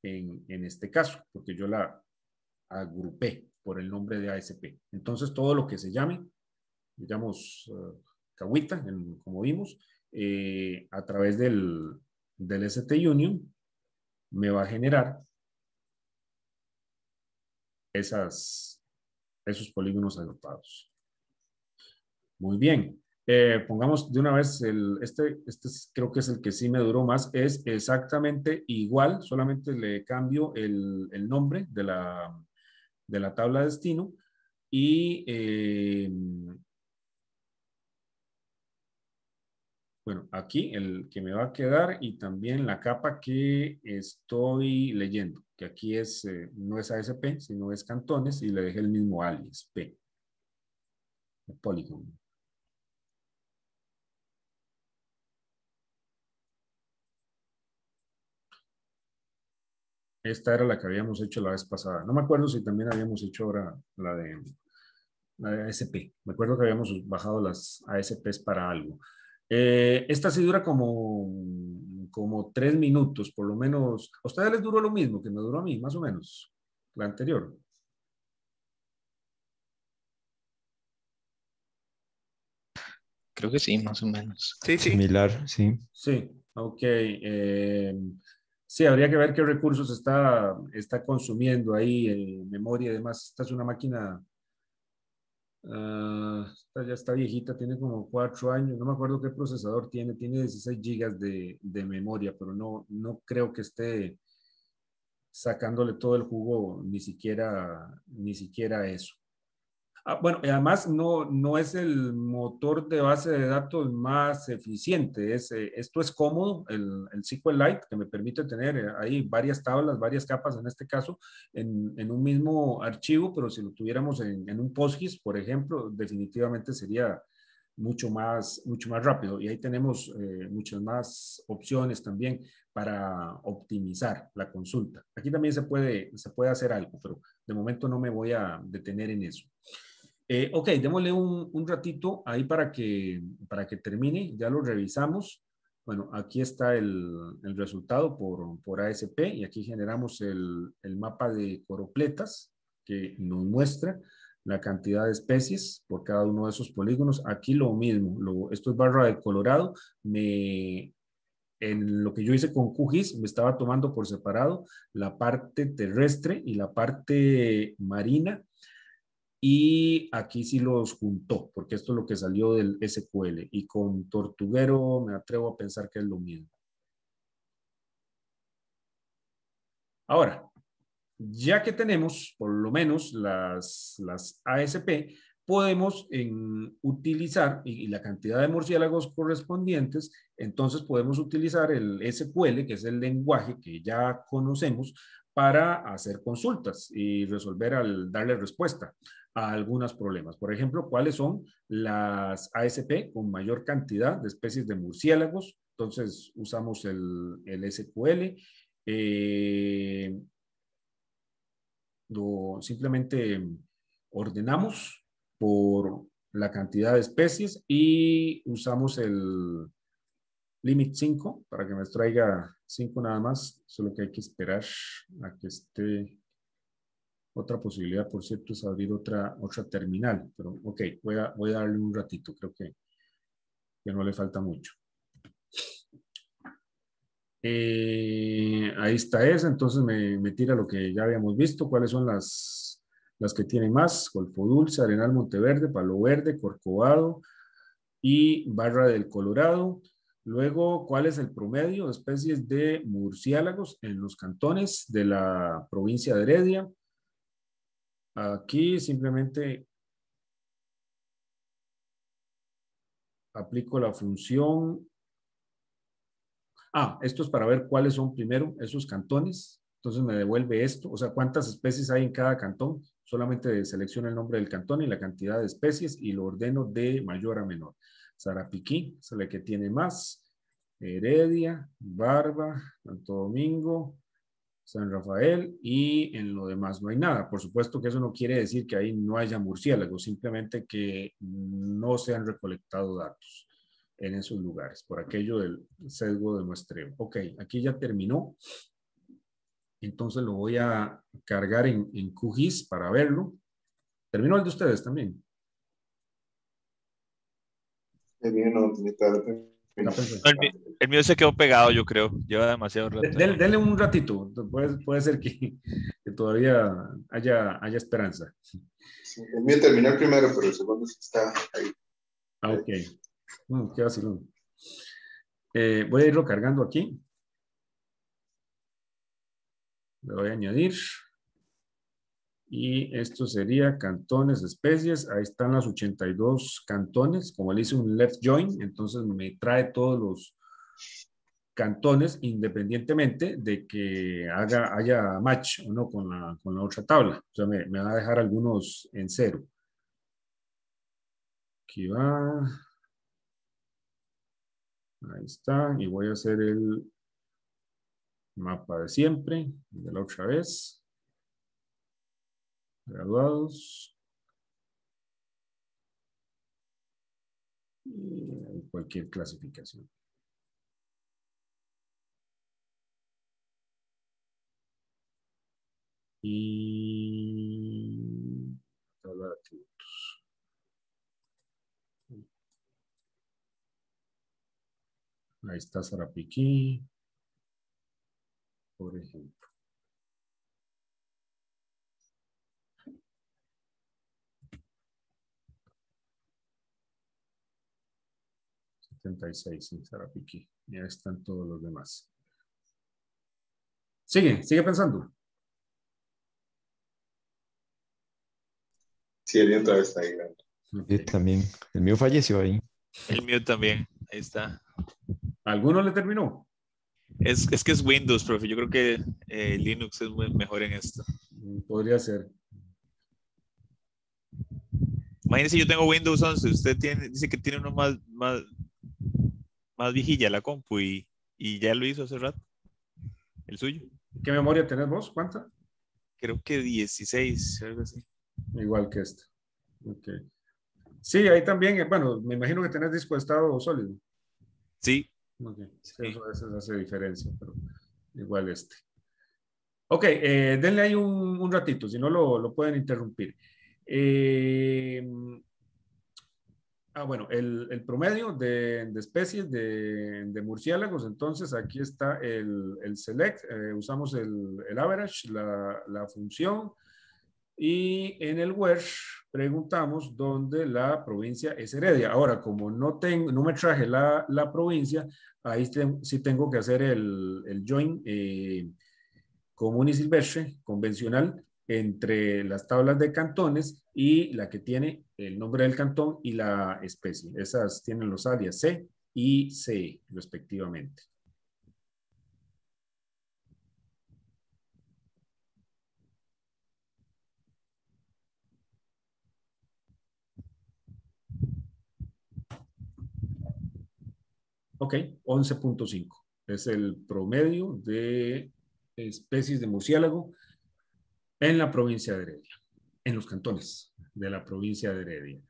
en, este caso, porque yo la agrupé por el nombre de ASP. Entonces, todo lo que se llame, digamos, eh, Cahuita, como vimos, eh, a través del, del ST Union, me va a generar esas, esos polígonos agrupados. Muy bien. Eh, pongamos de una vez, este, este creo que es el que sí me duró más, es exactamente igual, solamente le cambio el, nombre de la, de la tabla de destino y... Eh, bueno, aquí el que me va a quedar y también la capa que estoy leyendo, que aquí es, eh, no es ASP, sino es cantones y le dejé el mismo alias, P, el polígono. Esta era la que habíamos hecho la vez pasada. No me acuerdo si también habíamos hecho ahora la de, la ASP. Me acuerdo que habíamos bajado las ASPs para algo. Eh, esta sí dura como, como tres minutos, por lo menos. ¿A ustedes les duró lo mismo que me duró a mí, más o menos? La anterior. Creo que sí, más o menos. Sí, sí. Similar, sí. Sí, ok. Eh, Sí, habría que ver qué recursos está, está consumiendo ahí, en memoria y demás. Esta es una máquina, ah, ya está viejita, tiene como cuatro años, no me acuerdo qué procesador tiene, tiene 16 gigas de, de memoria, pero no, no creo que esté sacándole todo el jugo, ni siquiera, ni siquiera eso. Ah, bueno, además no, es el motor de base de datos más eficiente. Es, eh, esto es cómodo, el, el, SQLite, que me permite tener eh, ahí varias tablas, varias capas en este caso, en, un mismo archivo, pero si lo tuviéramos en, un PostGIS, por ejemplo, definitivamente sería mucho más, mucho más rápido. Y ahí tenemos eh, muchas más opciones también para optimizar la consulta. Aquí también se puede, se puede hacer algo, pero de momento no me voy a detener en eso. Eh, ok, démosle un, ratito ahí para que, para que termine, ya lo revisamos. Bueno, aquí está el, el resultado por, por, ASP y aquí generamos el, el, mapa de coropletas que nos muestra la cantidad de especies por cada uno de esos polígonos. Aquí lo mismo, esto es barra del Colorado, me, en lo que yo hice con QGIS me estaba tomando por separado la parte terrestre y la parte marina y aquí sí los juntó, porque esto es lo que salió del SQL. Y con Tortuguero me atrevo a pensar que es lo mismo. Ahora, ya que tenemos por lo menos las, las ASP, podemos utilizar y, la cantidad de murciélagos correspondientes, entonces podemos utilizar el SQL, que es el lenguaje que ya conocemos, para hacer consultas y resolver al darle respuesta a algunos problemas. Por ejemplo, cuáles son las ASP con mayor cantidad de especies de murciélagos. Entonces usamos el, SQL. Eh, simplemente ordenamos por la cantidad de especies y usamos el limit 5 para que nos traiga 5 nada más. Solo que hay que esperar a que esté otra posibilidad, por cierto, es abrir otra, otra terminal, pero ok, voy a, voy a darle un ratito, creo que, no le falta mucho. Eh, ahí está esa, entonces me, tira lo que ya habíamos visto, cuáles son las, las que tienen más, Golfo Dulce, Arenal Monteverde, Palo Verde, Corcovado y Barra del Colorado. Luego, ¿cuál es el promedio de especies de murciélagos en los cantones de la provincia de Heredia? Aquí simplemente aplico la función. Ah, esto es para ver cuáles son primero esos cantones. Entonces me devuelve esto, o sea, cuántas especies hay en cada cantón. Solamente selecciono el nombre del cantón y la cantidad de especies y lo ordeno de mayor a menor. Sarapiquí es la que tiene más. Heredia, Barba, Santo Domingo, San Rafael y en lo demás no hay nada. Por supuesto que eso no quiere decir que ahí no haya murciélagos, simplemente que no se han recolectado datos en esos lugares por aquello del sesgo de muestreo. Ok, aquí ya terminó. Entonces lo voy a cargar en, QGIS para verlo. ¿Terminó el de ustedes también? Terminó, el mío se quedó pegado, yo creo. Lleva demasiado rato. un ratito. Puede, ser que, todavía haya, haya esperanza. el mío primero, pero el segundo está ahí. Ah, ok. Mm, qué eh, voy a irlo cargando aquí. Le voy a añadir. Y esto sería cantones, especies. Ahí están las 82 cantones. Como le hice un left join, entonces me trae todos los, cantones independientemente de que haga, haya match uno con la, otra tabla. O sea, me, van va a dejar algunos en cero. Aquí va. Ahí está. Y voy a hacer el mapa de siempre, de la otra vez. Graduados. cualquier clasificación. y Ahí está Sarapiquí, por ejemplo. Setenta y seis y Ya están todos los demás. Sigue, sigue pensando. Sí, el mío está ahí. también. El mío falleció ahí. El mío también. Ahí está. ¿Alguno le terminó? Es, que es Windows, profe. Yo creo que eh, Linux es mejor en esto. Podría ser. Imagínese, yo tengo Windows 11. Usted tiene, dice que tiene uno más, más, más vigilla la compu y, y ya lo hizo hace rato. El suyo. ¿Qué memoria tenés vos? ¿Cuánta? Creo que 16, algo así. Igual que este. okay, Sí, ahí también, eh, bueno, me imagino que tenés disco estado sólido. Sí. eso hace diferencia, pero igual este. Ok, eh, denle ahí un, ratito, si no lo, pueden interrumpir. Eh, ah, bueno, el, promedio de, especies de, murciélagos, entonces aquí está el, select, usamos el, average, la, la función, y en el WERS preguntamos dónde la provincia es Heredia. Ahora, como no, tengo, no me traje la, provincia, ahí sí tengo que hacer el, join eh, común y silvestre, convencional, entre las tablas de cantones y la que tiene el nombre del cantón y la especie. Esas tienen los alias C y C, respectivamente. Ok, 11.5. Es el promedio de especies de murciélago en la provincia de Heredia, en los cantones de la provincia de Heredia.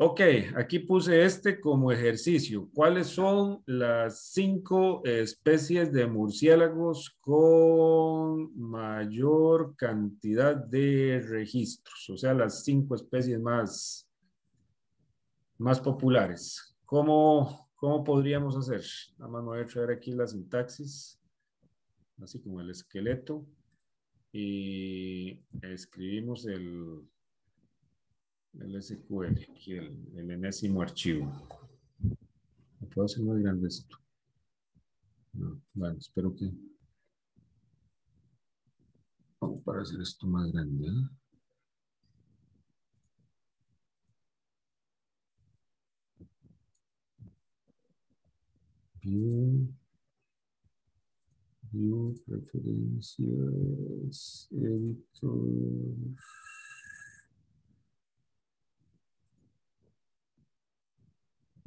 Ok, aquí puse este como ejercicio. ¿Cuáles son las cinco especies de murciélagos con mayor cantidad de registros? O sea, las cinco especies más, más populares. ¿Cómo, ¿Cómo podríamos hacer? Nada más voy a traer aquí la sintaxis, así como el esqueleto. Y escribimos el, SQL, aquí el, enésimo archivo. ¿Puedo hacer más grande esto? bueno, espero que... Vamos para hacer esto más grande. ¿eh? preferencias,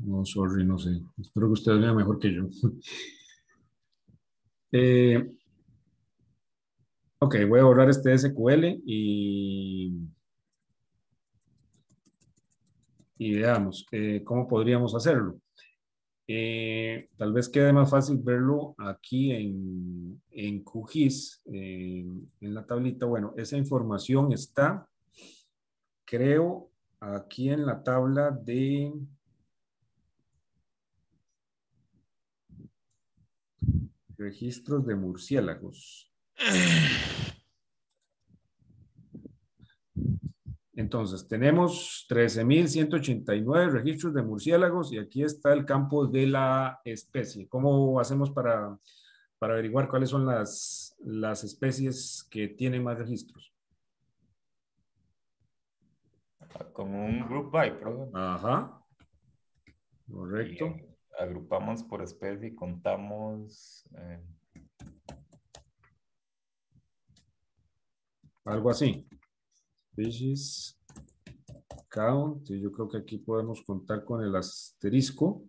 No, sorry, no sé. Espero que ustedes vean mejor que yo. eh, ok, voy a borrar este SQL y, y veamos eh, cómo podríamos hacerlo. Eh, tal vez quede más fácil verlo aquí en, en QGIS, eh, en la tablita. Bueno, esa información está, creo, aquí en la tabla de... Registros de murciélagos. Entonces, tenemos 13.189 registros de murciélagos y aquí está el campo de la especie. ¿Cómo hacemos para, averiguar cuáles son las, especies que tienen más registros? Como un group by, ¿verdad? Ajá. Correcto. agrupamos por especie y contamos. Eh, Algo así. Species count, yo creo que aquí podemos contar con el asterisco.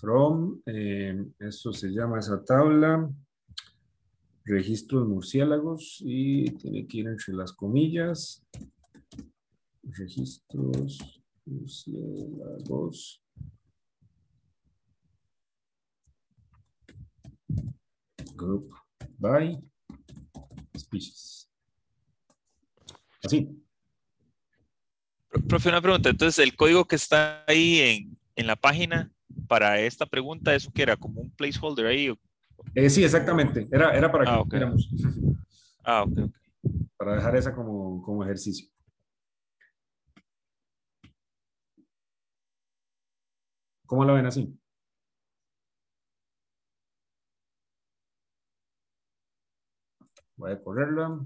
From, eh, esto se llama esa tabla, registros murciélagos y tiene que ir entre las comillas, registros murciélagos. group by species. Así. Profe, una pregunta. Entonces, el código que está ahí en, la página para esta pregunta, ¿eso que era? ¿Como un placeholder ahí? Eh, sí, exactamente. Era, para que ah, okay. Ah, ok, Para dejar esa como, como ejercicio. ¿Cómo la ven así? Voy a correrla.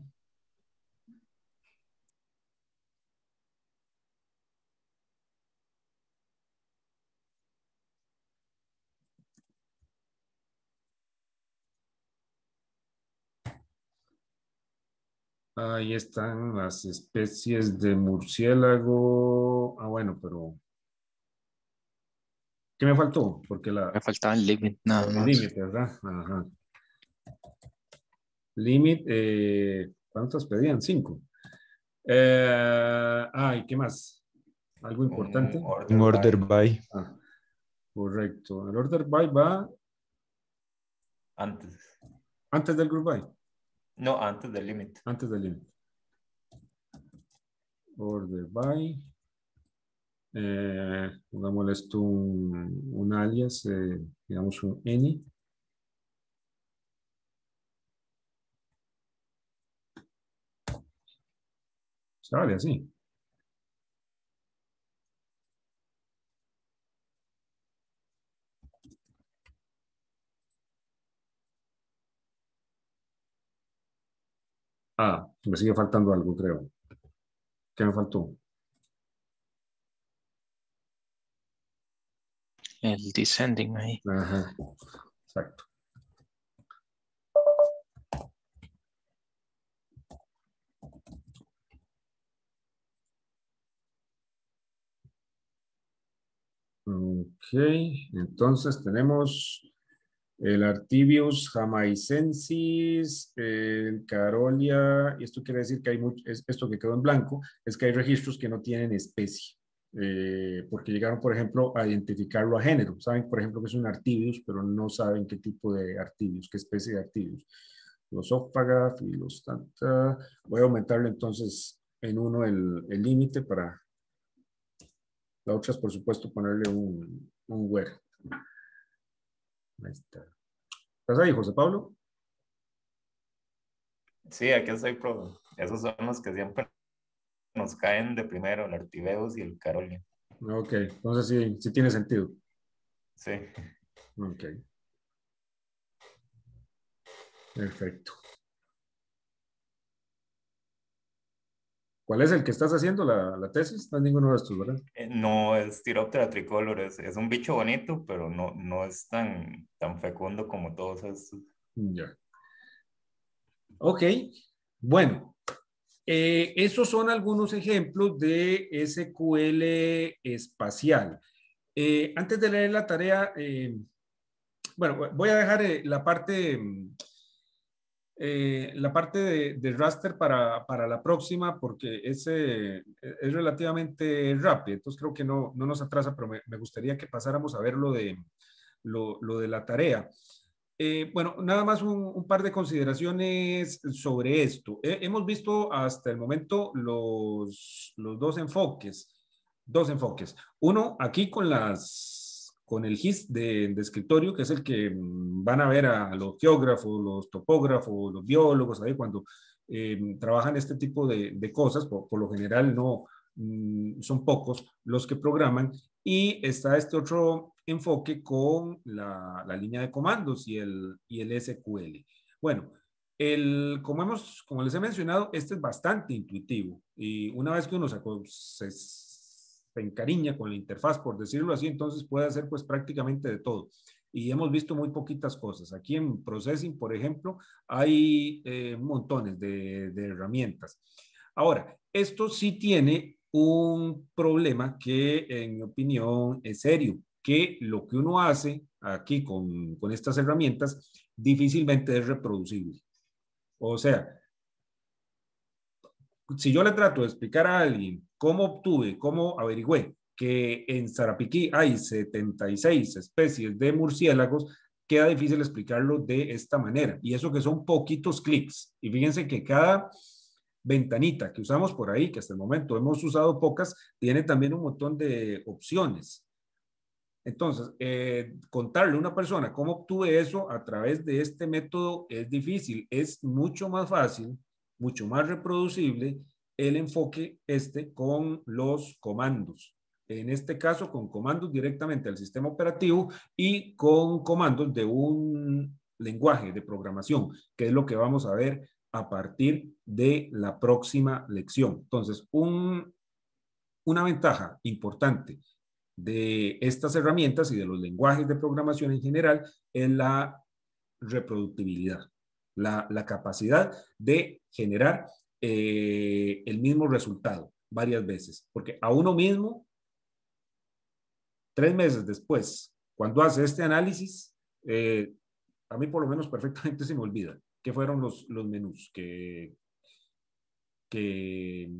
Ahí están las especies de murciélago. Ah, bueno, pero... ¿Qué me faltó? Porque la... Me faltaba el límite, El límite, ¿verdad? Ajá. Limit, eh, ¿cuántos pedían? Cinco. Eh, qué más? ¿Algo importante? Un order, by. Ah, correcto. El order by va... Antes. ¿Antes del group by? No, antes del limit. Antes del limit. Order by. Eh, esto un, alias, eh, digamos un any. así. Ah, me sigue faltando algo, creo. ¿Qué me faltó? El descending ahí. Ajá, exacto. Ok, entonces tenemos el Artibius jamaicensis, el Carolia, y esto quiere decir que hay mucho, esto que quedó en blanco, es que hay registros que no tienen especie, eh, porque llegaron, por ejemplo, a identificarlo a género. Saben, por ejemplo, que es un Artibius, pero no saben qué tipo de Artibius, qué especie de Artibius. los y los Tanta, Voy a aumentarle entonces en uno el límite para la otra es, por supuesto, ponerle un, un Ahí ¿Estás ahí, José Pablo? Sí, aquí estoy, pro. Esos son los que siempre nos caen de primero, el Artibeus y el Carolina. Ok, entonces sí, sí tiene sentido. Sí. Ok. Perfecto. ¿Cuál es el que estás haciendo la, tesis? No es ninguno de estos, ¿verdad? Eh, no, es Tiroptera tricolor, es, un bicho bonito, pero no, no es tan, tan fecundo como todos estos. Mm, ya. Ok, bueno, eh, esos son algunos ejemplos de SQL espacial. Eh, antes de leer la tarea, bueno, voy a dejar la parte mm, eh, la parte de, raster para, para, la próxima, porque ese eh, es relativamente rápido, entonces creo que no, no nos atrasa, pero me, gustaría que pasáramos a ver lo de, lo, de la tarea. Eh, bueno, nada más un, par de consideraciones sobre esto. hemos visto hasta el momento los, los dos enfoques, dos enfoques. Uno aquí con las con el GIS de, escritorio, que es el que mm, van a ver a, los geógrafos, los topógrafos, los biólogos, ahí cuando eh, trabajan este tipo de, cosas, por, lo general no mm, son pocos los que programan, y está este otro enfoque con la, línea de comandos y el, y el SQL. Bueno, el, como, hemos, como les he mencionado, este es bastante intuitivo y una vez que uno se en encariña con la interfaz, por decirlo así, entonces puede hacer pues prácticamente de todo. Y hemos visto muy poquitas cosas. Aquí en Processing, por ejemplo, hay eh, montones de, herramientas. Ahora, esto sí tiene un problema que, en mi opinión, es serio, que lo que uno hace aquí con, estas herramientas difícilmente es reproducible. O sea, si yo le trato de explicar a alguien ¿Cómo obtuve, cómo averigüé que en Sarapiquí hay 76 especies de murciélagos? Queda difícil explicarlo de esta manera. Y eso que son poquitos clics. Y fíjense que cada ventanita que usamos por ahí, que hasta el momento hemos usado pocas, tiene también un montón de opciones. Entonces, eh, contarle a una persona cómo obtuve eso a través de este método es difícil, es mucho más fácil, mucho más reproducible el enfoque este con los comandos. En este caso, con comandos directamente al sistema operativo y con comandos de un lenguaje de programación, que es lo que vamos a ver a partir de la próxima lección. Entonces, una ventaja importante de estas herramientas y de los lenguajes de programación en general es la reproductibilidad, la capacidad de generar eh, el mismo resultado varias veces, porque a uno mismo, tres meses después, cuando hace este análisis, eh, a mí por lo menos perfectamente se me olvida qué fueron los, menús que, que,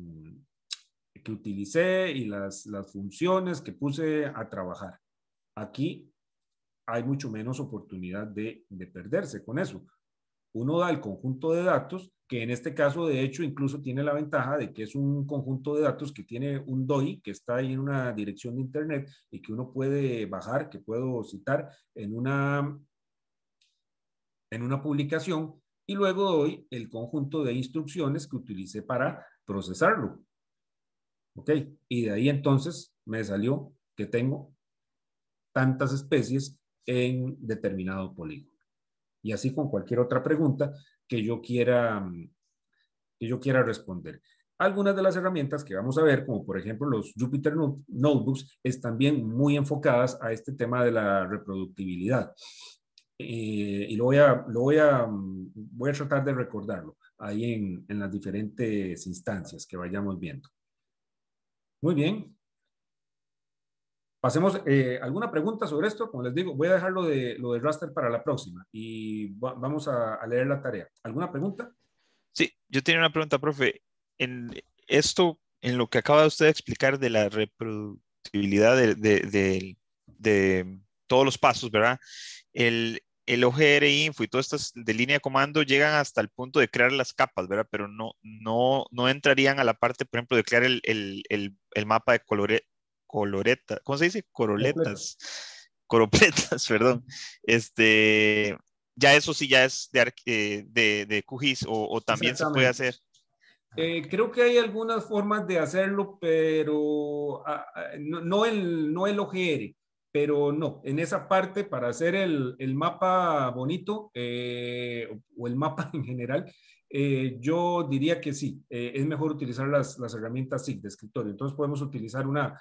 que utilicé y las, funciones que puse a trabajar. Aquí hay mucho menos oportunidad de, de, perderse con eso. Uno da el conjunto de datos que en este caso, de hecho, incluso tiene la ventaja de que es un conjunto de datos que tiene un DOI, que está ahí en una dirección de Internet y que uno puede bajar, que puedo citar en una, en una publicación, y luego doy el conjunto de instrucciones que utilicé para procesarlo. ¿Ok? Y de ahí entonces me salió que tengo tantas especies en determinado polígono. Y así con cualquier otra pregunta que yo quiera, mm, que yo quiera responder. Algunas de las herramientas que vamos a ver, como por ejemplo los Jupyter Notebooks, están también muy enfocadas a este tema de la reproductibilidad. Eh, y lo, voy a, lo voy, a, mm, voy a tratar de recordarlo ahí en, en las diferentes instancias que vayamos viendo. Muy bien. Hacemos eh, ¿alguna pregunta sobre esto? Como les digo, voy a dejar lo de, lo de raster para la próxima y vamos a, leer la tarea. ¿Alguna pregunta? Sí, yo tenía una pregunta, profe. En esto, en lo que acaba usted de explicar de la reproductibilidad de, de, todos los pasos, ¿verdad? El, el OGR Info y todas estas de línea de comando llegan hasta el punto de crear las capas, ¿verdad? Pero no, no, no entrarían a la parte, por ejemplo, de crear el, el, el, el mapa de colore, coloreta, ¿cómo se dice? Coroletas, coropletas, perdón. Este, ya eso sí ya es de, eh, de, QGIS o, también se puede hacer. Eh, creo que hay algunas formas de hacerlo, pero ah, ah, no, el, no OGR, pero no, en esa parte para hacer el, mapa bonito eh, o el mapa en general, yo diría que sí, es mejor utilizar las, las herramientas SIG de escritorio. Entonces podemos utilizar una,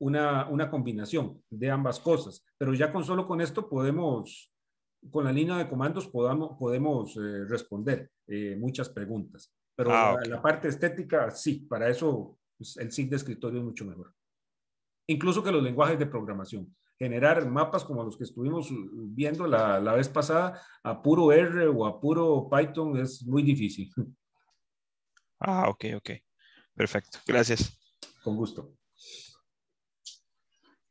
una, combinación de ambas cosas. Pero ya con solo con esto podemos, con la línea de comandos podamos, podemos eh, responder eh, muchas preguntas. Pero ah, la, parte estética, sí, para eso pues, el SIG de escritorio es mucho mejor. Incluso que los lenguajes de programación. Generar mapas como los que estuvimos viendo la, la vez pasada a puro R o a puro Python es muy difícil. Ah, ok, ok. Perfecto. Gracias. Con gusto.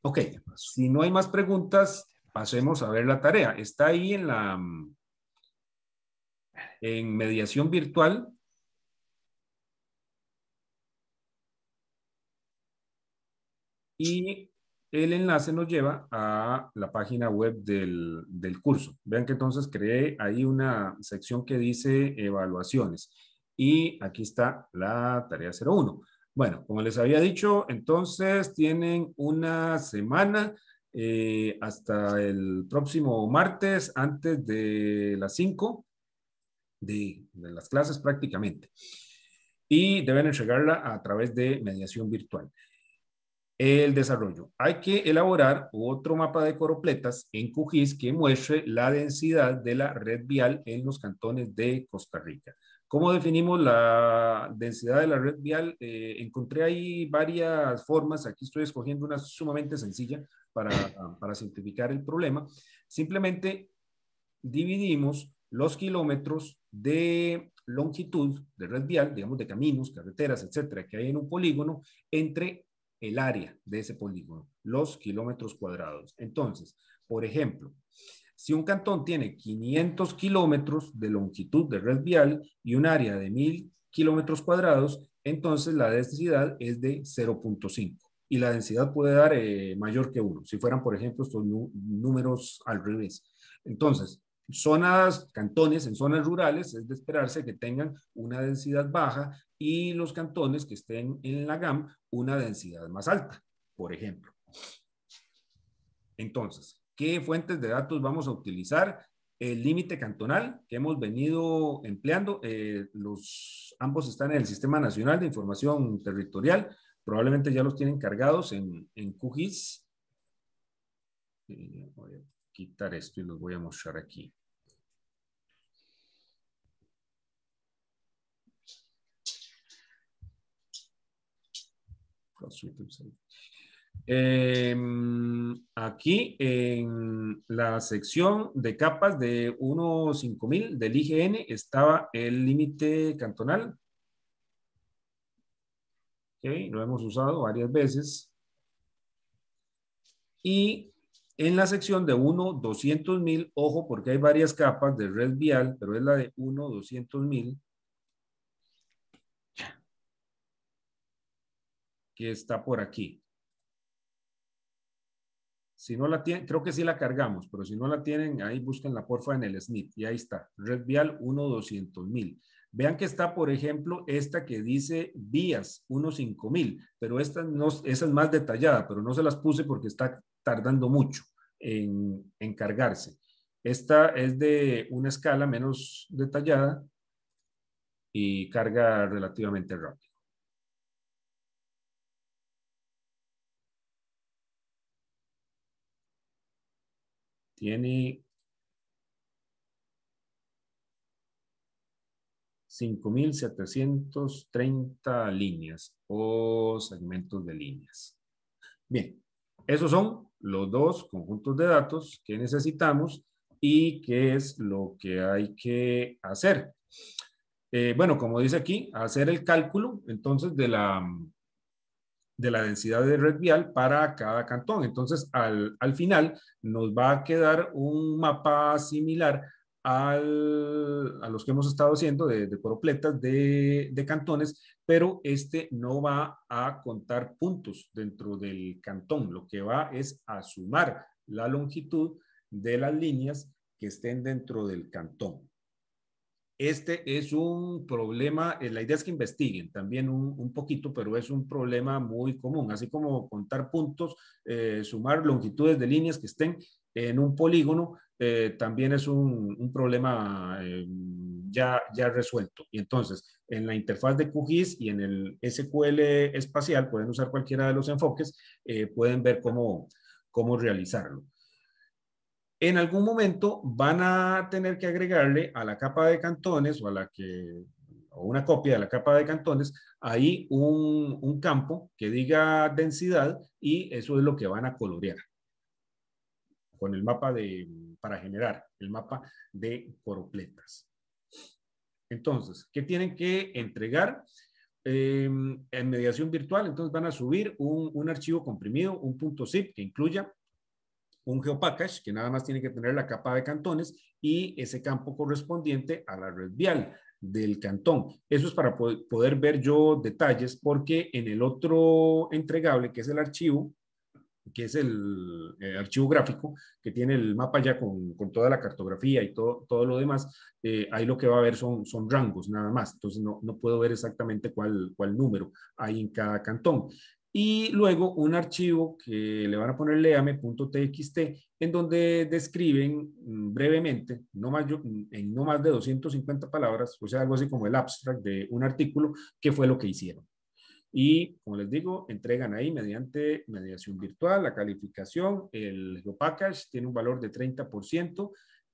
Ok, si no hay más preguntas, pasemos a ver la tarea. Está ahí en la en mediación virtual. Y el enlace nos lleva a la página web del, del curso. Vean que entonces creé ahí una sección que dice evaluaciones. Y aquí está la tarea 01. Bueno, como les había dicho, entonces tienen una semana eh, hasta el próximo martes antes de las 5 de, de las clases prácticamente. Y deben entregarla a través de mediación virtual. El desarrollo. Hay que elaborar otro mapa de coropletas en QGIS que muestre la densidad de la red vial en los cantones de Costa Rica. ¿Cómo definimos la densidad de la red vial? Eh, encontré ahí varias formas, aquí estoy escogiendo una sumamente sencilla para, para simplificar el problema. Simplemente dividimos los kilómetros de longitud de red vial, digamos de caminos, carreteras, etcétera, que hay en un polígono, entre el área de ese polígono, los kilómetros cuadrados. Entonces, por ejemplo, si un cantón tiene 500 kilómetros de longitud de red vial y un área de 1000 kilómetros cuadrados, entonces la densidad es de 0.5 y la densidad puede dar eh, mayor que 1, si fueran, por ejemplo, estos números al revés. Entonces, zonas, cantones en zonas rurales, es de esperarse que tengan una densidad baja y los cantones que estén en la GAM una densidad más alta, por ejemplo. Entonces, qué fuentes de datos vamos a utilizar, el límite cantonal que hemos venido empleando, eh, los, ambos están en el Sistema Nacional de Información Territorial, probablemente ya los tienen cargados en, en QGIS. Eh, voy a quitar esto y los voy a mostrar aquí. Eh, aquí en la sección de capas de 1.5000 del IGN estaba el límite cantonal. Okay, lo hemos usado varias veces. Y en la sección de 1.200.000, ojo porque hay varias capas de red vial, pero es la de 1.200.000. que está por aquí. Si no la tienen, creo que sí la cargamos, pero si no la tienen, ahí busquen la porfa en el SNIP. y ahí está, Red Vial 1 Vean que está, por ejemplo, esta que dice vías 15000, pero esta no, esa es más detallada, pero no se las puse porque está tardando mucho en, en cargarse. Esta es de una escala menos detallada y carga relativamente rápido. tiene 5.730 líneas o segmentos de líneas. Bien, esos son los dos conjuntos de datos que necesitamos y qué es lo que hay que hacer. Eh, bueno, como dice aquí, hacer el cálculo entonces de la, de la densidad de red vial para cada cantón. Entonces, al, final nos va a quedar un mapa similar al, a los que hemos estado haciendo de, de de, de, cantones, pero este no va a contar puntos dentro del cantón, lo que va es a sumar la longitud de las líneas que estén dentro del cantón. Este es un problema, eh, la idea es que investiguen también un, poquito, pero es un problema muy común, así como contar puntos, eh, sumar longitudes de líneas que estén en un polígono, eh, también es un, problema ya, ya resuelto. Y entonces, en la interfaz de QGIS y en el SQL espacial, pueden usar cualquiera de los enfoques, pueden ver cómo, cómo realizarlo en algún momento van a tener que agregarle a la capa de cantones o a la que o una copia de la capa de cantones, ahí un, campo que diga densidad y eso es lo que van a colorear con el mapa de, para generar el mapa de coropletas. Entonces, ¿qué tienen que entregar? Eh, en mediación virtual, entonces van a subir un, un archivo comprimido, un punto zip que incluya un geopackage que nada más tiene que tener la capa de cantones y ese campo correspondiente a la red vial del cantón. Eso es para poder ver yo detalles porque en el otro entregable, que es el archivo, que es el, eh, archivo gráfico, que tiene el mapa ya con, toda la cartografía y todo, todo lo demás, eh, ahí lo que va a ver son, son rangos nada más. Entonces no, puedo ver exactamente cuál, cuál número hay en cada cantón y luego un archivo que le van a poner leame.txt en donde describen mm, brevemente, no más, mm, en no más de 250 palabras, o sea, algo así como el abstract de un artículo, qué fue lo que hicieron. Y, como les digo, entregan ahí mediante mediación virtual, la calificación, el geopackage tiene un valor de 30%,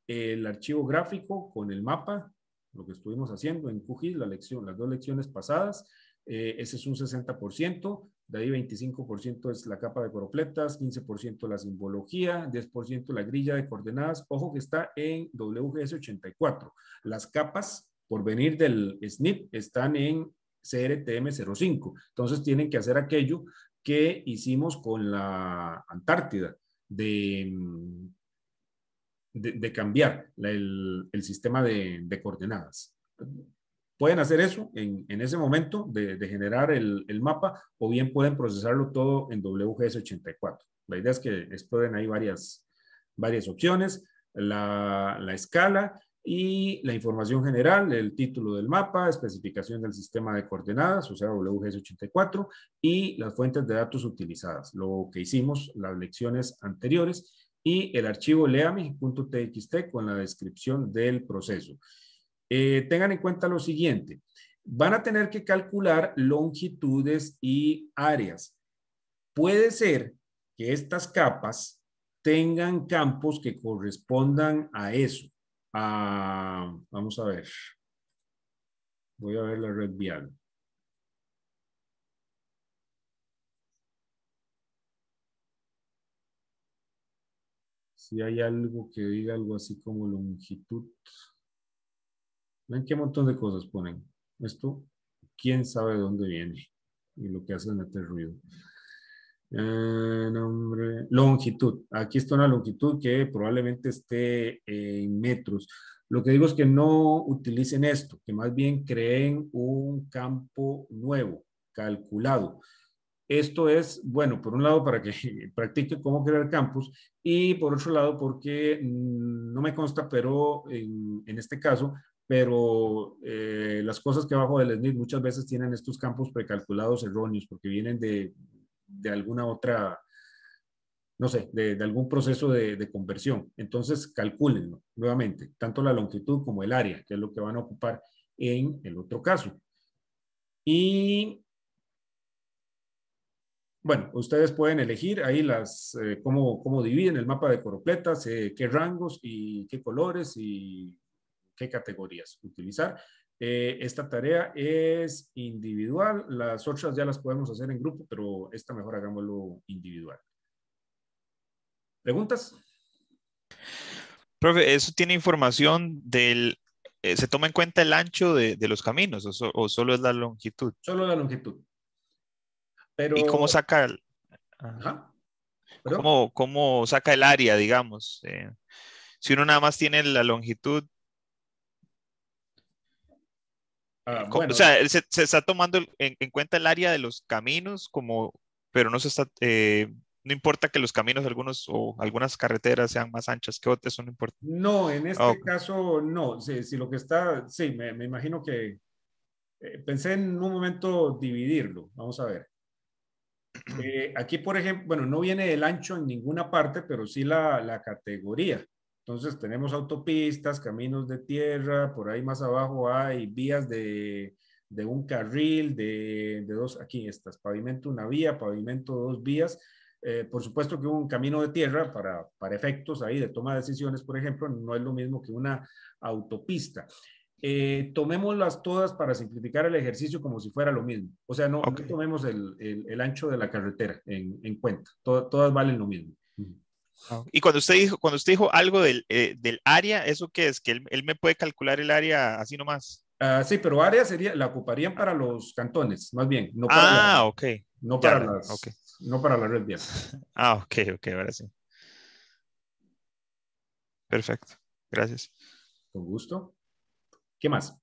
el archivo gráfico con el mapa, lo que estuvimos haciendo en QGIS, las dos lecciones pasadas, eh, ese es un 60%, de ahí 25% es la capa de coropletas, 15% la simbología, 10% la grilla de coordenadas. Ojo que está en WGS 84. Las capas por venir del SNIP están en CRTM 05. Entonces tienen que hacer aquello que hicimos con la Antártida de, de, cambiar el, sistema de coordenadas. Pueden hacer eso en, ese momento de, generar el, mapa o bien pueden procesarlo todo en WGS84. La idea es que pueden ahí varias, varias opciones, la, la escala y la información general, el título del mapa, especificación del sistema de coordenadas, o sea, WGS84, y las fuentes de datos utilizadas, lo que hicimos las lecciones anteriores, y el archivo leami.txt con la descripción del proceso. Eh, tengan en cuenta lo siguiente, van a tener que calcular longitudes y áreas. Puede ser que estas capas tengan campos que correspondan a eso. Ah, vamos a ver. Voy a ver la red vial. Si hay algo que diga algo así como longitud. Ven qué montón de cosas ponen. Esto, quién sabe de dónde viene y lo que hacen es meter ruido. Eh, longitud. Aquí está una longitud que probablemente esté eh, en metros. Lo que digo es que no utilicen esto, que más bien creen un campo nuevo, calculado. Esto es, bueno, por un lado para que practique cómo crear campos y por otro lado porque mm, no me consta, pero en, en este caso pero eh, las cosas que bajo del SNIT muchas veces tienen estos campos precalculados erróneos porque vienen de, alguna otra, no sé, de, algún proceso de, conversión. Entonces, calculen nuevamente, tanto la longitud como el área, que es lo que van a ocupar en el otro caso. Y bueno, ustedes pueden elegir ahí las, eh, cómo, dividen el mapa de coropletas, qué rangos y qué colores y qué categorías utilizar. Eh, esta tarea es individual, las otras ya las podemos hacer en grupo, pero esta mejor hagámoslo individual. ¿Preguntas? Profe, ¿eso tiene información del, eh, se toma en cuenta el ancho de, los caminos o, solo es la longitud? Solo la longitud. Pero... ¿Y cómo saca el, ¿Cómo, saca el área, digamos? Eh, si uno nada más tiene la longitud, Ah, o sea, se, está tomando en, cuenta el área de los caminos, como, pero no se está, eh, no importa que los caminos algunos o algunas carreteras sean más anchas que otras, eso no importa. No, en este ah, caso no. Si, lo que está, sí, me, imagino que eh, pensé en un momento dividirlo. Vamos a ver. Eh, aquí, por ejemplo, bueno, no viene el ancho en ninguna parte, pero sí la, la categoría. Entonces tenemos autopistas, caminos de tierra, por ahí más abajo hay vías de, un carril, de, dos, aquí estas, pavimento una vía, pavimento dos vías. Eh, por supuesto que un camino de tierra para, para efectos ahí de toma de decisiones, por ejemplo, no es lo mismo que una autopista. Eh, tomémoslas todas para simplificar el ejercicio como si fuera lo mismo. O sea, no, tomemos el, ancho de la carretera en, cuenta. todas valen lo mismo. Ah, y cuando usted dijo, cuando usted dijo algo del, eh, área, ¿eso qué es? ¿Que él, me puede calcular el área así nomás? Ah, sí, pero área sería, la ocuparían para los cantones, más bien. No ah, ok. No para, las, no para la red bien. Ah, ok, ok, ahora sí. Perfecto, gracias. Con gusto. ¿Qué más?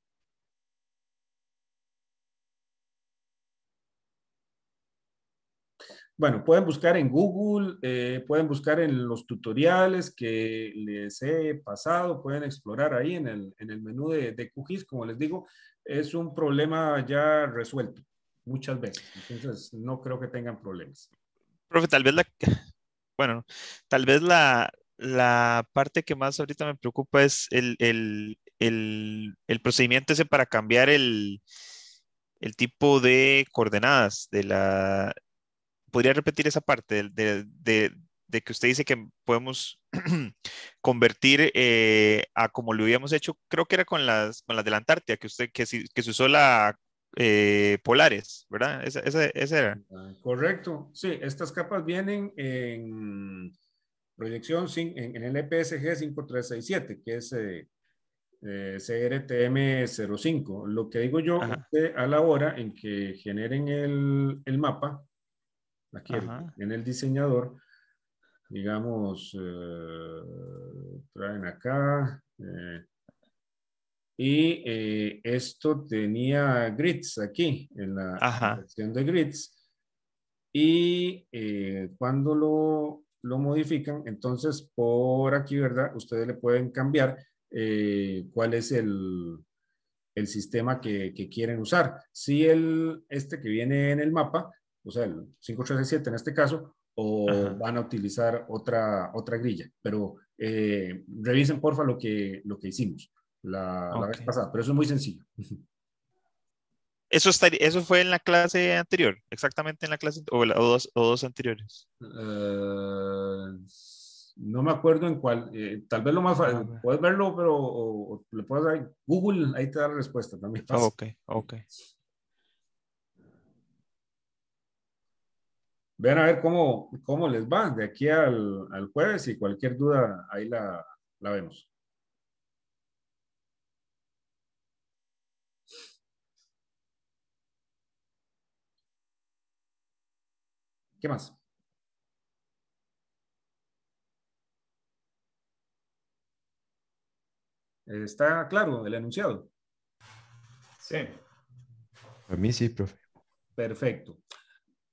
Bueno, pueden buscar en Google, eh, pueden buscar en los tutoriales que les he pasado, pueden explorar ahí en el, en el menú de, de, Como les digo, es un problema ya resuelto muchas veces. Entonces, no creo que tengan problemas. Profe, tal vez la, bueno, tal vez la, la parte que más ahorita me preocupa es el, el, el, el procedimiento ese para cambiar el, el tipo de coordenadas de la, ¿podría repetir esa parte de, que usted dice que podemos convertir eh, a como lo habíamos hecho, creo que era con las, con de la Antártida, que, usted, que, que se usó la eh, polares, ¿verdad? Esa, esa, era. Ah, correcto. Sí, estas capas vienen en proyección en, el EPSG 5367, que es eh, CRTM05. Lo que digo yo a la hora en que generen el, el mapa, Aquí en el diseñador, digamos, eh, traen acá. Eh, y eh, esto tenía grids aquí, en la sección de grids. Y cuando lo, lo, modifican, entonces por aquí, ¿verdad? Ustedes le pueden cambiar cuál es el, el sistema que, que, quieren usar. Si el, este que viene en el mapa o sea, el 537 en este caso, o van a utilizar otra, otra grilla. Pero eh, revisen, porfa, lo que, lo que hicimos la, vez pasada, pero eso es muy sencillo. Eso, eso fue en la clase anterior, exactamente en la clase, o, dos, o dos, anteriores. Eh, no me acuerdo en cuál, eh, tal vez lo más fácil, puedes verlo, pero le puedes dar Google, ahí te da la respuesta también. Ok, ok. Vean a ver cómo, les va de aquí al, jueves y cualquier duda ahí la, la vemos. ¿Qué más? ¿Está claro el enunciado? Sí. A mí sí, profe. Perfecto.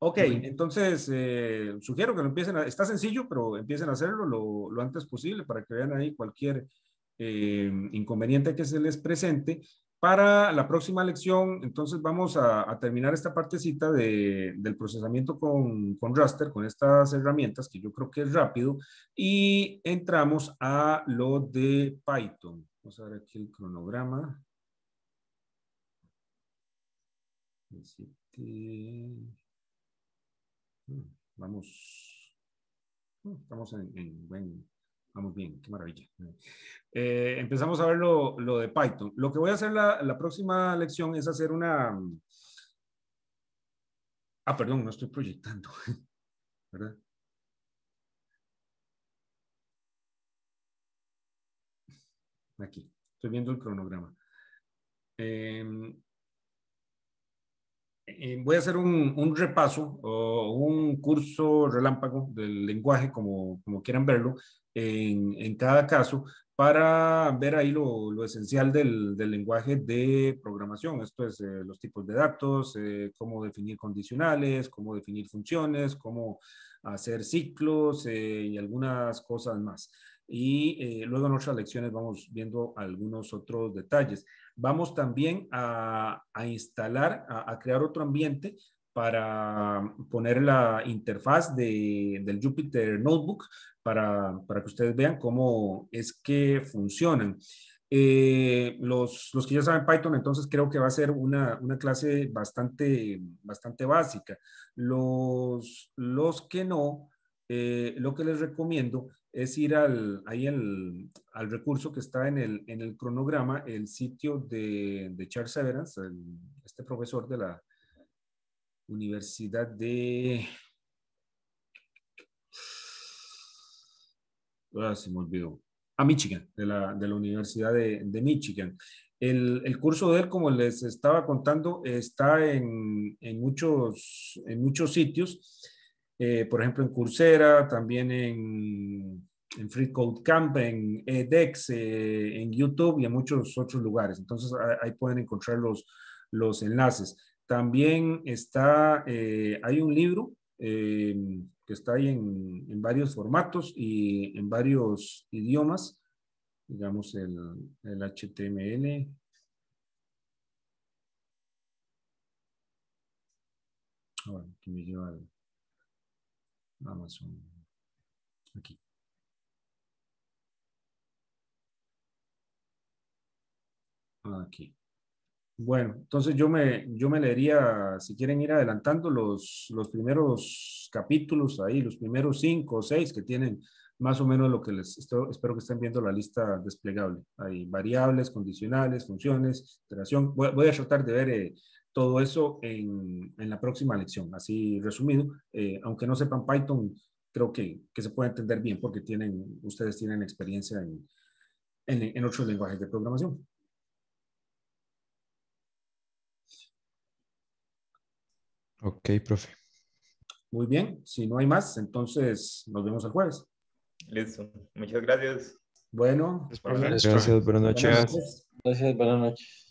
Ok, entonces eh, sugiero que lo empiecen a, está sencillo, pero empiecen a hacerlo lo, antes posible para que vean ahí cualquier eh, inconveniente que se les presente. Para la próxima lección, entonces vamos a, terminar esta partecita de, del procesamiento con, raster, con estas herramientas que yo creo que es rápido, y entramos a lo de Python. Vamos a ver aquí el cronograma. Mm, vamos, mm, estamos en, buen, vamos bien, qué maravilla. Eh, empezamos a ver lo, de Python. Lo que voy a hacer la, la próxima lección es hacer una... Mm, ah, perdón, no estoy proyectando, ¿verdad? Aquí, estoy viendo el cronograma. Em, eh, voy a hacer un, repaso o un curso relámpago del lenguaje, como, quieran verlo, en, cada caso, para ver ahí lo, esencial del, lenguaje de programación. Esto es eh, los tipos de datos, eh, cómo definir condicionales, cómo definir funciones, cómo hacer ciclos y algunas cosas más. Y luego en otras lecciones vamos viendo algunos otros detalles. Vamos también a, instalar, a, crear otro ambiente para poner la interfaz del Jupyter Notebook para, para que ustedes vean cómo es que funcionan. Eh, los, que ya saben Python, entonces creo que va a ser una, una clase bastante, bastante básica. Los, los que no, eh, lo que les recomiendo es ir al, ahí al recurso que está en el, cronograma, el sitio de, de Charles Severance, este profesor de la Universidad de... Ah, se me olvidó. A Michigan, de la, Universidad de, de Michigan. El, curso de él, como les estaba contando, está en, muchos, en muchos sitios eh, por ejemplo, en Coursera, también en, en Free Code Camp, en edX, eh, en YouTube y en muchos otros lugares. Entonces, ahí pueden encontrar los, enlaces. También está, eh, hay un libro em, que está ahí en, varios formatos y en varios idiomas, digamos el, el HTML. Ah, bueno, que me lleva aquí. Aquí. Bueno, entonces yo me, yo me leería, si quieren ir adelantando, los, los primeros capítulos ahí, los primeros cinco o seis que tienen más o menos lo que les estoy, espero que estén viendo la lista desplegable. Hay variables, condicionales, funciones, iteración. Voy, a tratar de ver eh, todo eso en, en, la próxima lección, así resumido. Eh, aunque no sepan Python, creo que, se puede entender bien porque tienen, ustedes tienen experiencia en, en, en otros lenguajes de programación. Ok, profe. Muy bien, si no hay más, entonces nos vemos el jueves. Listo. Muchas gracias. Bueno, gracias, Gracias, buenas noches. Gracias, buenas noches.